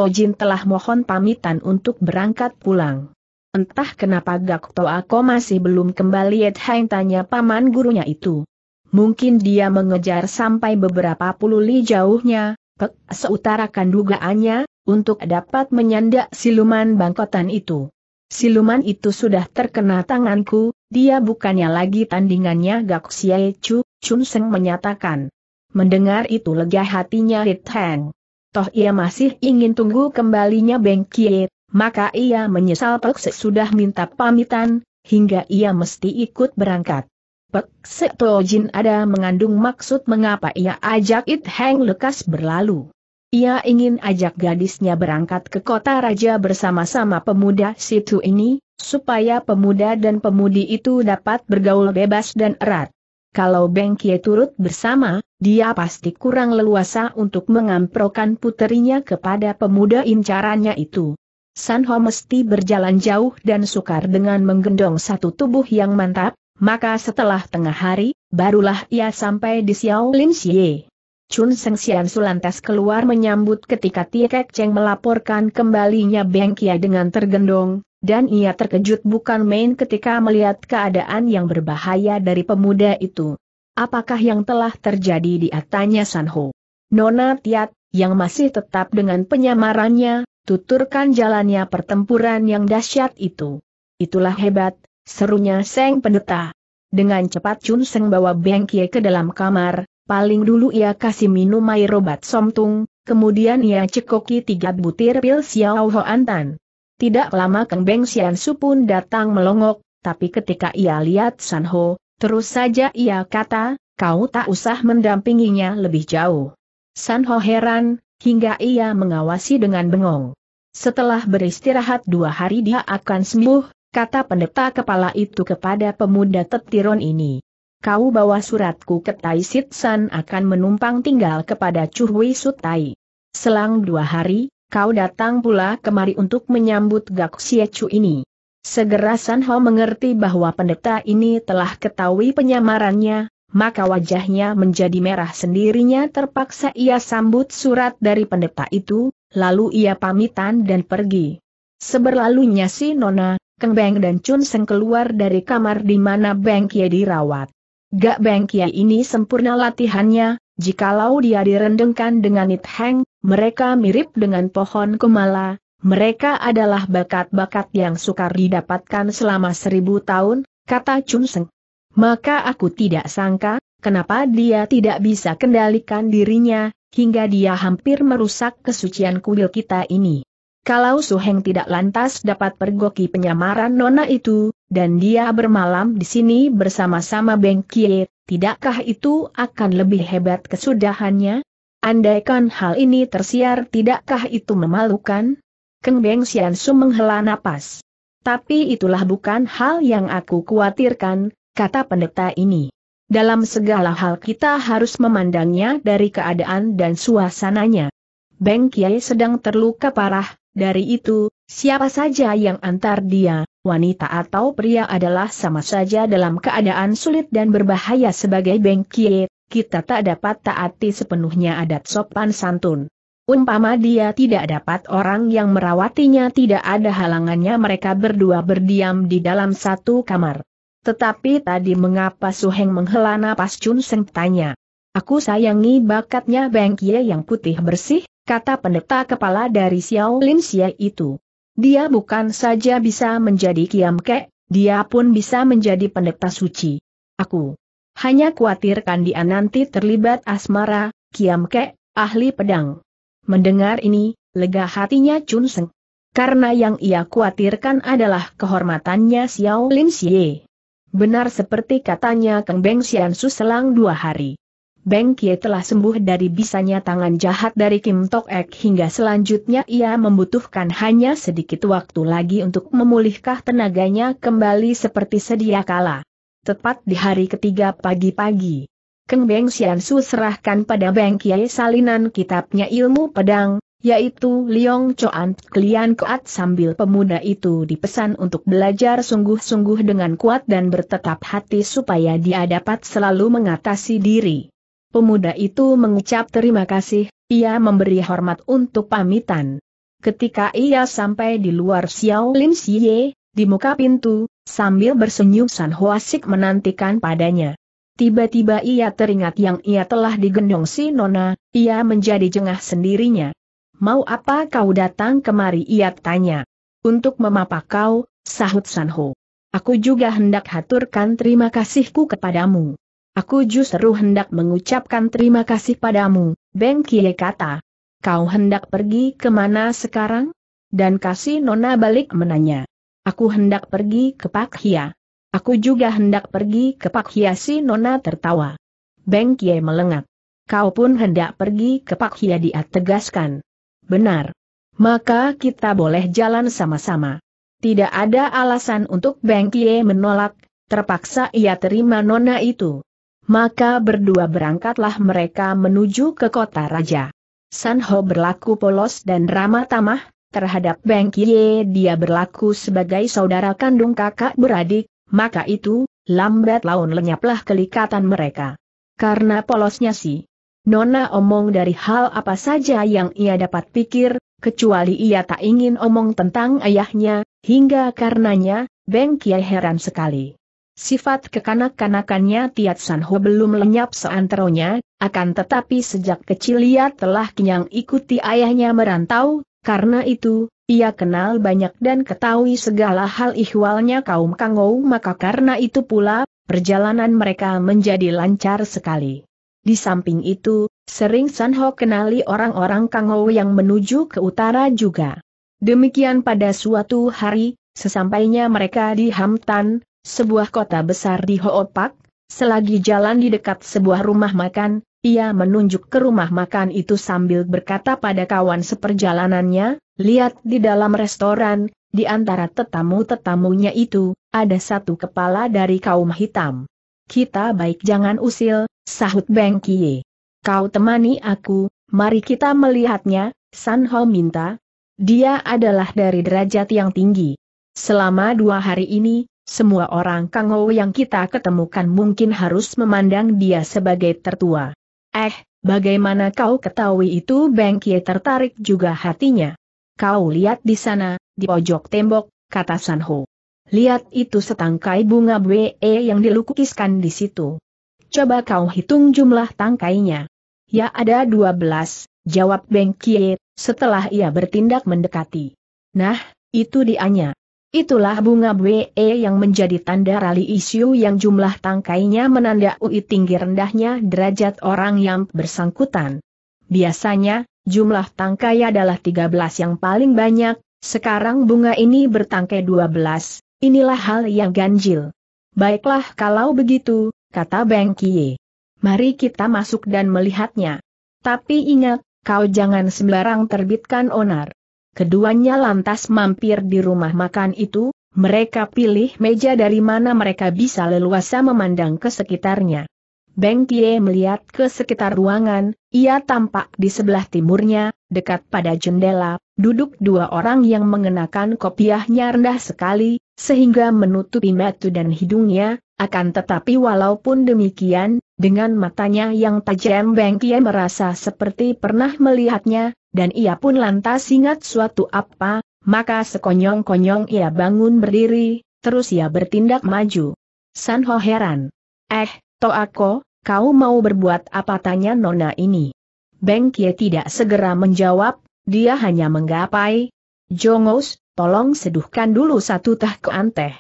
Jin telah mohon pamitan untuk berangkat pulang. Entah kenapa Toa Ako masih belum kembali Ed tanya paman gurunya itu. Mungkin dia mengejar sampai beberapa puluh li jauhnya, Pek seutarakan dugaannya, untuk dapat menyandak siluman bangkotan itu. Siluman itu sudah terkena tanganku, dia bukannya lagi tandingannya Gak Xie Chu, Chun Seng menyatakan. Mendengar itu lega hatinya Rit Heng. Toh ia masih ingin tunggu kembalinya Beng Kie, maka ia menyesal Pek Se sudah minta pamitan, hingga ia mesti ikut berangkat. Pek Se Tojin ada mengandung maksud mengapa ia ajak It Heng lekas berlalu. Ia ingin ajak gadisnya berangkat ke kota raja bersama-sama pemuda situ ini, supaya pemuda dan pemudi itu dapat bergaul bebas dan erat. Kalau Beng Kie turut bersama, dia pasti kurang leluasa untuk mengamprokan puterinya kepada pemuda incarannya itu. Ho mesti berjalan jauh dan sukar dengan menggendong satu tubuh yang mantap, maka setelah tengah hari, barulah ia sampai di Xiao Lin Xie. Chun Seng Sian Sulantas keluar menyambut ketika Tie Kek Cheng melaporkan kembalinya Beng Kia dengan tergendong, dan ia terkejut bukan main ketika melihat keadaan yang berbahaya dari pemuda itu. Apakah yang telah terjadi di atanya San Ho? Nona Tiat, yang masih tetap dengan penyamarannya, tuturkan jalannya pertempuran yang dahsyat itu. Itulah hebat, serunya Seng Pendeta. Dengan cepat Chun Seng bawa Beng Kie ke dalam kamar, Paling dulu ia kasih minum air obat somtung, kemudian ia cekoki tiga butir pil Xiao Hoan Antan. Tidak lama kang Beng Xian Su pun datang melongok, tapi ketika ia lihat San Ho, terus saja ia kata, kau tak usah mendampinginya lebih jauh. San Ho heran, hingga ia mengawasi dengan bengong. Setelah beristirahat dua hari dia akan sembuh, kata pendeta kepala itu kepada pemuda tetiron ini kau bawa suratku ke Tai Sit San akan menumpang tinggal kepada Chuhui Sutai. Selang dua hari, kau datang pula kemari untuk menyambut Gak Chu ini. Segera San Ho mengerti bahwa pendeta ini telah ketahui penyamarannya, maka wajahnya menjadi merah sendirinya terpaksa ia sambut surat dari pendeta itu, lalu ia pamitan dan pergi. Seberlalunya si Nona, Keng Beng dan Chun Seng keluar dari kamar di mana Beng Kie dirawat. Gak Beng Kiai ini sempurna latihannya, jikalau dia direndengkan dengan It Heng, mereka mirip dengan pohon kumala. mereka adalah bakat-bakat yang sukar didapatkan selama seribu tahun, kata Chun Seng. Maka aku tidak sangka, kenapa dia tidak bisa kendalikan dirinya, hingga dia hampir merusak kesucian kuil kita ini. Kalau Suheng tidak lantas dapat pergoki penyamaran nona itu, dan dia bermalam di sini bersama-sama Beng Kie, tidakkah itu akan lebih hebat kesudahannya? Andaikan hal ini tersiar tidakkah itu memalukan? Keng Beng Xian Su menghela napas. Tapi itulah bukan hal yang aku khawatirkan, kata pendeta ini. Dalam segala hal kita harus memandangnya dari keadaan dan suasananya. Beng Kiai sedang terluka parah, dari itu, siapa saja yang antar dia, wanita atau pria adalah sama saja dalam keadaan sulit dan berbahaya sebagai bengkie, kita tak dapat taati sepenuhnya adat sopan santun. Umpama dia tidak dapat orang yang merawatinya tidak ada halangannya mereka berdua berdiam di dalam satu kamar. Tetapi tadi mengapa Suheng menghela napas Chun Seng tanya. Aku sayangi bakatnya Beng Kie yang putih bersih, kata pendeta kepala dari Xiao Lin Xie itu. Dia bukan saja bisa menjadi Kiam Ke, dia pun bisa menjadi pendeta suci. Aku hanya khawatirkan dia nanti terlibat asmara, Kiam Ke, ahli pedang. Mendengar ini, lega hatinya Chun Seng. Karena yang ia khawatirkan adalah kehormatannya Xiao Lin Xie. Benar seperti katanya Keng Beng Xian Su selang dua hari. Beng Kie telah sembuh dari bisanya tangan jahat dari Kim Tok Ek hingga selanjutnya ia membutuhkan hanya sedikit waktu lagi untuk memulihkan tenaganya kembali seperti sedia kala. Tepat di hari ketiga pagi-pagi, Keng Beng Xian Su serahkan pada Beng Kie salinan kitabnya ilmu pedang, yaitu Liong Choan Klian Koat sambil pemuda itu dipesan untuk belajar sungguh-sungguh dengan kuat dan bertetap hati supaya dia dapat selalu mengatasi diri. Pemuda itu mengucap terima kasih, ia memberi hormat untuk pamitan. Ketika ia sampai di luar Xiao Lim Xie, di muka pintu, sambil bersenyum San Huasik menantikan padanya. Tiba-tiba ia teringat yang ia telah digendong si Nona, ia menjadi jengah sendirinya. Mau apa kau datang kemari ia tanya. Untuk memapa kau, sahut San Ho. Aku juga hendak haturkan terima kasihku kepadamu. Aku justru hendak mengucapkan terima kasih padamu, Beng Kie kata. Kau hendak pergi kemana sekarang? Dan kasih Nona balik menanya. Aku hendak pergi ke Pak Hia. Aku juga hendak pergi ke Pak Hia si Nona tertawa. Beng Kie melengak. Kau pun hendak pergi ke Pak Hia dia tegaskan. Benar. Maka kita boleh jalan sama-sama. Tidak ada alasan untuk Beng Kie menolak, terpaksa ia terima Nona itu maka berdua berangkatlah mereka menuju ke kota raja. Sanho berlaku polos dan ramah tamah, terhadap Beng Kie dia berlaku sebagai saudara kandung kakak beradik, maka itu, lambat laun lenyaplah kelikatan mereka. Karena polosnya si Nona omong dari hal apa saja yang ia dapat pikir, kecuali ia tak ingin omong tentang ayahnya, hingga karenanya, Beng Kie heran sekali. Sifat kekanak-kanakannya Tiat Sanho belum lenyap seanteronya, akan tetapi sejak kecil ia telah kenyang ikuti ayahnya merantau, karena itu, ia kenal banyak dan ketahui segala hal ihwalnya kaum Kangou maka karena itu pula, perjalanan mereka menjadi lancar sekali. Di samping itu, sering Sanho kenali orang-orang Kangou yang menuju ke utara juga. Demikian pada suatu hari, sesampainya mereka di Hamtan, sebuah kota besar di Hoopak, selagi jalan di dekat sebuah rumah makan, ia menunjuk ke rumah makan itu sambil berkata pada kawan seperjalanannya, lihat di dalam restoran, di antara tetamu-tetamunya itu, ada satu kepala dari kaum hitam. Kita baik jangan usil, sahut Beng Kie. Kau temani aku, mari kita melihatnya, San Ho minta. Dia adalah dari derajat yang tinggi. Selama dua hari ini, semua orang Kangou yang kita ketemukan mungkin harus memandang dia sebagai tertua. Eh, bagaimana kau ketahui itu Beng Kie tertarik juga hatinya. Kau lihat di sana, di pojok tembok, kata Sanho. Lihat itu setangkai bunga BE yang dilukiskan di situ. Coba kau hitung jumlah tangkainya. Ya ada dua belas, jawab Beng Kie, setelah ia bertindak mendekati. Nah, itu dianya. Itulah bunga BE e yang menjadi tanda rali isu yang jumlah tangkainya menanda ui tinggi rendahnya derajat orang yang bersangkutan. Biasanya, jumlah tangkai adalah 13 yang paling banyak, sekarang bunga ini bertangkai 12, inilah hal yang ganjil. Baiklah kalau begitu, kata Beng Kie. Mari kita masuk dan melihatnya. Tapi ingat, kau jangan sembarang terbitkan onar. Keduanya lantas mampir di rumah makan itu, mereka pilih meja dari mana mereka bisa leluasa memandang ke sekitarnya. Beng Kie melihat ke sekitar ruangan, ia tampak di sebelah timurnya, dekat pada jendela, duduk dua orang yang mengenakan kopiahnya rendah sekali, sehingga menutupi mata dan hidungnya, akan tetapi walaupun demikian, dengan matanya yang tajam Beng Kie merasa seperti pernah melihatnya, dan ia pun lantas ingat suatu apa, maka sekonyong-konyong ia bangun berdiri, terus ia bertindak maju. Ho heran. Eh, Toako, kau mau berbuat apa tanya nona ini? Beng Kie tidak segera menjawab, dia hanya menggapai. Jongos, tolong seduhkan dulu satu teh ke Li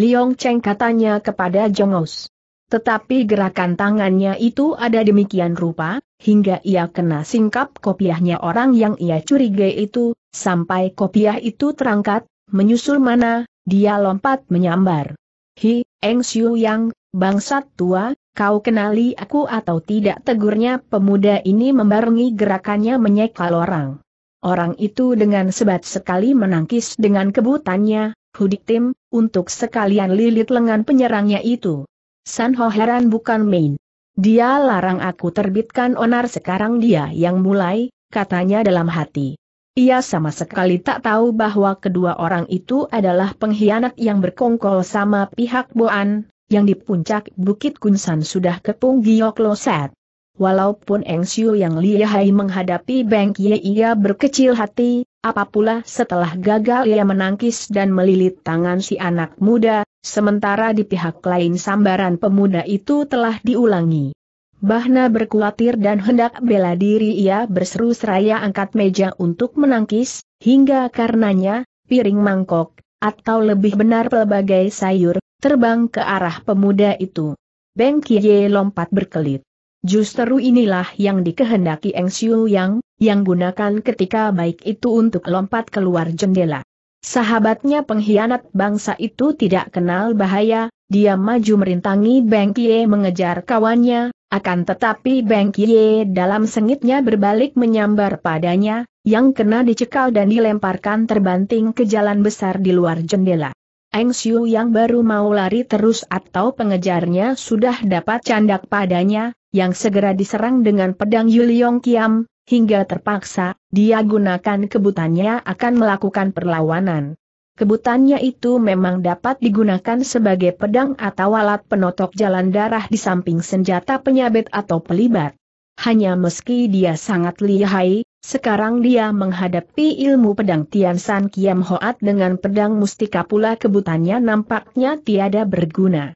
Liong Cheng katanya kepada Jongos. Tetapi gerakan tangannya itu ada demikian rupa, hingga ia kena singkap kopiahnya orang yang ia curigai itu, sampai kopiah itu terangkat, menyusul mana, dia lompat menyambar. Hi, Eng Siu Yang, bangsat tua, kau kenali aku atau tidak tegurnya pemuda ini membarengi gerakannya menyekal orang. Orang itu dengan sebat sekali menangkis dengan kebutannya, Hudik Tim, untuk sekalian lilit lengan penyerangnya itu. San Ho heran bukan main. Dia larang aku terbitkan onar sekarang dia yang mulai, katanya dalam hati. Ia sama sekali tak tahu bahwa kedua orang itu adalah pengkhianat yang berkongkol sama pihak Boan, yang di puncak Bukit Kunsan sudah kepung Giok Loset. Walaupun Eng Siu yang lihai menghadapi Beng Ye ia berkecil hati, apa pula setelah gagal ia menangkis dan melilit tangan si anak muda, sementara di pihak lain sambaran pemuda itu telah diulangi. Bahna berkuatir dan hendak bela diri ia berseru seraya angkat meja untuk menangkis, hingga karenanya, piring mangkok, atau lebih benar pelbagai sayur, terbang ke arah pemuda itu. Beng Kie lompat berkelit. Justru inilah yang dikehendaki Eng Xiu Yang, yang gunakan ketika baik itu untuk lompat keluar jendela. Sahabatnya pengkhianat bangsa itu tidak kenal bahaya, dia maju merintangi Beng Kie mengejar kawannya, akan tetapi Beng Kie dalam sengitnya berbalik menyambar padanya, yang kena dicekal dan dilemparkan terbanting ke jalan besar di luar jendela. Eng Xiu yang baru mau lari terus atau pengejarnya sudah dapat candak padanya, yang segera diserang dengan pedang Yuliong Kiam, Hingga terpaksa, dia gunakan kebutannya akan melakukan perlawanan. Kebutannya itu memang dapat digunakan sebagai pedang atau alat penotok jalan darah di samping senjata penyabet atau pelibat. Hanya meski dia sangat lihai, sekarang dia menghadapi ilmu pedang Tian San Kiam Hoat dengan pedang mustika pula kebutannya nampaknya tiada berguna.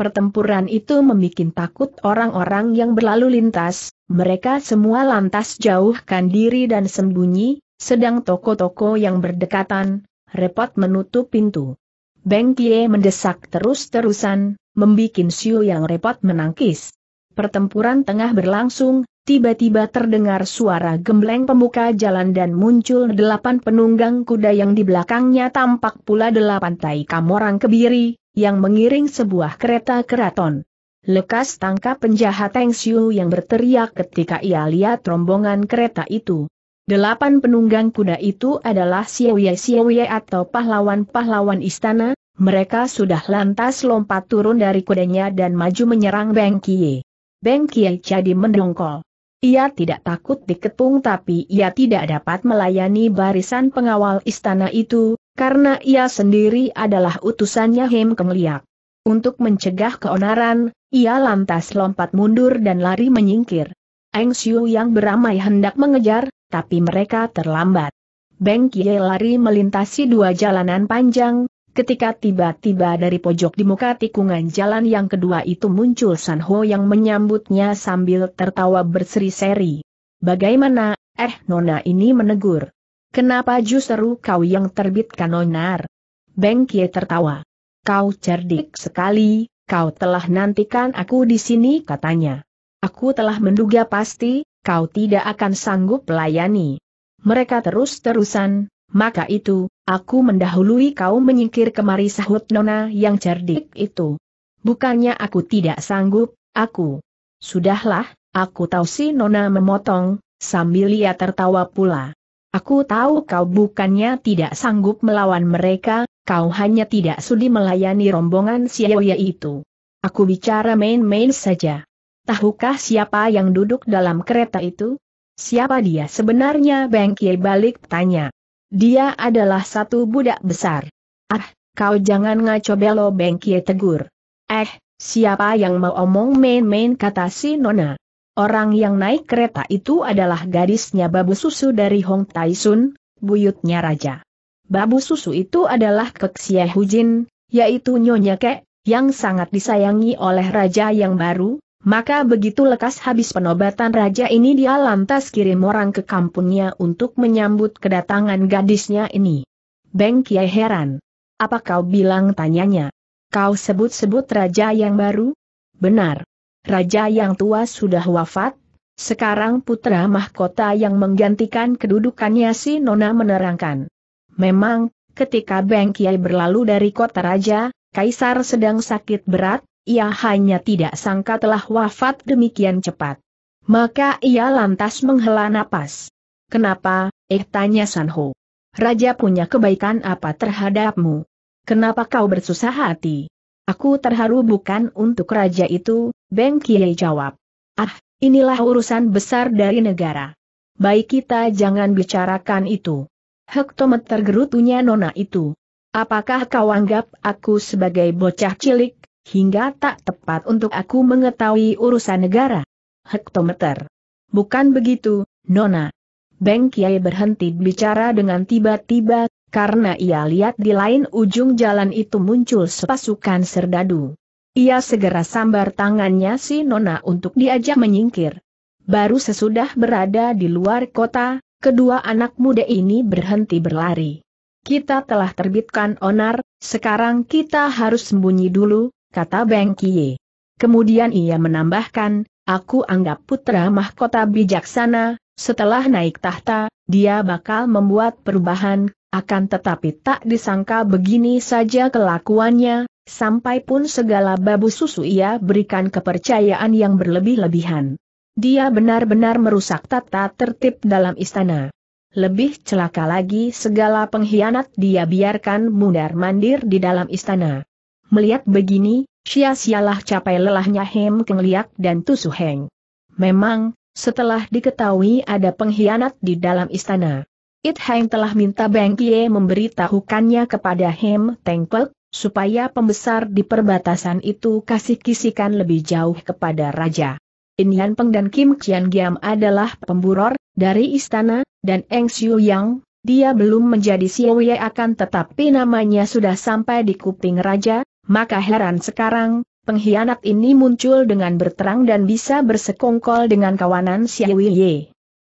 Pertempuran itu membuat takut orang-orang yang berlalu lintas, mereka semua lantas jauhkan diri dan sembunyi, sedang toko-toko yang berdekatan, repot menutup pintu. Beng Kie mendesak terus-terusan, membuat Siu yang repot menangkis. Pertempuran tengah berlangsung, tiba-tiba terdengar suara gembleng pembuka jalan dan muncul delapan penunggang kuda yang di belakangnya tampak pula delapan tai kamorang kebiri, yang mengiring sebuah kereta keraton. Lekas tangkap penjahat Teng Xiu yang berteriak ketika ia lihat rombongan kereta itu. Delapan penunggang kuda itu adalah Xiaoye-Xiaoye atau pahlawan-pahlawan istana, mereka sudah lantas lompat turun dari kudanya dan maju menyerang Beng Kie. Beng Kiai jadi mendongkol. Ia tidak takut dikepung tapi ia tidak dapat melayani barisan pengawal istana itu, karena ia sendiri adalah utusannya Hem Kengliak. Untuk mencegah keonaran, ia lantas lompat mundur dan lari menyingkir. Eng Xiu yang beramai hendak mengejar, tapi mereka terlambat. Beng Kiai lari melintasi dua jalanan panjang, Ketika tiba-tiba dari pojok di muka tikungan jalan yang kedua itu muncul Sanho yang menyambutnya sambil tertawa berseri-seri. Bagaimana, eh Nona ini menegur. Kenapa justru kau yang terbitkan Onar? Beng Kie tertawa. Kau cerdik sekali, kau telah nantikan aku di sini katanya. Aku telah menduga pasti, kau tidak akan sanggup layani. Mereka terus-terusan, maka itu, aku mendahului kau menyingkir kemari sahut nona yang cerdik itu. Bukannya aku tidak sanggup, aku. Sudahlah, aku tahu si nona memotong, sambil ia tertawa pula. Aku tahu kau bukannya tidak sanggup melawan mereka, kau hanya tidak sudi melayani rombongan Yoya itu. Aku bicara main-main saja. Tahukah siapa yang duduk dalam kereta itu? Siapa dia sebenarnya Bengkie balik tanya. Dia adalah satu budak besar. Ah, kau jangan ngaco belo bengkie tegur. Eh, siapa yang mau omong main-main kata si Nona. Orang yang naik kereta itu adalah gadisnya babu susu dari Hong Taisun, buyutnya raja. Babu susu itu adalah Keksia Hujin, yaitu Nyonya Kek, yang sangat disayangi oleh raja yang baru, maka begitu lekas habis penobatan raja ini dia lantas kirim orang ke kampungnya untuk menyambut kedatangan gadisnya ini. Beng Kiai heran. Apa kau bilang tanyanya? Kau sebut-sebut raja yang baru? Benar. Raja yang tua sudah wafat, sekarang putra mahkota yang menggantikan kedudukannya si Nona menerangkan. Memang, ketika Beng Kiai berlalu dari kota raja, Kaisar sedang sakit berat, ia hanya tidak sangka telah wafat demikian cepat. Maka ia lantas menghela napas. Kenapa, eh tanya Sanho. Raja punya kebaikan apa terhadapmu? Kenapa kau bersusah hati? Aku terharu bukan untuk raja itu, Beng Kie jawab. Ah, inilah urusan besar dari negara. Baik kita jangan bicarakan itu. Hektometer gerutunya nona itu. Apakah kau anggap aku sebagai bocah cilik, hingga tak tepat untuk aku mengetahui urusan negara. Hektometer. Bukan begitu, Nona. Beng Kiai berhenti bicara dengan tiba-tiba, karena ia lihat di lain ujung jalan itu muncul sepasukan serdadu. Ia segera sambar tangannya si Nona untuk diajak menyingkir. Baru sesudah berada di luar kota, kedua anak muda ini berhenti berlari. Kita telah terbitkan onar, sekarang kita harus sembunyi dulu, kata Beng Kie. Kemudian ia menambahkan, aku anggap putra mahkota bijaksana, setelah naik tahta, dia bakal membuat perubahan, akan tetapi tak disangka begini saja kelakuannya, sampai pun segala babu susu ia berikan kepercayaan yang berlebih-lebihan. Dia benar-benar merusak tata tertib dalam istana. Lebih celaka lagi segala pengkhianat dia biarkan mundar-mandir di dalam istana. Melihat begini, sia-sialah capai lelahnya Hem Keng Liak dan Tusu Heng. Memang, setelah diketahui ada pengkhianat di dalam istana, It Heng telah minta Beng Kie memberitahukannya kepada Hem Teng supaya pembesar di perbatasan itu kasih kisikan lebih jauh kepada Raja. In Inian Peng dan Kim Chian Giam adalah pemburor dari istana, dan Eng Xiu Yang, dia belum menjadi Ye akan tetapi namanya sudah sampai di kuping Raja, maka heran sekarang, pengkhianat ini muncul dengan berterang dan bisa bersekongkol dengan kawanan Xiaoyi Ye.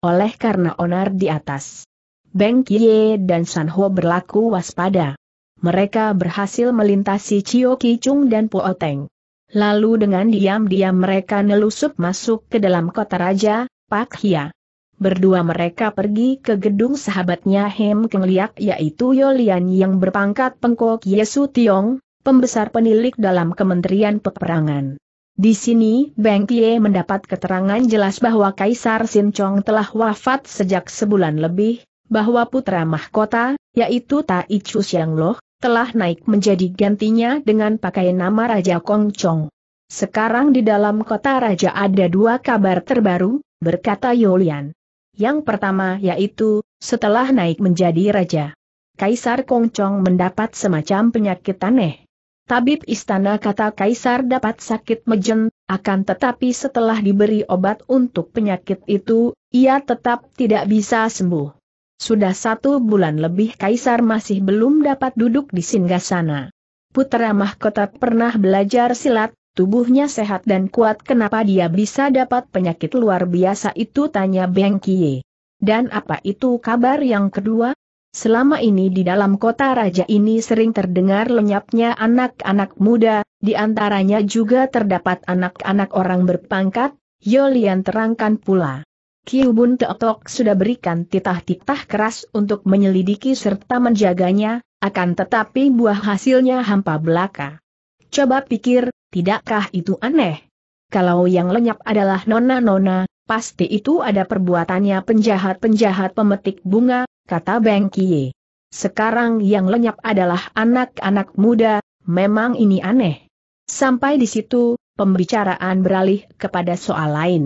Oleh karena onar di atas. Beng Kie dan San Ho berlaku waspada. Mereka berhasil melintasi Cio Kichung dan Po Teng. Lalu dengan diam-diam mereka nelusup masuk ke dalam kota raja, Pak Hia. Berdua mereka pergi ke gedung sahabatnya Hem Keng Liak yaitu Yolian yang berpangkat pengkok Yesu Tiong, pembesar penilik dalam Kementerian Peperangan. Di sini, Beng Tie mendapat keterangan jelas bahwa Kaisar Sin Chong telah wafat sejak sebulan lebih, bahwa putra mahkota, yaitu Tai Chu Xiang Loh, telah naik menjadi gantinya dengan pakai nama Raja Kong Chong. Sekarang di dalam kota Raja ada dua kabar terbaru, berkata Yolian. Yang pertama yaitu, setelah naik menjadi Raja, Kaisar Kong Chong mendapat semacam penyakit aneh tabib istana kata kaisar dapat sakit mejen, akan tetapi setelah diberi obat untuk penyakit itu, ia tetap tidak bisa sembuh. Sudah satu bulan lebih kaisar masih belum dapat duduk di singgasana. Putra mahkota pernah belajar silat, tubuhnya sehat dan kuat kenapa dia bisa dapat penyakit luar biasa itu tanya Beng Kie. Dan apa itu kabar yang kedua? Selama ini di dalam kota raja ini sering terdengar lenyapnya anak-anak muda, di antaranya juga terdapat anak-anak orang berpangkat, Yolian terangkan pula. Kiubun Teotok sudah berikan titah-titah keras untuk menyelidiki serta menjaganya, akan tetapi buah hasilnya hampa belaka. Coba pikir, tidakkah itu aneh? Kalau yang lenyap adalah nona-nona, pasti itu ada perbuatannya penjahat-penjahat pemetik bunga, kata Beng Kie. Sekarang yang lenyap adalah anak-anak muda, memang ini aneh. Sampai di situ, pembicaraan beralih kepada soal lain.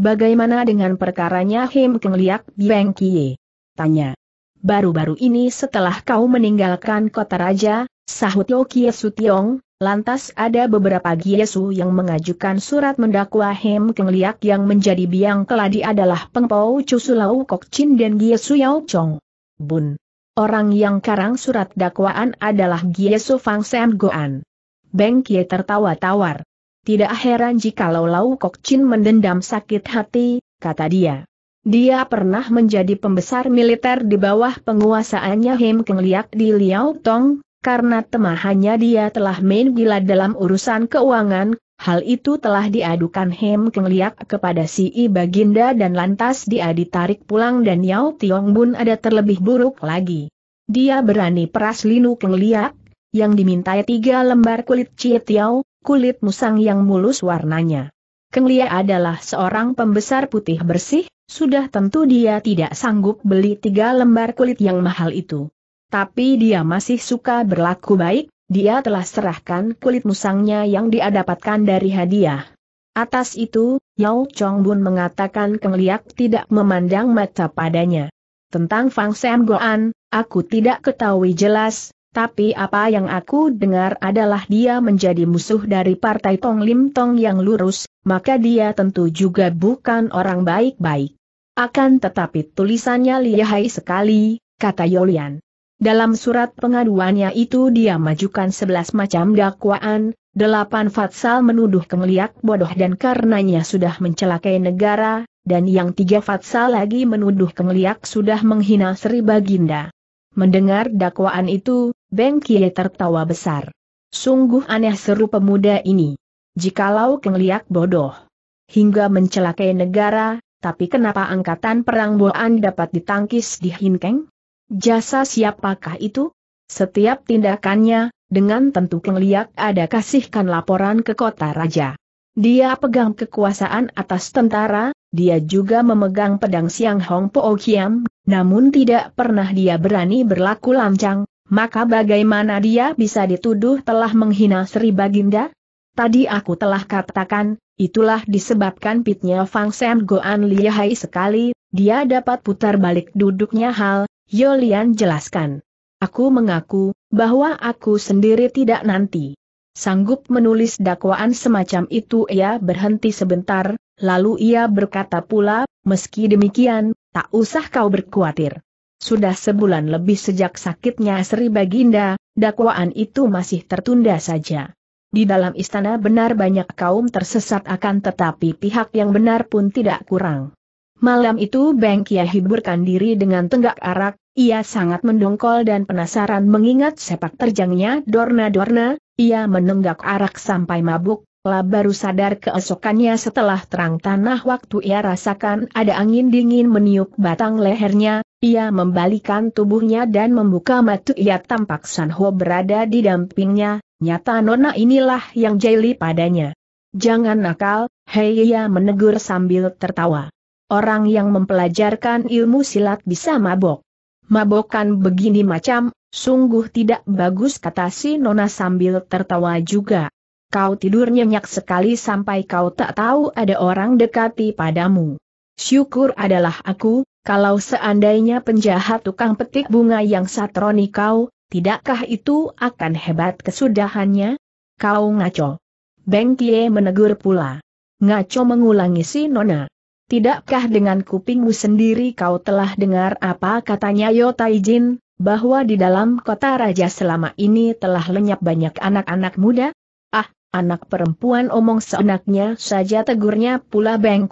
Bagaimana dengan perkaranya Him Keng Liak Beng Kie? Tanya. Baru-baru ini setelah kau meninggalkan kota raja, sahut Yo Kie Sutiong, Lantas ada beberapa Giesu yang mengajukan surat mendakwa Hem Keng Liak yang menjadi biang keladi adalah Pengpau Chusulau Kok Chin dan Giesu Yao Chong. Bun. Orang yang karang surat dakwaan adalah Giesu Fang Sam Goan. Beng Kie tertawa tawar. Tidak heran jikalau Lau Kok Chin mendendam sakit hati, kata dia. Dia pernah menjadi pembesar militer di bawah penguasaannya Hem Keng Liak di Liao Tong, karena temahannya dia telah main gila dalam urusan keuangan, hal itu telah diadukan Hem Keng Liak kepada si I Baginda dan lantas dia ditarik pulang dan Yao Tiong Bun ada terlebih buruk lagi. Dia berani peras Linu Keng Liak, yang dimintai tiga lembar kulit Cie Tiao, kulit musang yang mulus warnanya. Keng Lia adalah seorang pembesar putih bersih, sudah tentu dia tidak sanggup beli tiga lembar kulit yang mahal itu. Tapi dia masih suka berlaku baik, dia telah serahkan kulit musangnya yang diadapatkan dari hadiah. Atas itu, Yao Chongbun mengatakan Keng Liak tidak memandang mata padanya. Tentang Fang Sam Goan, aku tidak ketahui jelas, tapi apa yang aku dengar adalah dia menjadi musuh dari partai Tong Lim Tong yang lurus, maka dia tentu juga bukan orang baik-baik. Akan tetapi tulisannya lihai sekali, kata Yolian. Dalam surat pengaduannya itu dia majukan sebelas macam dakwaan, delapan Fatsal menuduh kemeliak bodoh dan karenanya sudah mencelakai negara, dan yang tiga Fatsal lagi menuduh kemeliak sudah menghina Sri Baginda. Mendengar dakwaan itu, Beng Kie tertawa besar. Sungguh aneh seru pemuda ini. Jikalau Kengliak bodoh hingga mencelakai negara, tapi kenapa angkatan perang Boan dapat ditangkis di Hinkeng? Jasa siapakah itu? Setiap tindakannya, dengan tentu kengliak ada kasihkan laporan ke kota raja. Dia pegang kekuasaan atas tentara, dia juga memegang pedang Siang Hong Po Kiam, namun tidak pernah dia berani berlaku lancang, maka bagaimana dia bisa dituduh telah menghina Sri Baginda? Tadi aku telah katakan, itulah disebabkan pitnya Fang Sam Goan Liahai sekali, dia dapat putar balik duduknya hal, Yolian jelaskan. Aku mengaku, bahwa aku sendiri tidak nanti. Sanggup menulis dakwaan semacam itu ia berhenti sebentar, lalu ia berkata pula, meski demikian, tak usah kau berkhawatir. Sudah sebulan lebih sejak sakitnya Sri Baginda, dakwaan itu masih tertunda saja. Di dalam istana benar banyak kaum tersesat akan tetapi pihak yang benar pun tidak kurang. Malam itu Beng Kia hiburkan diri dengan tenggak arak, ia sangat mendongkol dan penasaran mengingat sepak terjangnya Dorna-Dorna, ia menenggak arak sampai mabuk, lah baru sadar keesokannya setelah terang tanah waktu ia rasakan ada angin dingin meniup batang lehernya, ia membalikan tubuhnya dan membuka mata ia tampak Sanho berada di dampingnya, nyata nona inilah yang jeli padanya. Jangan nakal, hei ia menegur sambil tertawa. Orang yang mempelajarkan ilmu silat bisa mabok. Mabokan begini macam, sungguh tidak bagus kata si Nona sambil tertawa juga. Kau tidur nyenyak sekali sampai kau tak tahu ada orang dekati padamu. Syukur adalah aku, kalau seandainya penjahat tukang petik bunga yang satroni kau, tidakkah itu akan hebat kesudahannya? Kau ngaco. Beng menegur pula. Ngaco mengulangi si Nona. Tidakkah dengan kupingmu sendiri kau telah dengar apa katanya Yo Taijin, bahwa di dalam kota raja selama ini telah lenyap banyak anak-anak muda? Ah, anak perempuan omong seenaknya saja tegurnya pula Beng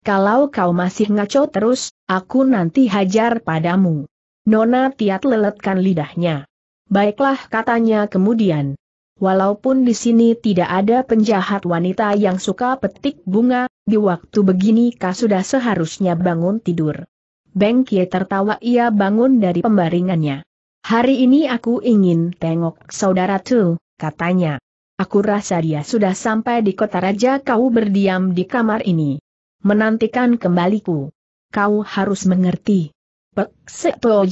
Kalau kau masih ngaco terus, aku nanti hajar padamu. Nona Tiat leletkan lidahnya. Baiklah katanya kemudian. Walaupun di sini tidak ada penjahat wanita yang suka petik bunga, di waktu begini kau sudah seharusnya bangun tidur. Beng Kie tertawa ia bangun dari pembaringannya. Hari ini aku ingin tengok saudara tu, katanya. Aku rasa dia sudah sampai di kota raja kau berdiam di kamar ini. Menantikan kembaliku. Kau harus mengerti. Pek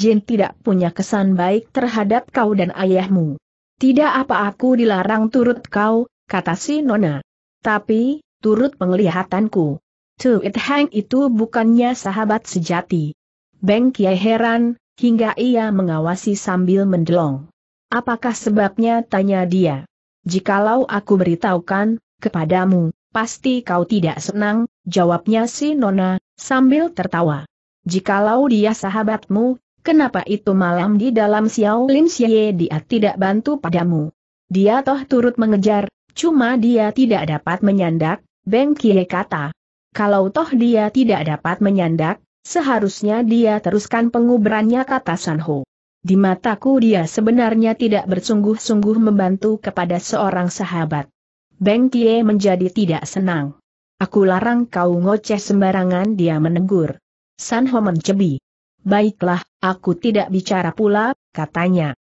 Jin tidak punya kesan baik terhadap kau dan ayahmu. Tidak apa aku dilarang turut kau, kata si Nona. Tapi, turut penglihatanku. It Hang itu bukannya sahabat sejati. Beng Kie heran, hingga ia mengawasi sambil mendelong. Apakah sebabnya tanya dia. Jikalau aku beritahukan, kepadamu, pasti kau tidak senang, jawabnya si Nona, sambil tertawa. Jikalau dia sahabatmu, kenapa itu malam di dalam Xiao Lim Xie dia tidak bantu padamu? Dia toh turut mengejar, cuma dia tidak dapat menyandak, Beng Kie kata. Kalau toh dia tidak dapat menyandak, seharusnya dia teruskan penguburannya kata Sanho. Di mataku dia sebenarnya tidak bersungguh-sungguh membantu kepada seorang sahabat. Beng Kie menjadi tidak senang. Aku larang kau ngoceh sembarangan dia menegur. Sanho mencebi. Baiklah, aku tidak bicara pula, katanya.